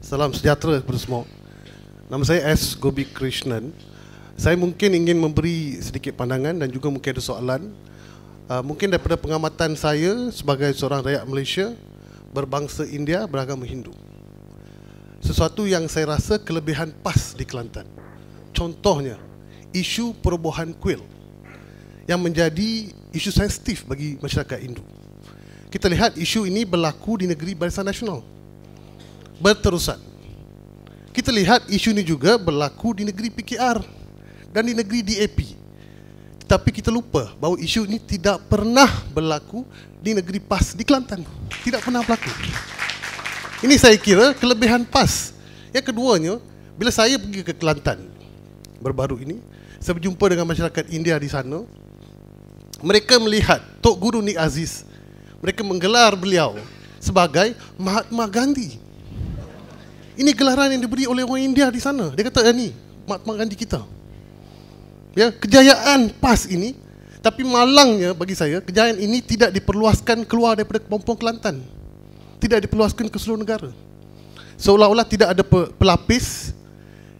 Salam sejahtera kepada semua. Nama saya S. Gobi Krishnan. Saya mungkin ingin memberi sedikit pandangan dan juga mungkin ada soalan. Uh, mungkin daripada pengamatan saya sebagai seorang rakyat Malaysia berbangsa India beragama Hindu. Sesuatu yang saya rasa kelebihan pas di Kelantan. Contohnya, isu perubahan kuil yang menjadi isu sensitif bagi masyarakat Hindu. Kita lihat isu ini berlaku di negeri Barisan Nasional. Berterusan kita lihat isu ini juga berlaku di negeri PKR dan di negeri DAP. Tetapi kita lupa bahawa isu ini tidak pernah berlaku di negeri PAS di Kelantan. Tidak pernah berlaku. Ini saya kira kelebihan PAS. Yang keduanya, bila saya pergi ke Kelantan berbaru ini, saya berjumpa dengan masyarakat India di sana, mereka melihat Tok Guru Nik Aziz, mereka menggelar beliau sebagai Mahatma Gandhi. Ini gelaran yang diberi oleh orang India di sana. Dia kata ini eh, Mahatma Gandhi kita. Ya, kejayaan PAS ini tapi malangnya bagi saya kejayaan ini tidak diperluaskan keluar daripada Kepompong Kelantan. Tidak diperluaskan ke seluruh negara. Seolah-olah tidak ada pelapis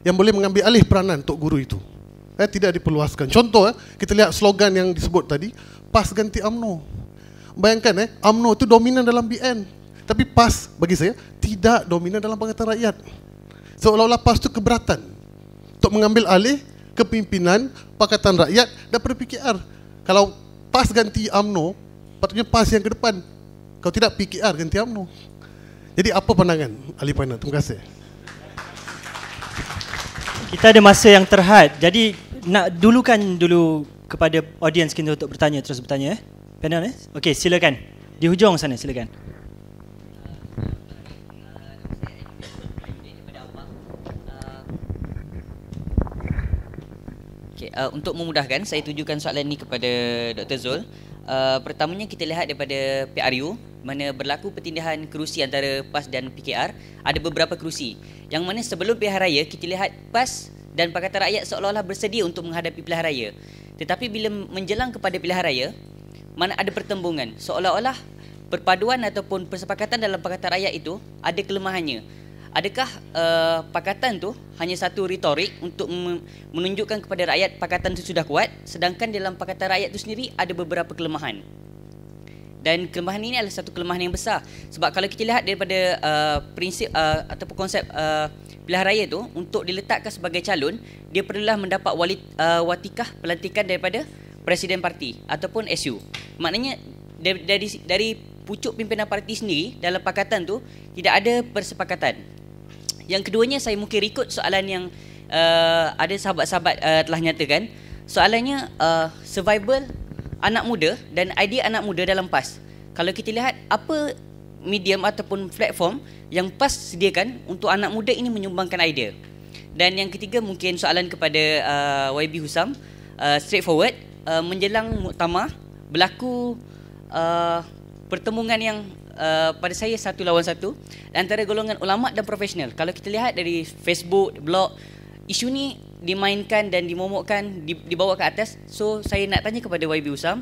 yang boleh mengambil alih peranan untuk guru itu. Eh, tidak diperluaskan. Contoh, eh, kita lihat slogan yang disebut tadi, PAS ganti AMNO. Bayangkan, eh, AMNO itu dominan dalam BN. Tapi PAS bagi saya tidak dominan dalam pangkatan rakyat. Seolah-olah PAS tu keberatan untuk mengambil alih kepimpinan pangkatan rakyat daripada PKR. Kalau PAS ganti AMNO, patutnya PAS yang ke depan. Kalau tidak PKR ganti AMNO. Jadi apa pandangan Ali Pena? Terima kasih. Kita ada masa yang terhad. Jadi nak dulukan dulu kepada audiens kita untuk bertanya terus bertanya. Eh? Panel eh? Okey, silakan. Di hujung sana silakan. uh, untuk memudahkan saya tujukan soalan ini kepada Dr Zul. Uh, pertamanya kita lihat daripada PRU mana berlaku pertindahan kerusi antara PAS dan PKR ada beberapa kerusi. Yang mana sebelum pilihan raya kita lihat PAS dan Pakatan Rakyat seolah-olah bersedia untuk menghadapi pilihan raya. Tetapi bila menjelang kepada pilihan raya mana ada pertembungan seolah-olah perpaduan ataupun persepakatan dalam Pakatan Rakyat itu ada kelemahannya adakah uh, pakatan tu hanya satu retorik untuk menunjukkan kepada rakyat pakatan itu sudah kuat sedangkan dalam pakatan rakyat itu sendiri ada beberapa kelemahan dan kelemahan ini adalah satu kelemahan yang besar sebab kalau kita lihat daripada uh, prinsip uh, ataupun konsep uh, pilihan raya tu untuk diletakkan sebagai calon dia perlulah mendapat wali, uh, watikah pelantikan daripada presiden parti ataupun SU maknanya dari dari, dari pucuk pimpinan parti sendiri dalam pakatan tu tidak ada persepakatan yang keduanya saya mungkin ikut soalan yang uh, ada sahabat-sahabat uh, telah nyatakan. Soalannya uh, survival anak muda dan idea anak muda dalam PAS. Kalau kita lihat apa medium ataupun platform yang PAS sediakan untuk anak muda ini menyumbangkan idea. Dan yang ketiga mungkin soalan kepada uh, YB Husam uh, straightforward uh, menjelang muktamar berlaku uh, pertemuan yang Uh, pada saya satu lawan satu antara golongan ulama dan profesional. Kalau kita lihat dari Facebook, blog, isu ni dimainkan dan dimomokkan dibawa ke atas. So saya nak tanya kepada YB Usam,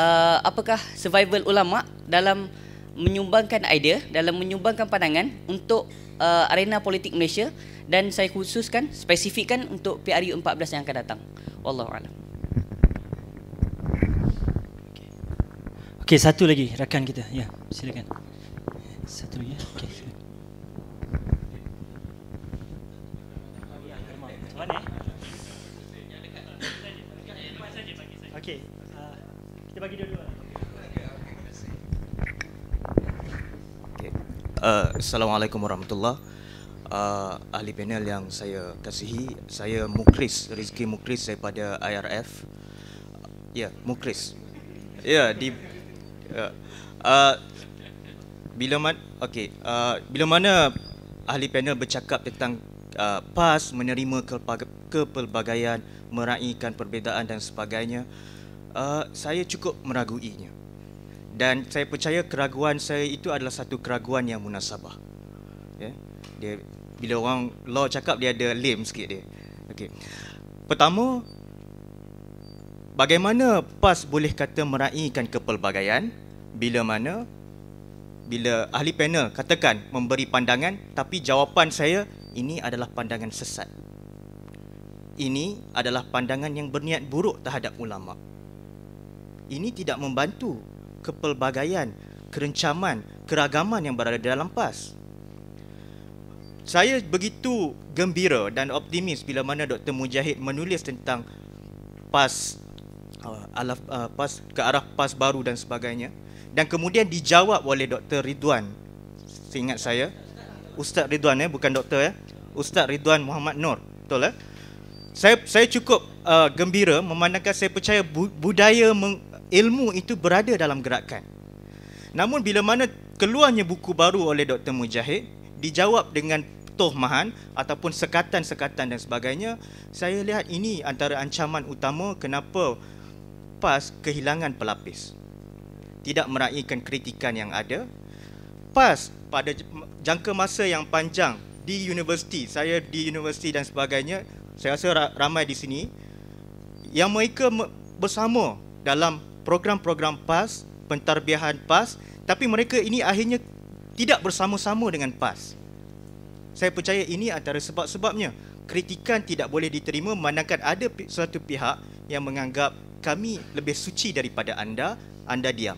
uh, apakah survival ulama dalam menyumbangkan idea dalam menyumbangkan pandangan untuk uh, arena politik Malaysia dan saya khususkan spesifikkan untuk PRU 14 yang akan datang. Wallahu a'lam. Okey, satu lagi rakan kita. Ya. Yeah silakan. Satu ya. Okey. Mari uh, kita bagi dua-dua. Lah. Uh, Assalamualaikum warahmatullahi uh, Ahli panel yang saya kasihi Saya Mukris, Rizki Mukris daripada IRF Ya, yeah, Mukris Ya, yeah, di ya. uh, uh, bila mat okey uh, bila mana ahli panel bercakap tentang uh, PAS menerima kepelbagaian meraihkan perbezaan dan sebagainya uh, saya cukup meraguinya dan saya percaya keraguan saya itu adalah satu keraguan yang munasabah okay? Ya, dia bila orang law cakap dia ada lame sikit dia okey pertama bagaimana PAS boleh kata meraihkan kepelbagaian bila mana bila ahli panel katakan memberi pandangan tapi jawapan saya ini adalah pandangan sesat. Ini adalah pandangan yang berniat buruk terhadap ulama. Ini tidak membantu kepelbagaian, kerencaman, keragaman yang berada dalam PAS. Saya begitu gembira dan optimis bila mana Dr. Mujahid menulis tentang PAS Uh, uh, pas ke arah pas baru dan sebagainya dan kemudian dijawab oleh Dr Ridwan seingat saya Ustaz Ridwan eh bukan doktor eh Ustaz Ridwan Muhammad Nur betul eh saya saya cukup uh, gembira memandangkan saya percaya bu, budaya meng, ilmu itu berada dalam gerakan namun bila mana keluarnya buku baru oleh Dr Mujahid dijawab dengan toh mahan ataupun sekatan-sekatan dan sebagainya saya lihat ini antara ancaman utama kenapa PAS kehilangan pelapis. Tidak meraihkan kritikan yang ada. PAS pada jangka masa yang panjang di universiti, saya di universiti dan sebagainya, saya rasa ramai di sini, yang mereka bersama dalam program-program PAS, pentarbiahan PAS, tapi mereka ini akhirnya tidak bersama-sama dengan PAS. Saya percaya ini antara sebab-sebabnya kritikan tidak boleh diterima manakan ada satu pihak yang menganggap kami lebih suci daripada anda, anda diam.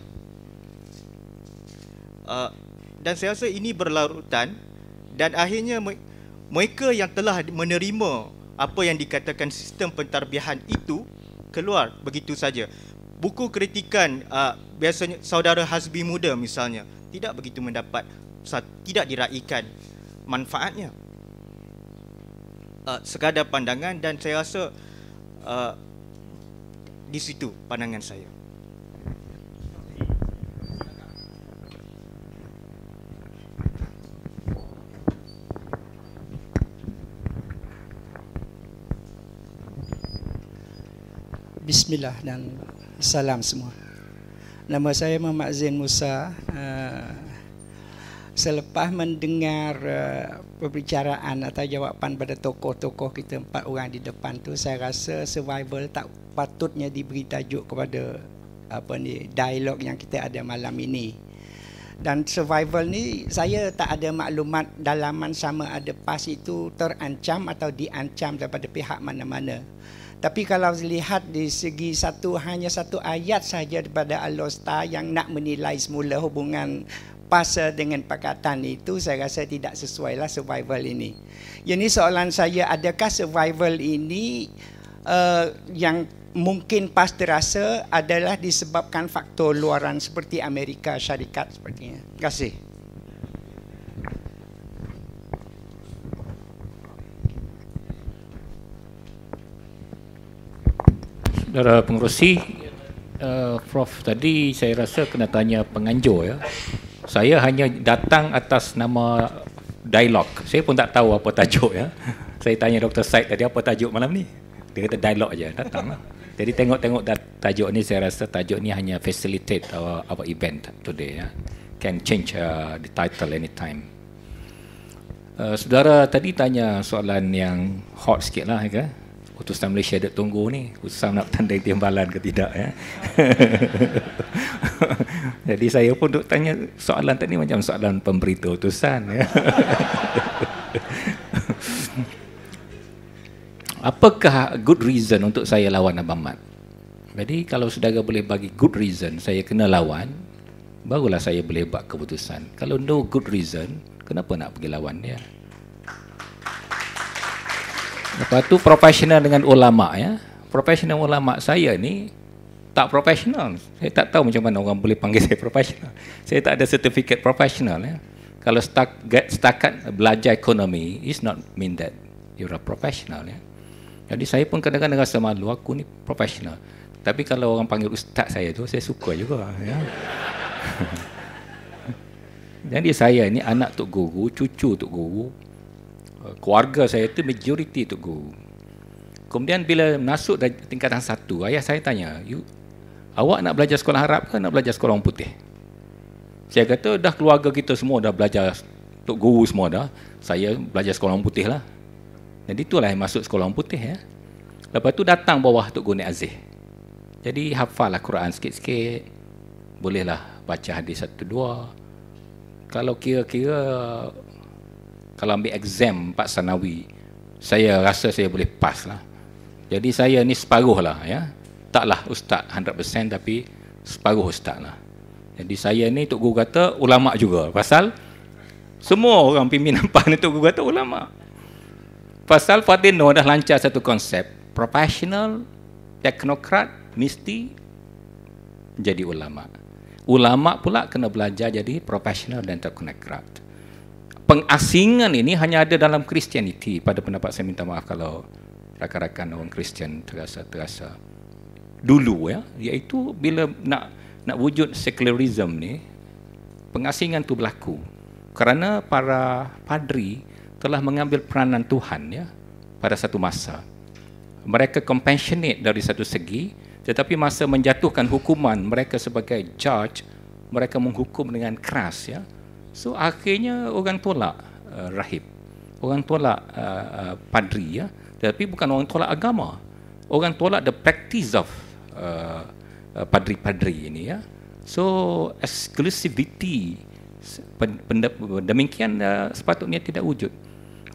Uh, dan saya rasa ini berlarutan dan akhirnya mereka yang telah menerima apa yang dikatakan sistem pentarbihan itu keluar begitu saja. Buku kritikan uh, biasanya saudara Hasbi Muda misalnya tidak begitu mendapat tidak diraikan manfaatnya. Uh, sekadar pandangan dan saya rasa uh, di situ pandangan saya. Bismillah dan salam semua. Nama saya Muhammad Zain Musa. Eh, selepas mendengar eh, perbicaraan atau jawapan pada tokoh-tokoh kita empat orang di depan tu saya rasa survival tak patutnya diberi tajuk kepada apa ni dialog yang kita ada malam ini dan survival ni saya tak ada maklumat dalaman sama ada PAS itu terancam atau diancam daripada pihak mana-mana tapi kalau dilihat di segi satu hanya satu ayat saja daripada Alostar yang nak menilai semula hubungan pasal dengan perkataan itu saya rasa tidak sesuai lah survival ini. Jadi soalan saya adakah survival ini uh, yang mungkin pasti rasa adalah disebabkan faktor luaran seperti Amerika Syarikat sepertinya. Terima kasih. Saudara pengurusi, uh, eh, Prof tadi saya rasa kena tanya penganjur ya saya hanya datang atas nama dialog. Saya pun tak tahu apa tajuk ya. Saya tanya Dr. Said tadi apa tajuk malam ni. Dia kata dialog aja datang. Lah. Jadi tengok-tengok tajuk ni saya rasa tajuk ni hanya facilitate our, our event today ya. Can change uh, the title anytime. Uh, saudara tadi tanya soalan yang hot sikit lah. Ya, kan? Kutusan Malaysia ada tunggu ni, usah nak tanding timbalan ke tidak ya. Jadi saya pun duk tanya soalan tadi macam soalan pemberita utusan ya. Apakah good reason untuk saya lawan Abang Mat? Jadi kalau saudara boleh bagi good reason saya kena lawan, barulah saya boleh buat keputusan. Kalau no good reason, kenapa nak pergi lawan dia? Ya? Lepas tu profesional dengan ulama ya. Profesional ulama saya ni tak profesional. Saya tak tahu macam mana orang boleh panggil saya profesional. Saya tak ada sertifikat profesional ya. Kalau setakat, setakat belajar ekonomi is not mean that you're a professional ya. Jadi saya pun kadang-kadang rasa malu aku ni profesional. Tapi kalau orang panggil ustaz saya tu saya suka juga ya. Jadi saya ini anak tok guru, cucu tok guru, keluarga saya tu majoriti tu guru. Kemudian bila masuk dari tingkatan satu, ayah saya tanya, you, awak nak belajar sekolah Arab ke nak belajar sekolah orang putih? Saya kata, dah keluarga kita semua dah belajar untuk guru semua dah, saya belajar sekolah orang putih lah. Jadi itulah yang masuk sekolah orang putih ya. Lepas tu datang bawah Tok Guni Aziz. Jadi hafal lah Quran sikit-sikit. Bolehlah baca hadis satu dua. Kalau kira-kira kalau ambil exam Pak Sanawi saya rasa saya boleh pass lah jadi saya ni separuh lah ya taklah ustaz 100% tapi separuh ustaz lah jadi saya ni Tok Guru kata ulama juga pasal semua orang pimpinan PAN ni Tok Guru kata ulama pasal Fatino dah lancar satu konsep professional teknokrat mesti jadi ulama ulama pula kena belajar jadi professional dan teknokrat pengasingan ini hanya ada dalam Christianity pada pendapat saya minta maaf kalau rakan-rakan orang Kristian terasa terasa dulu ya iaitu bila nak nak wujud sekularisme ni pengasingan tu berlaku kerana para padri telah mengambil peranan Tuhan ya pada satu masa mereka compassionate dari satu segi tetapi masa menjatuhkan hukuman mereka sebagai judge mereka menghukum dengan keras ya So akhirnya orang tolak uh, rahib. Orang tolak uh, uh, padri ya, tapi bukan orang tolak agama. Orang tolak the practice of uh, uh, padri-padri ini ya. So exclusivity demikian uh, sepatutnya tidak wujud.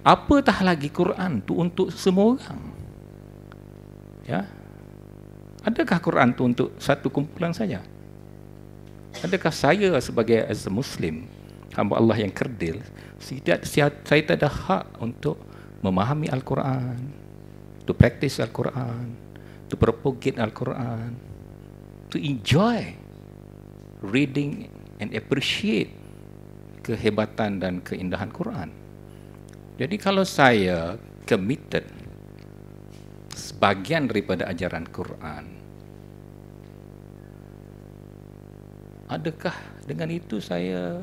Apatah lagi Quran tu untuk semua orang. Ya. Adakah Quran tu untuk satu kumpulan saja? Adakah saya sebagai as a Muslim hamba Allah yang kerdil, saya tidak ada hak untuk memahami Al-Quran, to practice Al-Quran, to propagate Al-Quran, to enjoy reading and appreciate kehebatan dan keindahan Quran. Jadi kalau saya committed sebagian daripada ajaran Quran, adakah dengan itu saya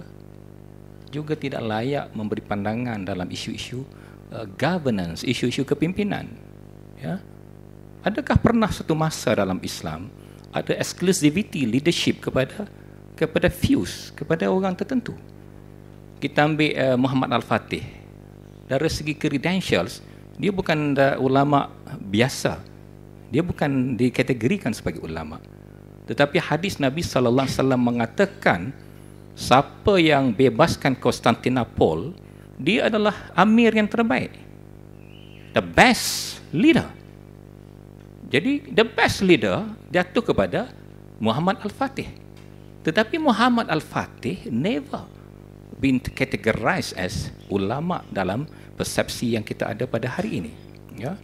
juga tidak layak memberi pandangan dalam isu-isu uh, governance, isu-isu kepimpinan. Ya. Adakah pernah satu masa dalam Islam ada exclusivity leadership kepada kepada views, kepada orang tertentu? Kita ambil uh, Muhammad Al-Fatih. Dari segi credentials, dia bukan uh, ulama biasa. Dia bukan dikategorikan sebagai ulama. Tetapi hadis Nabi sallallahu alaihi wasallam mengatakan siapa yang bebaskan Konstantinopel dia adalah amir yang terbaik the best leader jadi the best leader jatuh kepada Muhammad Al-Fatih tetapi Muhammad Al-Fatih never been categorized as ulama dalam persepsi yang kita ada pada hari ini ya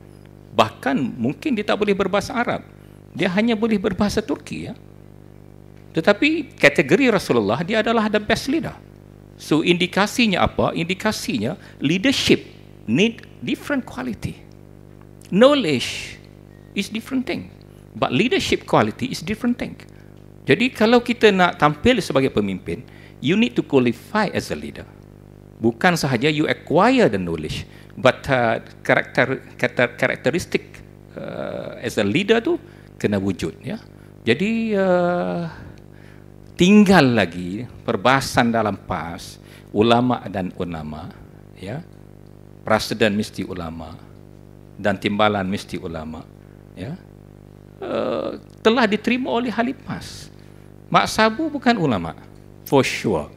bahkan mungkin dia tak boleh berbahasa Arab dia hanya boleh berbahasa Turki ya tetapi kategori Rasulullah dia adalah the best leader. So indikasinya apa? Indikasinya leadership need different quality. Knowledge is different thing. But leadership quality is different thing. Jadi kalau kita nak tampil sebagai pemimpin, you need to qualify as a leader. Bukan sahaja you acquire the knowledge, but uh, karakter karakter karakteristik uh, as a leader tu kena wujud ya. Jadi uh, tinggal lagi perbahasan dalam PAS ulama dan ulama ya presiden mesti ulama dan timbalan mesti ulama ya uh, telah diterima oleh ahli PAS Mak Sabu bukan ulama for sure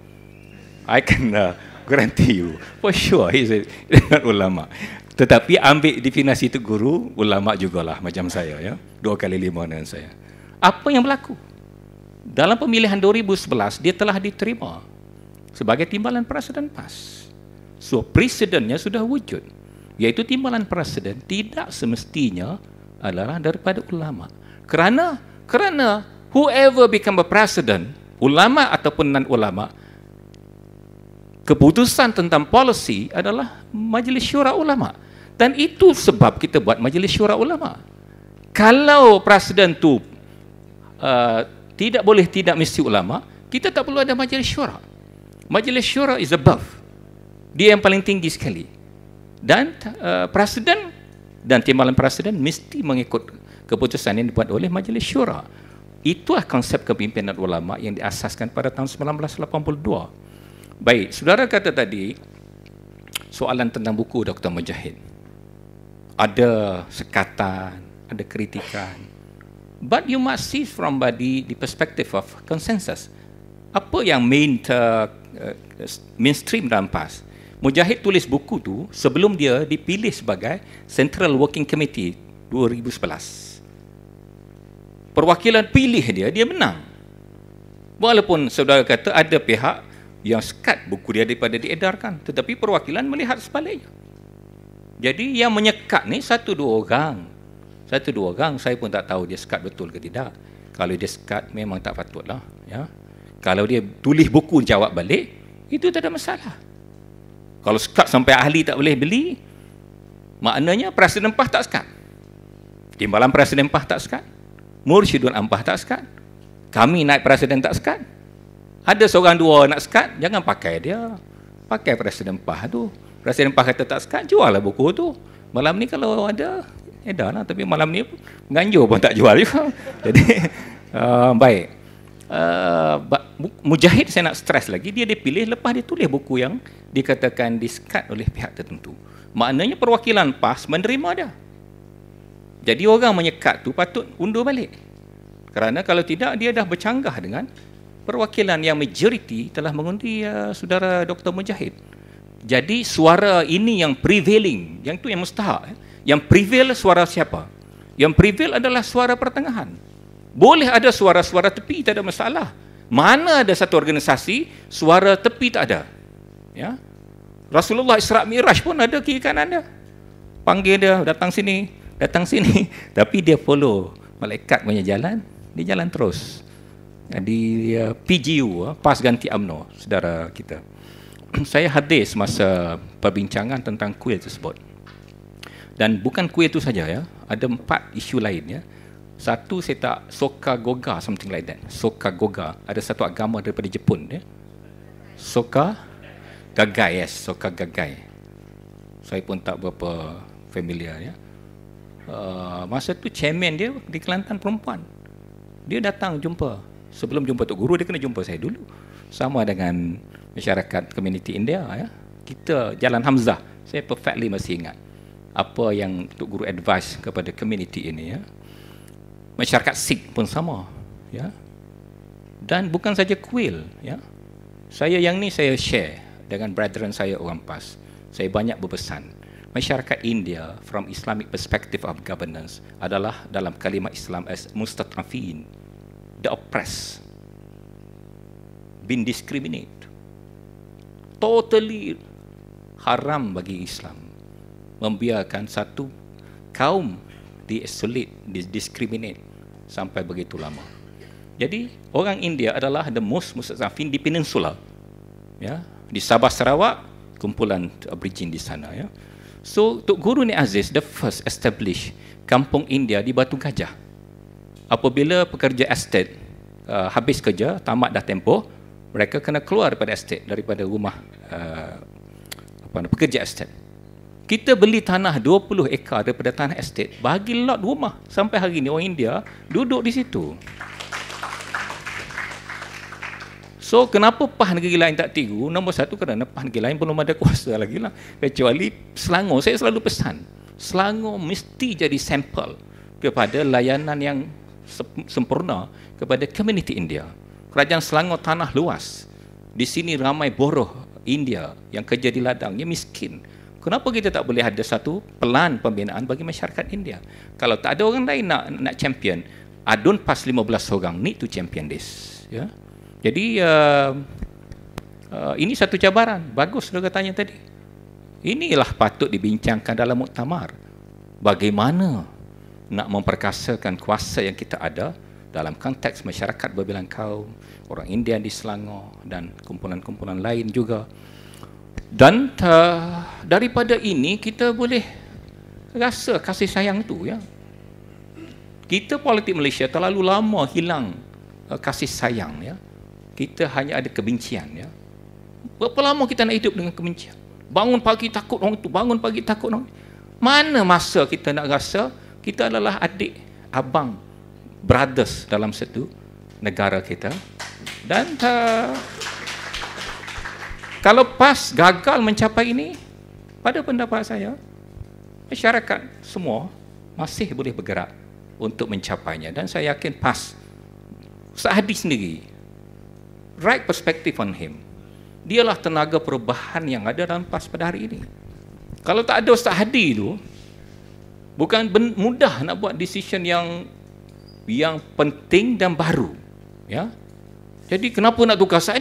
I can uh, guarantee you for sure he's a, not ulama tetapi ambil definisi itu guru ulama jugalah macam saya ya dua kali lima dengan saya apa yang berlaku dalam pemilihan 2011 dia telah diterima sebagai timbalan presiden PAS. So presidennya sudah wujud. Iaitu timbalan presiden tidak semestinya adalah daripada ulama. Kerana kerana whoever become a president, ulama ataupun non ulama, keputusan tentang policy adalah majlis syura ulama. Dan itu sebab kita buat majlis syura ulama. Kalau presiden tu uh, tidak boleh tidak mesti ulama, kita tak perlu ada majlis syura. Majlis syura is above. Dia yang paling tinggi sekali. Dan uh, presiden dan timbalan presiden mesti mengikut keputusan yang dibuat oleh majlis syura. Itulah konsep kepimpinan ulama yang diasaskan pada tahun 1982. Baik, saudara kata tadi soalan tentang buku Dr. Mujahid. Ada sekatan, ada kritikan. But you must see from uh, the, the perspective of consensus. Apa yang main ter, uh, mainstream dalam PAS? Mujahid tulis buku tu sebelum dia dipilih sebagai Central Working Committee 2011. Perwakilan pilih dia, dia menang. Walaupun saudara kata ada pihak yang sekat buku dia daripada diedarkan. Tetapi perwakilan melihat sebaliknya. Jadi yang menyekat ni satu dua orang satu dua orang saya pun tak tahu dia sekat betul ke tidak. Kalau dia sekat memang tak patut Ya. Kalau dia tulis buku jawab balik, itu tak ada masalah. Kalau sekat sampai ahli tak boleh beli, maknanya Presiden Pah tak sekat. Timbalan Presiden Pah tak sekat. Mursyidun Ampah tak sekat. Kami naik Presiden tak sekat. Ada seorang dua nak sekat, jangan pakai dia. Pakai Presiden Pah tu. Presiden Pah kata tak sekat, jual lah buku tu. Malam ni kalau ada, Edah eh, lah tapi malam ni nganjur pun tak jual juga. Jadi uh, baik. Uh, Mujahid saya nak stres lagi dia dipilih lepas dia tulis buku yang dikatakan diskat oleh pihak tertentu. Maknanya perwakilan PAS menerima dia. Jadi orang menyekat tu patut undur balik. Kerana kalau tidak dia dah bercanggah dengan perwakilan yang majoriti telah mengundi uh, saudara Dr. Mujahid. Jadi suara ini yang prevailing, yang tu yang mustahak. Eh yang prevail suara siapa? Yang prevail adalah suara pertengahan. Boleh ada suara-suara tepi, tak ada masalah. Mana ada satu organisasi, suara tepi tak ada. Ya? Rasulullah Isra' Miraj pun ada kiri kanan dia. Panggil dia, datang sini, datang sini. Tapi dia follow malaikat punya jalan, dia jalan terus. Di uh, PGU, pas ganti UMNO, saudara kita. Saya hadis masa perbincangan tentang kuil tersebut dan bukan queer itu saja ya ada empat isu lain ya satu saya tak soka goga something like that soka goga ada satu agama daripada Jepun ya soka gagai yes soka gagai saya pun tak berapa familiar ya uh, masa tu chairman dia di Kelantan perempuan dia datang jumpa sebelum jumpa tu guru dia kena jumpa saya dulu sama dengan masyarakat community India ya kita jalan Hamzah saya perfectly masih ingat apa yang Tok Guru advice kepada community ini ya. Masyarakat Sikh pun sama ya. Dan bukan saja kuil ya. Saya yang ni saya share dengan brethren saya orang PAS. Saya banyak berpesan masyarakat India from Islamic perspective of governance adalah dalam kalimah Islam as mustatafin the oppressed been discriminated totally haram bagi Islam membiarkan satu kaum di discriminate sampai begitu lama. Jadi orang India adalah the most musafin di peninsula. Ya, di Sabah Sarawak kumpulan Aborigin di sana ya. So Tok Guru ni Aziz the first establish kampung India di Batu Gajah. Apabila pekerja estate uh, habis kerja, tamat dah tempoh, mereka kena keluar daripada estate daripada rumah uh, apa pekerja estate kita beli tanah 20 ekar daripada tanah estate bagi lot rumah sampai hari ini orang India duduk di situ So kenapa PAH negeri lain tak tiru? Nombor satu kerana PAH negeri lain belum ada kuasa lagi lah. Kecuali Selangor. Saya selalu pesan. Selangor mesti jadi sampel kepada layanan yang sempurna kepada community India. Kerajaan Selangor tanah luas. Di sini ramai boroh India yang kerja di ladang, dia miskin kenapa kita tak boleh ada satu pelan pembinaan bagi masyarakat India kalau tak ada orang lain nak nak champion adun pas 15 orang need to champion this ya jadi uh, uh, ini satu cabaran bagus sudah katanya tadi inilah patut dibincangkan dalam muktamar bagaimana nak memperkasakan kuasa yang kita ada dalam konteks masyarakat berbilang kaum orang India di Selangor dan kumpulan-kumpulan lain juga dan ta, eh, daripada ini kita boleh rasa kasih sayang itu ya kita politik Malaysia terlalu lama hilang uh, kasih sayang ya kita hanya ada kebencian ya berapa lama kita nak hidup dengan kebencian bangun pagi takut orang itu bangun pagi takut orang itu. mana masa kita nak rasa kita adalah adik abang brothers dalam satu negara kita dan ta, eh, kalau PAS gagal mencapai ini, pada pendapat saya, masyarakat semua masih boleh bergerak untuk mencapainya. Dan saya yakin PAS, Ustaz Hadi sendiri, right perspective on him, dialah tenaga perubahan yang ada dalam PAS pada hari ini. Kalau tak ada Ustaz Hadi itu, bukan mudah nak buat decision yang yang penting dan baru. Ya, Jadi kenapa nak tukar Ustaz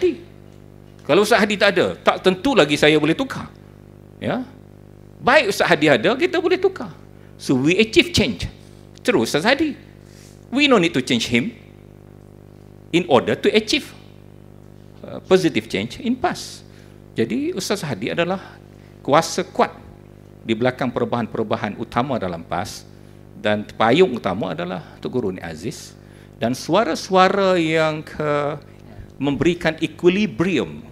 kalau Ustaz Hadi tak ada, tak tentu lagi saya boleh tukar. Ya. Baik Ustaz Hadi ada, kita boleh tukar. So we achieve change. Terus Ustaz Hadi. We no need to change him in order to achieve uh, positive change in past. Jadi Ustaz Hadi adalah kuasa kuat di belakang perubahan-perubahan utama dalam PAS dan payung utama adalah Tok Guru Ni Aziz dan suara-suara yang memberikan equilibrium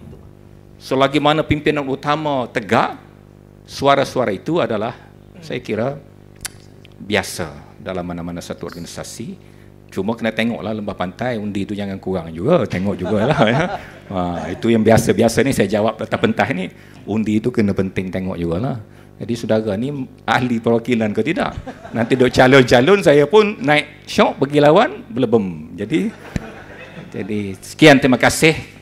selagi mana pimpinan utama tegak suara-suara itu adalah saya kira biasa dalam mana-mana satu organisasi cuma kena tengoklah lembah pantai undi itu jangan kurang juga tengok jugalah ya ha, itu yang biasa-biasa ni saya jawab atas pentah ni undi itu kena penting tengok juga lah. jadi saudara ni ahli perwakilan ke tidak nanti dok calon-calon saya pun naik syok pergi lawan belebem jadi jadi sekian terima kasih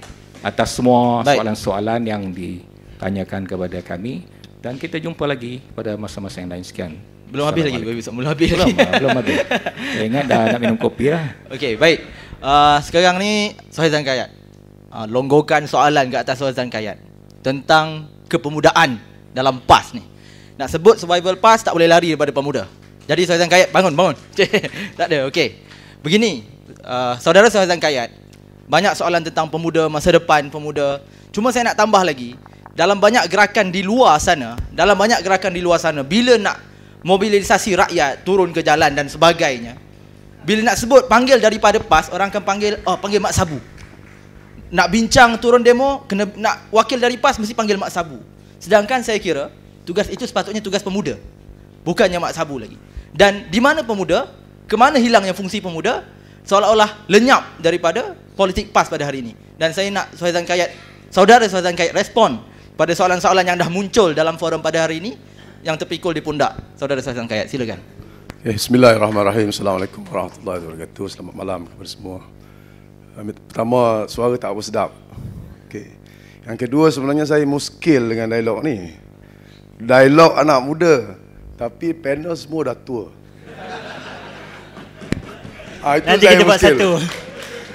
atas semua soalan-soalan yang ditanyakan kepada kami dan kita jumpa lagi pada masa-masa yang lain sekian. Belum habis lagi, Bapak Ustaz. Belum habis lagi. Ah, belum habis. Saya ingat dah nak minum kopi lah. Okey, baik. Uh, sekarang ni, Suhaib Zangkayat. Uh, ah, longgokan soalan ke atas Suhaib Zangkayat. Tentang kepemudaan dalam PAS ni. Nak sebut survival PAS, tak boleh lari daripada pemuda. Jadi Suhaib Zangkayat, bangun, bangun. tak ada, okey. Begini, uh, saudara Suhaib Zangkayat, banyak soalan tentang pemuda, masa depan pemuda. Cuma saya nak tambah lagi, dalam banyak gerakan di luar sana, dalam banyak gerakan di luar sana, bila nak mobilisasi rakyat turun ke jalan dan sebagainya, bila nak sebut panggil daripada PAS, orang akan panggil, oh panggil Mak Sabu. Nak bincang turun demo, kena nak wakil dari PAS mesti panggil Mak Sabu. Sedangkan saya kira, tugas itu sepatutnya tugas pemuda. Bukannya Mak Sabu lagi. Dan di mana pemuda? Kemana hilangnya fungsi pemuda? seolah-olah lenyap daripada politik PAS pada hari ini. Dan saya nak Suhaizan Kayat, saudara Suhaizan Kayat respon pada soalan-soalan yang dah muncul dalam forum pada hari ini yang terpikul di pundak saudara Suhaizan Kayat. Silakan. Okay, ya, Bismillahirrahmanirrahim. Assalamualaikum warahmatullahi wabarakatuh. Selamat malam kepada semua. Pertama, suara tak apa Okay. Yang kedua, sebenarnya saya muskil dengan dialog ni. Dialog anak muda. Tapi panel semua dah tua. Ah, itu Nanti kita buat satu.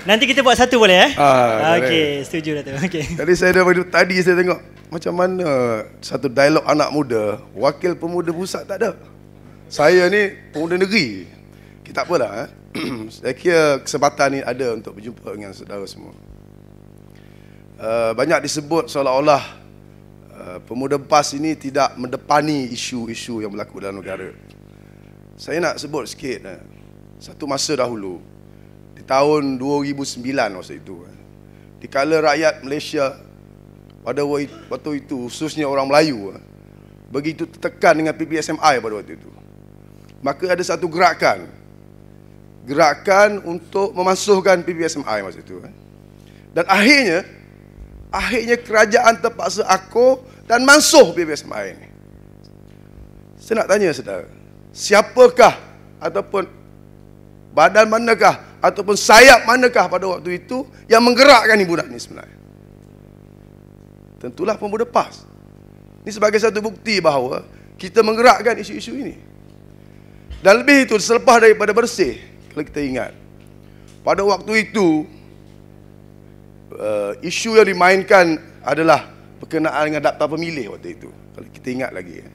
Nanti kita buat satu boleh eh? Ah, ah okey, setuju dah tu. Okey. Tadi saya dah tadi saya tengok macam mana satu dialog anak muda, wakil pemuda pusat tak ada. Saya ni pemuda negeri. Kita apalah eh. saya kira kesempatan ni ada untuk berjumpa dengan saudara semua. Uh, banyak disebut seolah-olah uh, pemuda PAS ini tidak mendepani isu-isu yang berlaku dalam negara. Saya nak sebut sikit. Eh. Satu masa dahulu Di tahun 2009 masa itu eh, di Dikala rakyat Malaysia Pada waktu itu khususnya orang Melayu eh, Begitu tertekan dengan PPSMI pada waktu itu Maka ada satu gerakan Gerakan untuk memasuhkan PPSMI masa itu eh. Dan akhirnya Akhirnya kerajaan terpaksa aku dan mansuh PPSMI ini. Saya nak tanya saudara, siapakah ataupun badan manakah ataupun sayap manakah pada waktu itu yang menggerakkan ibu budak ni sebenarnya? Tentulah pemuda PAS. Ini sebagai satu bukti bahawa kita menggerakkan isu-isu ini. Dan lebih itu selepas daripada bersih, kalau kita ingat. Pada waktu itu, uh, isu yang dimainkan adalah berkenaan dengan daftar pemilih waktu itu. Kalau kita ingat lagi. Eh.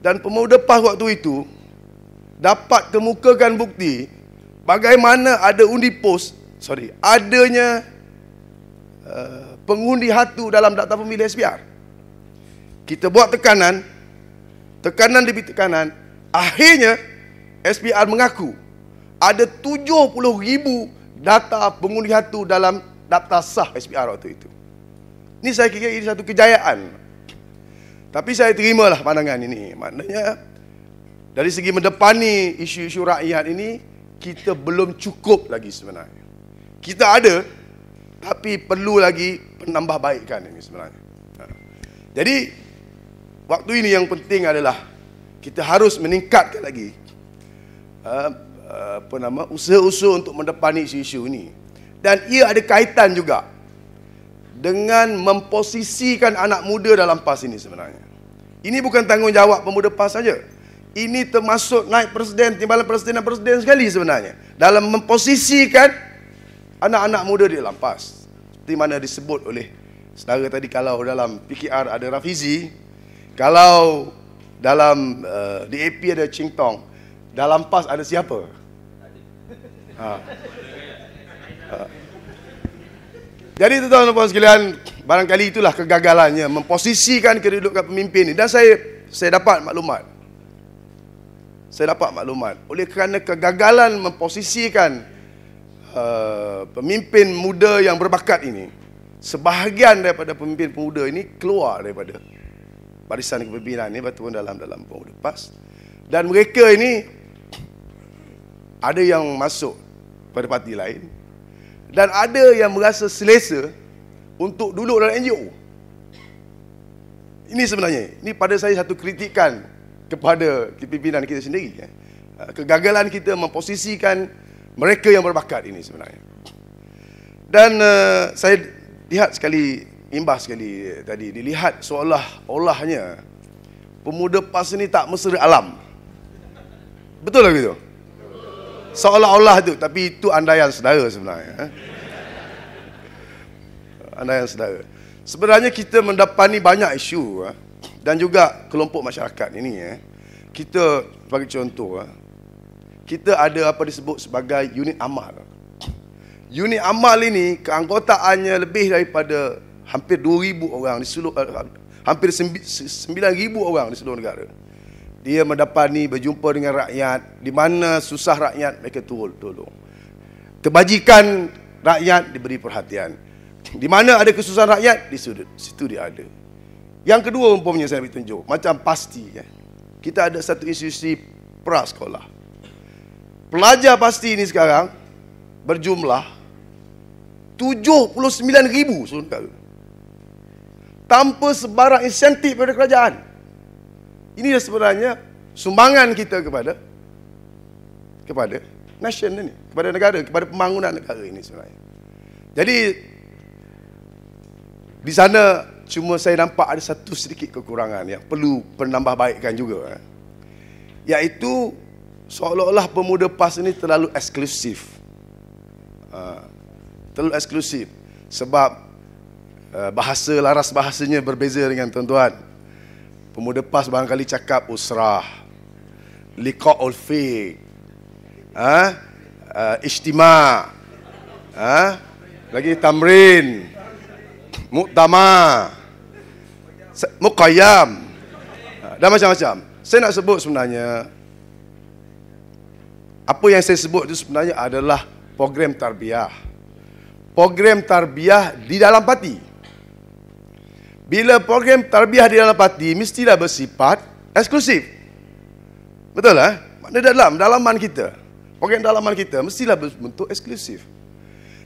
Dan pemuda PAS waktu itu, dapat kemukakan bukti bagaimana ada undi pos, sorry, adanya uh, pengundi hatu dalam data pemilih SPR. Kita buat tekanan, tekanan demi tekanan, akhirnya SPR mengaku ada 70 ribu data pengundi hatu dalam daftar sah SPR waktu itu. Ini saya kira ini satu kejayaan. Tapi saya terimalah pandangan ini. Maknanya dari segi mendepani isu-isu rakyat ini kita belum cukup lagi sebenarnya kita ada tapi perlu lagi penambahbaikan ini sebenarnya ha. jadi waktu ini yang penting adalah kita harus meningkatkan lagi ha, apa nama usaha-usaha untuk mendepani isu-isu ini dan ia ada kaitan juga dengan memposisikan anak muda dalam PAS ini sebenarnya. Ini bukan tanggungjawab pemuda PAS saja, ini termasuk naik presiden, timbalan presiden dan presiden sekali sebenarnya. Dalam memposisikan anak-anak muda di lampas. Seperti mana disebut oleh saudara tadi kalau dalam PKR ada Rafizi, kalau dalam uh, eh, DAP ada Ching Tong, dalam PAS ada siapa? Ha. Ha. Jadi tuan-tuan dan puan sekalian, barangkali itulah kegagalannya memposisikan kedudukan pemimpin ini. Dan saya saya dapat maklumat saya dapat maklumat oleh kerana kegagalan memposisikan uh, pemimpin muda yang berbakat ini sebahagian daripada pemimpin pemuda ini keluar daripada barisan kepimpinan ini bertemu dalam dalam pemuda PAS dan mereka ini ada yang masuk pada parti lain dan ada yang merasa selesa untuk duduk dalam NGO ini sebenarnya ini pada saya satu kritikan kepada kepimpinan kita sendiri. Kan? Ah, kegagalan kita memposisikan mereka yang berbakat ini sebenarnya. Dan uh, saya lihat sekali, imbas sekali eh, tadi, dilihat seolah-olahnya pemuda PAS ini tak mesra alam. Betul lah begitu? Seolah-olah tu, tapi itu andaian sedara sebenarnya. Eh. Andaian sedara. Sebenarnya kita mendapati banyak isu. Ha? dan juga kelompok masyarakat ini ya. Kita sebagai contoh eh, kita ada apa disebut sebagai unit amal. Unit amal ini keanggotaannya lebih daripada hampir 2000 orang di seluruh eh, hampir 9000 orang di seluruh negara. Dia mendapati berjumpa dengan rakyat di mana susah rakyat mereka turun tolong. Kebajikan rakyat diberi perhatian. Di mana ada kesusahan rakyat di situ dia ada. Yang kedua umpamanya saya nak tunjuk Macam pasti ya. Kita ada satu institusi prasekolah Pelajar pasti ini sekarang Berjumlah 79 ribu sebenarnya. Tanpa sebarang insentif daripada kerajaan Ini sebenarnya Sumbangan kita kepada Kepada nation ini Kepada negara, kepada pembangunan negara ini sebenarnya Jadi di sana Cuma saya nampak ada satu sedikit kekurangan yang perlu penambahbaikan juga. Eh. Iaitu seolah-olah pemuda PAS ini terlalu eksklusif. Ah, terlalu eksklusif. Sebab ah, bahasa, laras bahasanya berbeza dengan tuan-tuan. Pemuda PAS barangkali cakap usrah. Likok ulfiq. Ha? Uh, ah, ijtima. Ha? Lagi Tamrin. Mu'tama Muqayyam ha, Dan macam-macam Saya nak sebut sebenarnya Apa yang saya sebut itu sebenarnya adalah Program tarbiyah Program tarbiyah di dalam parti Bila program tarbiyah di dalam parti Mestilah bersifat eksklusif Betul lah? Eh? Mana dalam, dalaman kita Program dalaman kita mestilah berbentuk eksklusif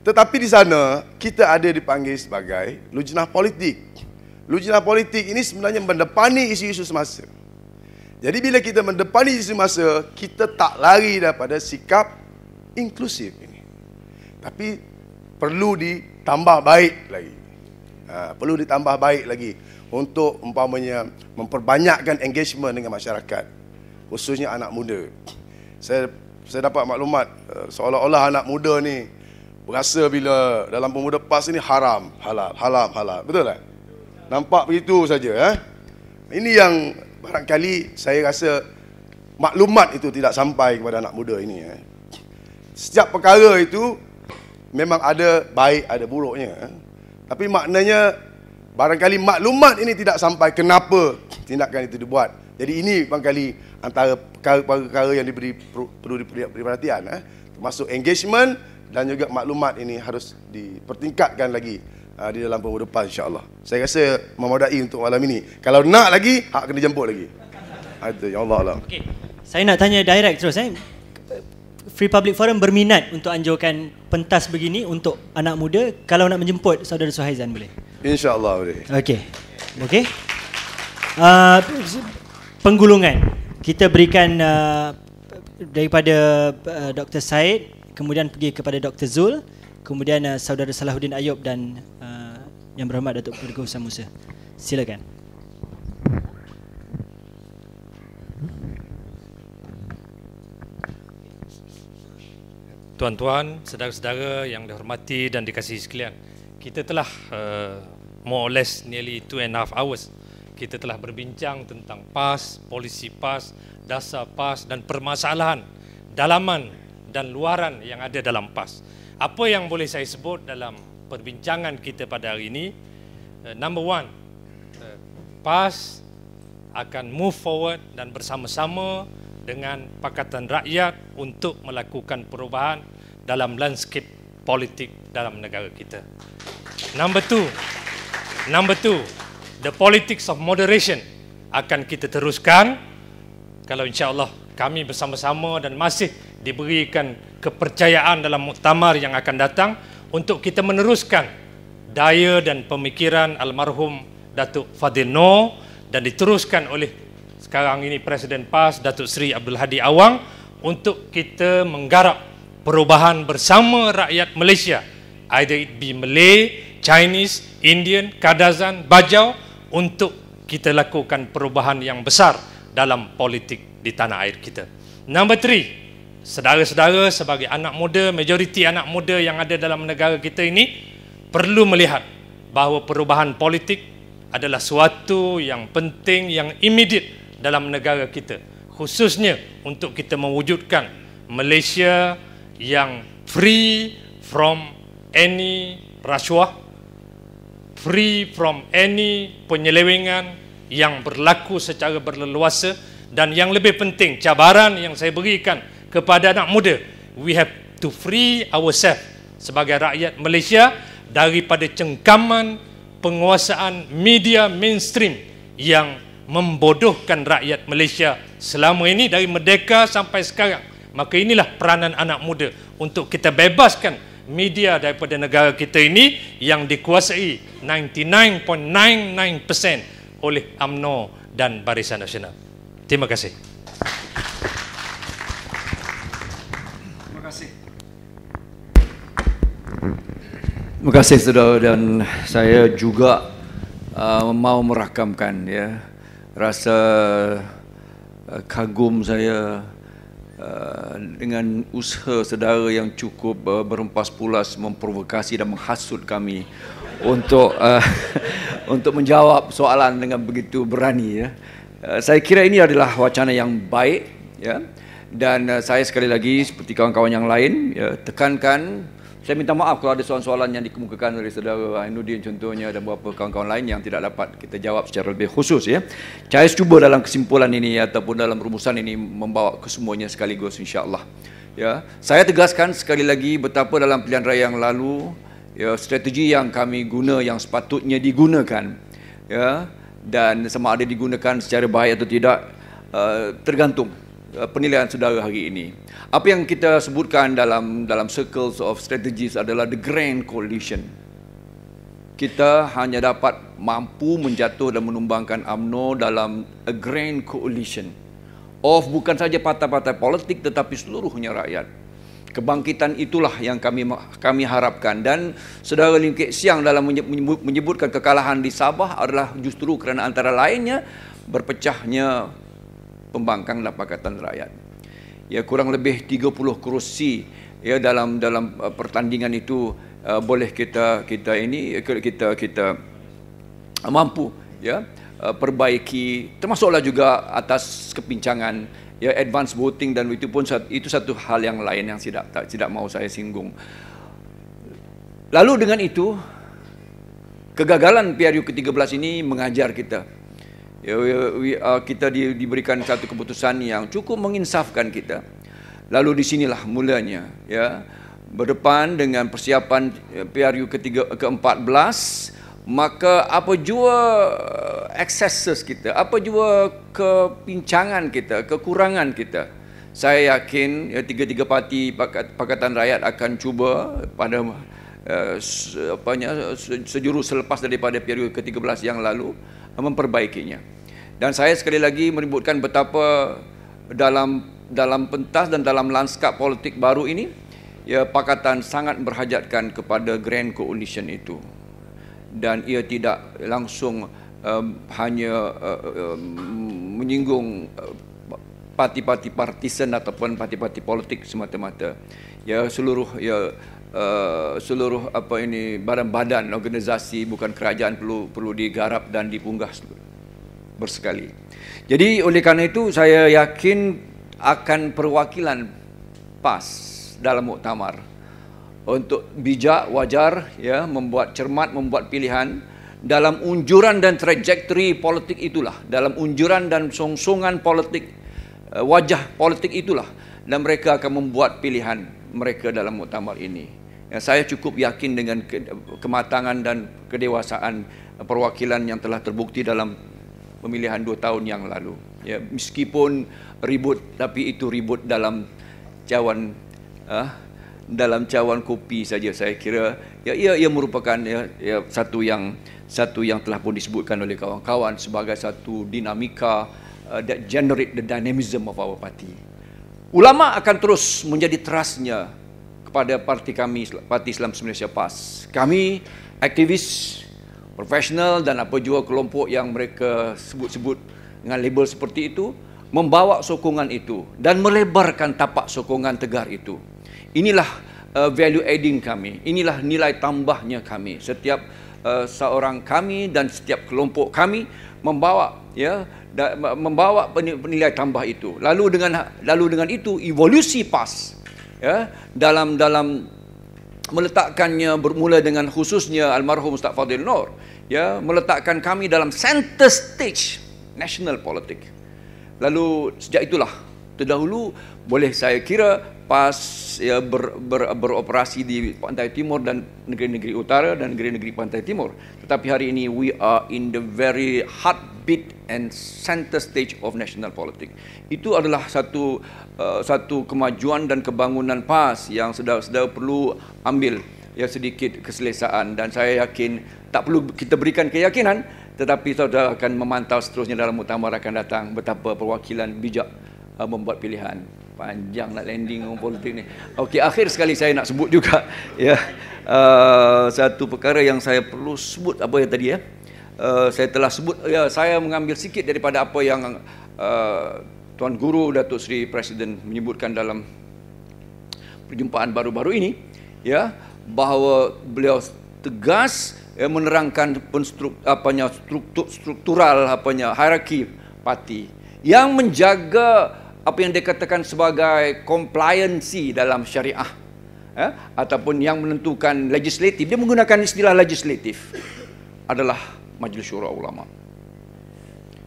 tetapi di sana kita ada dipanggil sebagai lujnah politik. Lujnah politik ini sebenarnya mendepani isu-isu semasa. Jadi bila kita mendepani isu semasa, kita tak lari daripada sikap inklusif ini. Tapi perlu ditambah baik lagi. Ha, perlu ditambah baik lagi untuk umpamanya memperbanyakkan engagement dengan masyarakat khususnya anak muda. Saya saya dapat maklumat eh, seolah-olah anak muda ni berasa bila dalam pemuda pas ini haram, halal, halal, halal. Betul tak? Nampak begitu saja. Eh? Ini yang barangkali saya rasa maklumat itu tidak sampai kepada anak muda ini. Eh? Setiap perkara itu memang ada baik, ada buruknya. Eh? Tapi maknanya barangkali maklumat ini tidak sampai kenapa tindakan itu dibuat. Jadi ini barangkali antara perkara-perkara yang diberi perlu diperhatikan. Eh? Termasuk engagement, dan juga maklumat ini harus dipertingkatkan lagi uh, di dalam pemuda depan insyaAllah. Saya rasa memadai untuk malam ini. Kalau nak lagi, hak kena jemput lagi. Ah, itu, ya Allah Allah. Okay. Saya nak tanya direct terus. Eh? Free Public Forum berminat untuk anjurkan pentas begini untuk anak muda kalau nak menjemput saudara Suhaizan boleh? InsyaAllah boleh. Okey. Okey. Uh, penggulungan. Kita berikan uh, daripada uh, Dr. Said kemudian pergi kepada Dr. Zul, kemudian uh, saudara Salahuddin Ayub dan uh, yang berhormat Datuk Perdeku Hussein Musa. Silakan. Tuan-tuan, saudara-saudara yang dihormati dan dikasihi sekalian, kita telah uh, more or less nearly two and a half hours kita telah berbincang tentang PAS, polisi PAS, dasar PAS dan permasalahan dalaman dan luaran yang ada dalam PAS. Apa yang boleh saya sebut dalam perbincangan kita pada hari ini? Eh, number one, eh, PAS akan move forward dan bersama-sama dengan Pakatan Rakyat untuk melakukan perubahan dalam landscape politik dalam negara kita. Number two, number two, the politics of moderation akan kita teruskan kalau insya Allah kami bersama-sama dan masih diberikan kepercayaan dalam muktamar yang akan datang untuk kita meneruskan daya dan pemikiran almarhum Datuk Fadil Noor dan diteruskan oleh sekarang ini Presiden PAS Datuk Seri Abdul Hadi Awang untuk kita menggarap perubahan bersama rakyat Malaysia either it be Malay, Chinese, Indian, Kadazan, Bajau untuk kita lakukan perubahan yang besar dalam politik di tanah air kita. Number three, sedara-sedara sebagai anak muda, majoriti anak muda yang ada dalam negara kita ini perlu melihat bahawa perubahan politik adalah suatu yang penting yang immediate dalam negara kita khususnya untuk kita mewujudkan Malaysia yang free from any rasuah free from any penyelewengan yang berlaku secara berleluasa dan yang lebih penting cabaran yang saya berikan kepada anak muda we have to free ourselves sebagai rakyat Malaysia daripada cengkaman penguasaan media mainstream yang membodohkan rakyat Malaysia selama ini dari merdeka sampai sekarang maka inilah peranan anak muda untuk kita bebaskan media daripada negara kita ini yang dikuasai 99.99% oleh AMNO dan Barisan Nasional. Terima kasih. Terima kasih saudara dan saya juga uh, mau merakamkan ya rasa uh, kagum saya uh, dengan usaha saudara yang cukup uh, berempas pulas memprovokasi dan menghasut kami untuk uh, untuk menjawab soalan dengan begitu berani ya. Uh, saya kira ini adalah wacana yang baik ya dan uh, saya sekali lagi seperti kawan-kawan yang lain ya tekankan saya minta maaf kalau ada soalan-soalan yang dikemukakan oleh saudara Ainuddin contohnya dan beberapa kawan-kawan lain yang tidak dapat kita jawab secara lebih khusus ya. Saya cuba dalam kesimpulan ini ataupun dalam rumusan ini membawa kesemuanya sekaligus insya-Allah. Ya, saya tegaskan sekali lagi betapa dalam pilihan raya yang lalu ya strategi yang kami guna yang sepatutnya digunakan ya dan sama ada digunakan secara baik atau tidak uh, tergantung Eh, penilaian saudara hari ini. Apa yang kita sebutkan dalam dalam circles of strategies adalah the grand coalition. Kita hanya dapat mampu menjatuh dan menumbangkan AMNO dalam a grand coalition of bukan saja partai-partai politik tetapi seluruhnya rakyat. Kebangkitan itulah yang kami kami harapkan dan saudara Lingkit Siang dalam menyebutkan kekalahan di Sabah adalah justru kerana antara lainnya berpecahnya pembangkang dan pakatan rakyat. Ya kurang lebih 30 kerusi ya dalam dalam uh, pertandingan itu uh, boleh kita kita ini eh, kita kita, mampu ya uh, perbaiki termasuklah juga atas kepincangan ya advance voting dan itu pun itu satu hal yang lain yang tidak tak, tidak mau saya singgung. Lalu dengan itu kegagalan PRU ke-13 ini mengajar kita ya, we, ya, we, ya, ah, kita di, diberikan satu keputusan yang cukup menginsafkan kita. Lalu di sinilah mulanya, ya, berdepan dengan persiapan eh, PRU ketiga, ke-14, maka apa jua eh, excesses kita, apa jua kepincangan kita, kekurangan kita, saya yakin ya, tiga-tiga parti Pakatan Rakyat akan cuba pada eh, se, apanya, sejuru selepas daripada periode ke-13 yang lalu memperbaikinya. Dan saya sekali lagi menyebutkan betapa dalam dalam pentas dan dalam lanskap politik baru ini ya pakatan sangat berhajatkan kepada grand coalition itu. Dan ia tidak langsung um, hanya uh, um, menyinggung uh, parti-parti uh, partisan ataupun parti-parti politik semata-mata. Ya seluruh ya Eh, seluruh apa ini badan-badan organisasi bukan kerajaan perlu perlu digarap dan dipunggah bersekali. Jadi oleh karena itu saya yakin akan perwakilan PAS dalam muktamar untuk bijak wajar ya membuat cermat membuat pilihan dalam unjuran dan trajektori politik itulah dalam unjuran dan songsongan politik eh, wajah politik itulah dan mereka akan membuat pilihan mereka dalam muktamar ini. Yang saya cukup yakin dengan ke- kematangan dan kedewasaan eh, perwakilan yang telah terbukti dalam pemilihan dua tahun yang lalu. Ya, meskipun ribut, tapi itu ribut dalam cawan uh, dalam cawan kopi saja saya kira ya ia ia merupakan ya, ya, satu yang satu yang telah pun disebutkan oleh kawan-kawan sebagai satu dinamika uh, that generate the dynamism of our party Ulama akan terus menjadi terasnya kepada parti kami, Parti Islam Malaysia PAS. Kami aktivis profesional dan apa jua kelompok yang mereka sebut-sebut dengan label seperti itu membawa sokongan itu dan melebarkan tapak sokongan tegar itu. Inilah uh, value adding kami. Inilah nilai tambahnya kami. Setiap uh, seorang kami dan setiap kelompok kami membawa ya da, membawa penilaian tambah itu lalu dengan ha, lalu dengan itu evolusi pas ya dalam dalam meletakkannya bermula dengan khususnya almarhum Ustaz Fadil Nur ya meletakkan kami dalam center stage national politics. lalu sejak itulah terdahulu boleh saya kira pas ya, ber, ber, beroperasi di pantai timur dan negeri-negeri utara dan negeri-negeri pantai timur. Tetapi hari ini we are in the very heartbeat and center stage of national politics. Itu adalah satu uh, satu kemajuan dan kebangunan PAS yang sedang sedang perlu ambil ya sedikit keselesaan dan saya yakin tak perlu kita berikan keyakinan tetapi saudara akan memantau seterusnya dalam mutamar akan datang betapa perwakilan bijak uh, membuat pilihan panjang nak landing dengan politik ni Okey, akhir sekali saya nak sebut juga ya uh, satu perkara yang saya perlu sebut apa yang tadi ya uh, saya telah sebut ya saya mengambil sikit daripada apa yang uh, tuan guru Datuk Seri Presiden menyebutkan dalam perjumpaan baru-baru ini ya bahawa beliau tegas ya, menerangkan penstruk, apanya struktur struktural apanya hierarki parti yang menjaga apa yang dikatakan sebagai compliance dalam syariah ya, ataupun yang menentukan legislatif dia menggunakan istilah legislatif adalah majlis syura ulama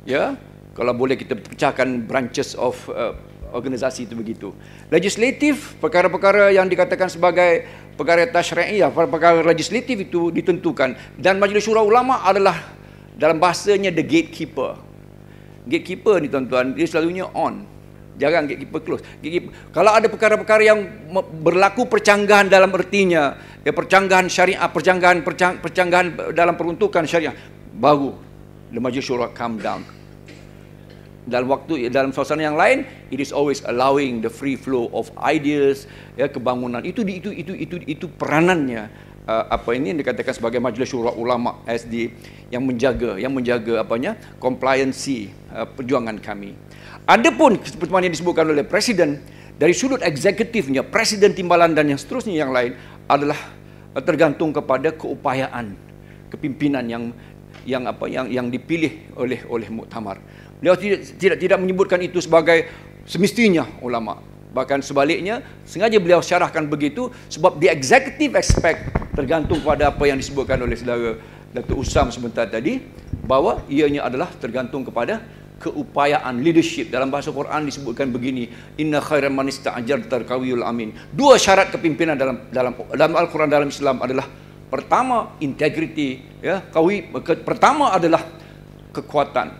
ya kalau boleh kita pecahkan branches of uh, organisasi itu begitu. Legislatif, perkara-perkara yang dikatakan sebagai perkara tashra'iyah, perkara legislatif itu ditentukan. Dan Majlis Syurah Ulama adalah dalam bahasanya the gatekeeper. Gatekeeper ni tuan-tuan, dia selalunya on. Jarang gatekeeper close. Gatekeeper. Kalau ada perkara-perkara yang berlaku percanggahan dalam ertinya, ya percanggahan syariah, percanggahan percanggahan dalam peruntukan syariah, baru the majlis syura come down. Dalam waktu dalam suasana yang lain, it is always allowing the free flow of ideas, ya kebangunan. Itu itu itu itu itu, itu peranannya uh, apa ini yang dikatakan sebagai majlis syura ulama SD yang menjaga yang menjaga apanya compliancy uh, perjuangan kami. Adapun pertimbangan yang disebutkan oleh presiden dari sudut eksekutifnya, presiden timbalan dan yang seterusnya yang lain adalah eh, tergantung kepada keupayaan kepimpinan yang yang apa yang yang dipilih oleh oleh muktamar. Beliau tidak tidak, tidak menyebutkan itu sebagai semestinya ulama. Bahkan sebaliknya sengaja beliau syarahkan begitu sebab di executive aspect tergantung pada apa yang disebutkan oleh saudara Dr. Usam sebentar tadi bahawa ianya adalah tergantung kepada keupayaan leadership dalam bahasa Quran disebutkan begini inna khairan man ista'jar tarkawiyul amin dua syarat kepimpinan dalam dalam dalam Al-Quran dalam Islam adalah pertama integrity ya kawi ke, pertama adalah kekuatan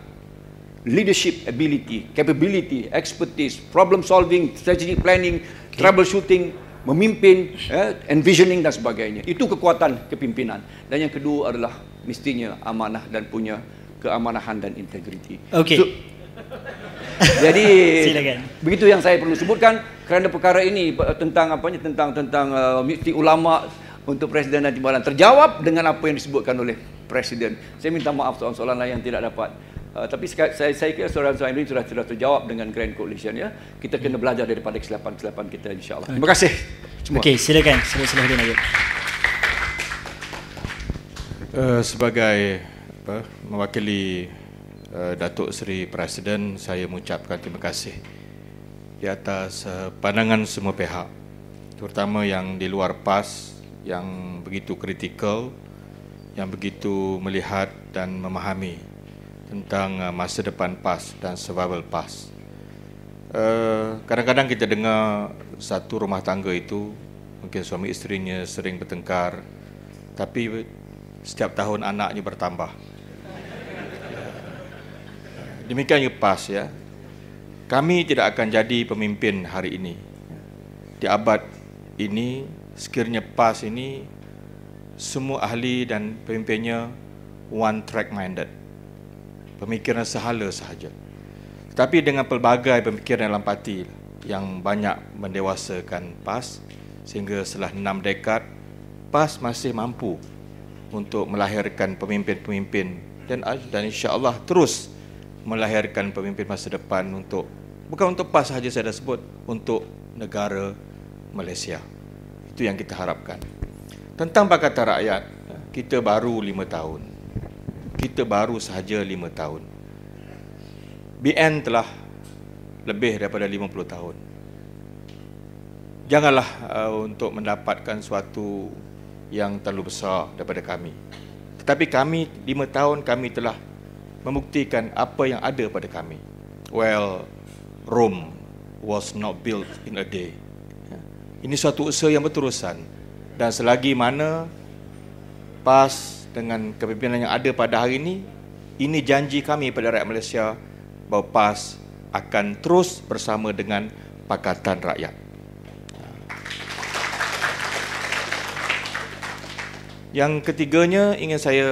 leadership ability capability expertise problem solving strategic planning okay. troubleshooting memimpin ya, envisioning dan sebagainya itu kekuatan kepimpinan dan yang kedua adalah mestinya amanah dan punya keamanahan dan integriti. Okey. So, jadi Silakan. begitu yang saya perlu sebutkan kerana perkara ini eh, tentang apa tentang tentang uh, eh, mukti ulama untuk presiden dan timbalan terjawab dengan apa yang disebutkan oleh presiden. Saya minta maaf soalan-soalan lain yang tidak dapat Uh, tapi saya saya, saya kira soalan-soalan ini sudah sudah terjawab dengan Grand Coalition ya. Kita kena belajar daripada kesilapan-kesilapan kita insya-Allah. Terima kasih. Semua. Okey, silakan. Sila-sila Uh, sebagai apa? mewakili uh, Datuk Seri Presiden saya mengucapkan terima kasih di atas uh, pandangan semua pihak terutama yang di luar PAS yang begitu kritikal yang begitu melihat dan memahami tentang uh, masa depan PAS dan survival PAS kadang-kadang uh, kita dengar satu rumah tangga itu mungkin suami isterinya sering bertengkar tapi setiap tahun anaknya bertambah Demikian juga PAS ya. Kami tidak akan jadi pemimpin hari ini. Di abad ini, sekiranya PAS ini, semua ahli dan pemimpinnya one track minded. Pemikiran sehala sahaja. Tetapi dengan pelbagai pemikiran dalam parti yang banyak mendewasakan PAS, sehingga setelah enam dekad, PAS masih mampu untuk melahirkan pemimpin-pemimpin dan, dan insya Allah terus melahirkan pemimpin masa depan untuk bukan untuk PAS saja saya dah sebut untuk negara Malaysia itu yang kita harapkan tentang pakatan rakyat kita baru 5 tahun kita baru sahaja 5 tahun BN telah lebih daripada 50 tahun janganlah uh, untuk mendapatkan suatu yang terlalu besar daripada kami tetapi kami 5 tahun kami telah membuktikan apa yang ada pada kami. Well, Rome was not built in a day. Ini suatu usaha yang berterusan dan selagi mana PAS dengan kepimpinan yang ada pada hari ini, ini janji kami pada rakyat Malaysia bahawa PAS akan terus bersama dengan Pakatan Rakyat. Yang ketiganya ingin saya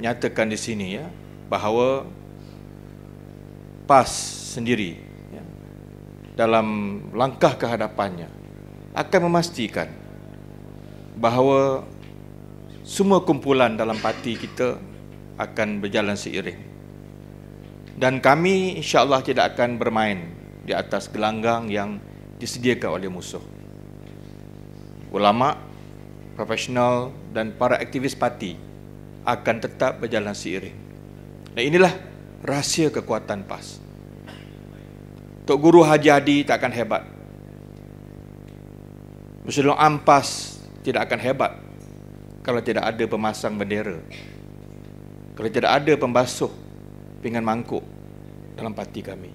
nyatakan di sini ya, bahawa PAS sendiri ya, dalam langkah kehadapannya akan memastikan bahawa semua kumpulan dalam parti kita akan berjalan seiring dan kami insya Allah tidak akan bermain di atas gelanggang yang disediakan oleh musuh ulama' profesional dan para aktivis parti akan tetap berjalan seiring. Nah inilah rahsia kekuatan PAS. Tok Guru Haji Hadi tak akan hebat. Muslim Ampas tidak akan hebat kalau tidak ada pemasang bendera. Kalau tidak ada pembasuh pinggan mangkuk dalam parti kami.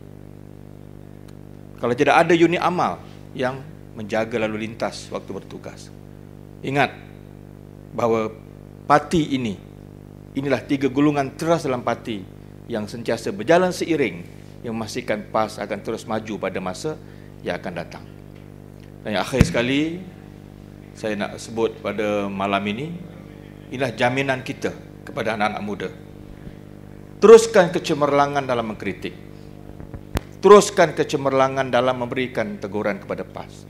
Kalau tidak ada unit amal yang menjaga lalu lintas waktu bertugas. Ingat bahawa parti ini Inilah tiga gulungan teras dalam parti yang sentiasa berjalan seiring yang memastikan PAS akan terus maju pada masa yang akan datang. Dan yang akhir sekali saya nak sebut pada malam ini inilah jaminan kita kepada anak-anak muda. Teruskan kecemerlangan dalam mengkritik. Teruskan kecemerlangan dalam memberikan teguran kepada PAS.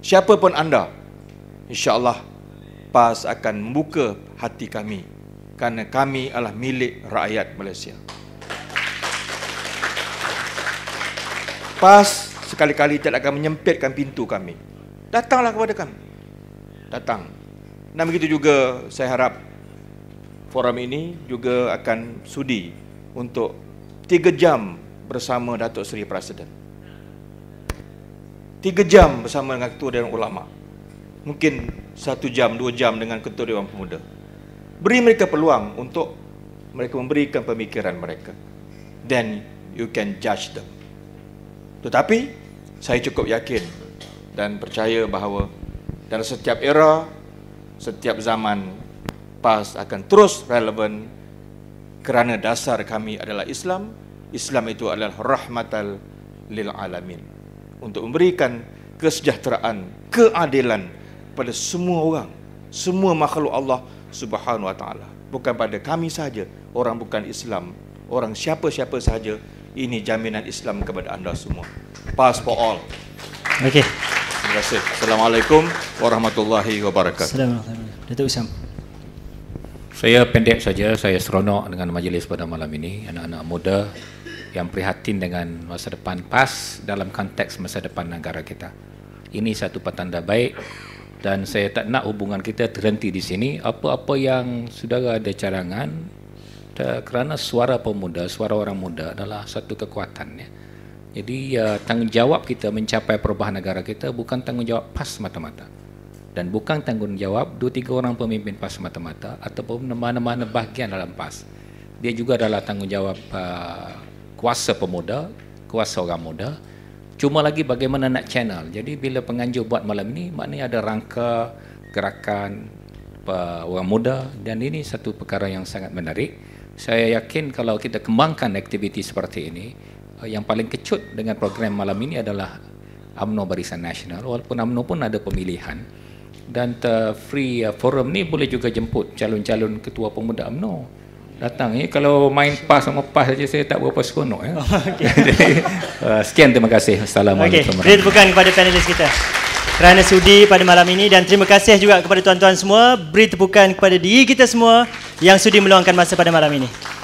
Siapapun anda, insya-Allah PAS akan membuka hati kami kerana kami adalah milik rakyat Malaysia. PAS sekali-kali tidak akan menyempitkan pintu kami. Datanglah kepada kami. Datang. Dan begitu juga saya harap forum ini juga akan sudi untuk tiga jam bersama Datuk Seri Presiden. tiga jam bersama dengan Ketua Dewan Ulama. Mungkin satu jam, dua jam dengan Ketua Dewan Pemuda beri mereka peluang untuk mereka memberikan pemikiran mereka then you can judge them tetapi saya cukup yakin dan percaya bahawa dalam setiap era setiap zaman PAS akan terus relevan kerana dasar kami adalah Islam Islam itu adalah rahmatal lil alamin untuk memberikan kesejahteraan keadilan pada semua orang semua makhluk Allah Subhanahu wa taala. Bukan pada kami saja, orang bukan Islam, orang siapa-siapa saja, ini jaminan Islam kepada anda semua. Pass for all. Okay. Terima kasih. Assalamualaikum warahmatullahi wabarakatuh. Assalamualaikum. Datuk Isam. Saya pendek saja, saya seronok dengan majlis pada malam ini, anak-anak muda yang prihatin dengan masa depan PAS dalam konteks masa depan negara kita. Ini satu petanda baik dan saya tak nak hubungan kita terhenti di sini apa-apa yang saudara ada carangan kerana suara pemuda suara orang muda adalah satu kekuatan ya jadi uh, tanggungjawab kita mencapai perubahan negara kita bukan tanggungjawab PAS mata-mata dan bukan tanggungjawab dua tiga orang pemimpin PAS mata-mata ataupun mana-mana bahagian dalam PAS dia juga adalah tanggungjawab uh, kuasa pemuda kuasa orang muda Cuma lagi bagaimana nak channel. Jadi bila penganjur buat malam ini, maknanya ada rangka gerakan uh, orang muda dan ini satu perkara yang sangat menarik. Saya yakin kalau kita kembangkan aktiviti seperti ini, uh, yang paling kecut dengan program malam ini adalah UMNO Barisan Nasional walaupun UMNO pun ada pemilihan dan uh, free uh, forum ni boleh juga jemput calon-calon ketua pemuda UMNO datang ni eh, kalau main pas sama pas saja saya tak berapa seronok ya. Okay. uh, sekian terima kasih. Assalamualaikum. Okey. Terima kasih kepada panelis kita. Kerana sudi pada malam ini dan terima kasih juga kepada tuan-tuan semua. Beri tepukan kepada diri kita semua yang sudi meluangkan masa pada malam ini.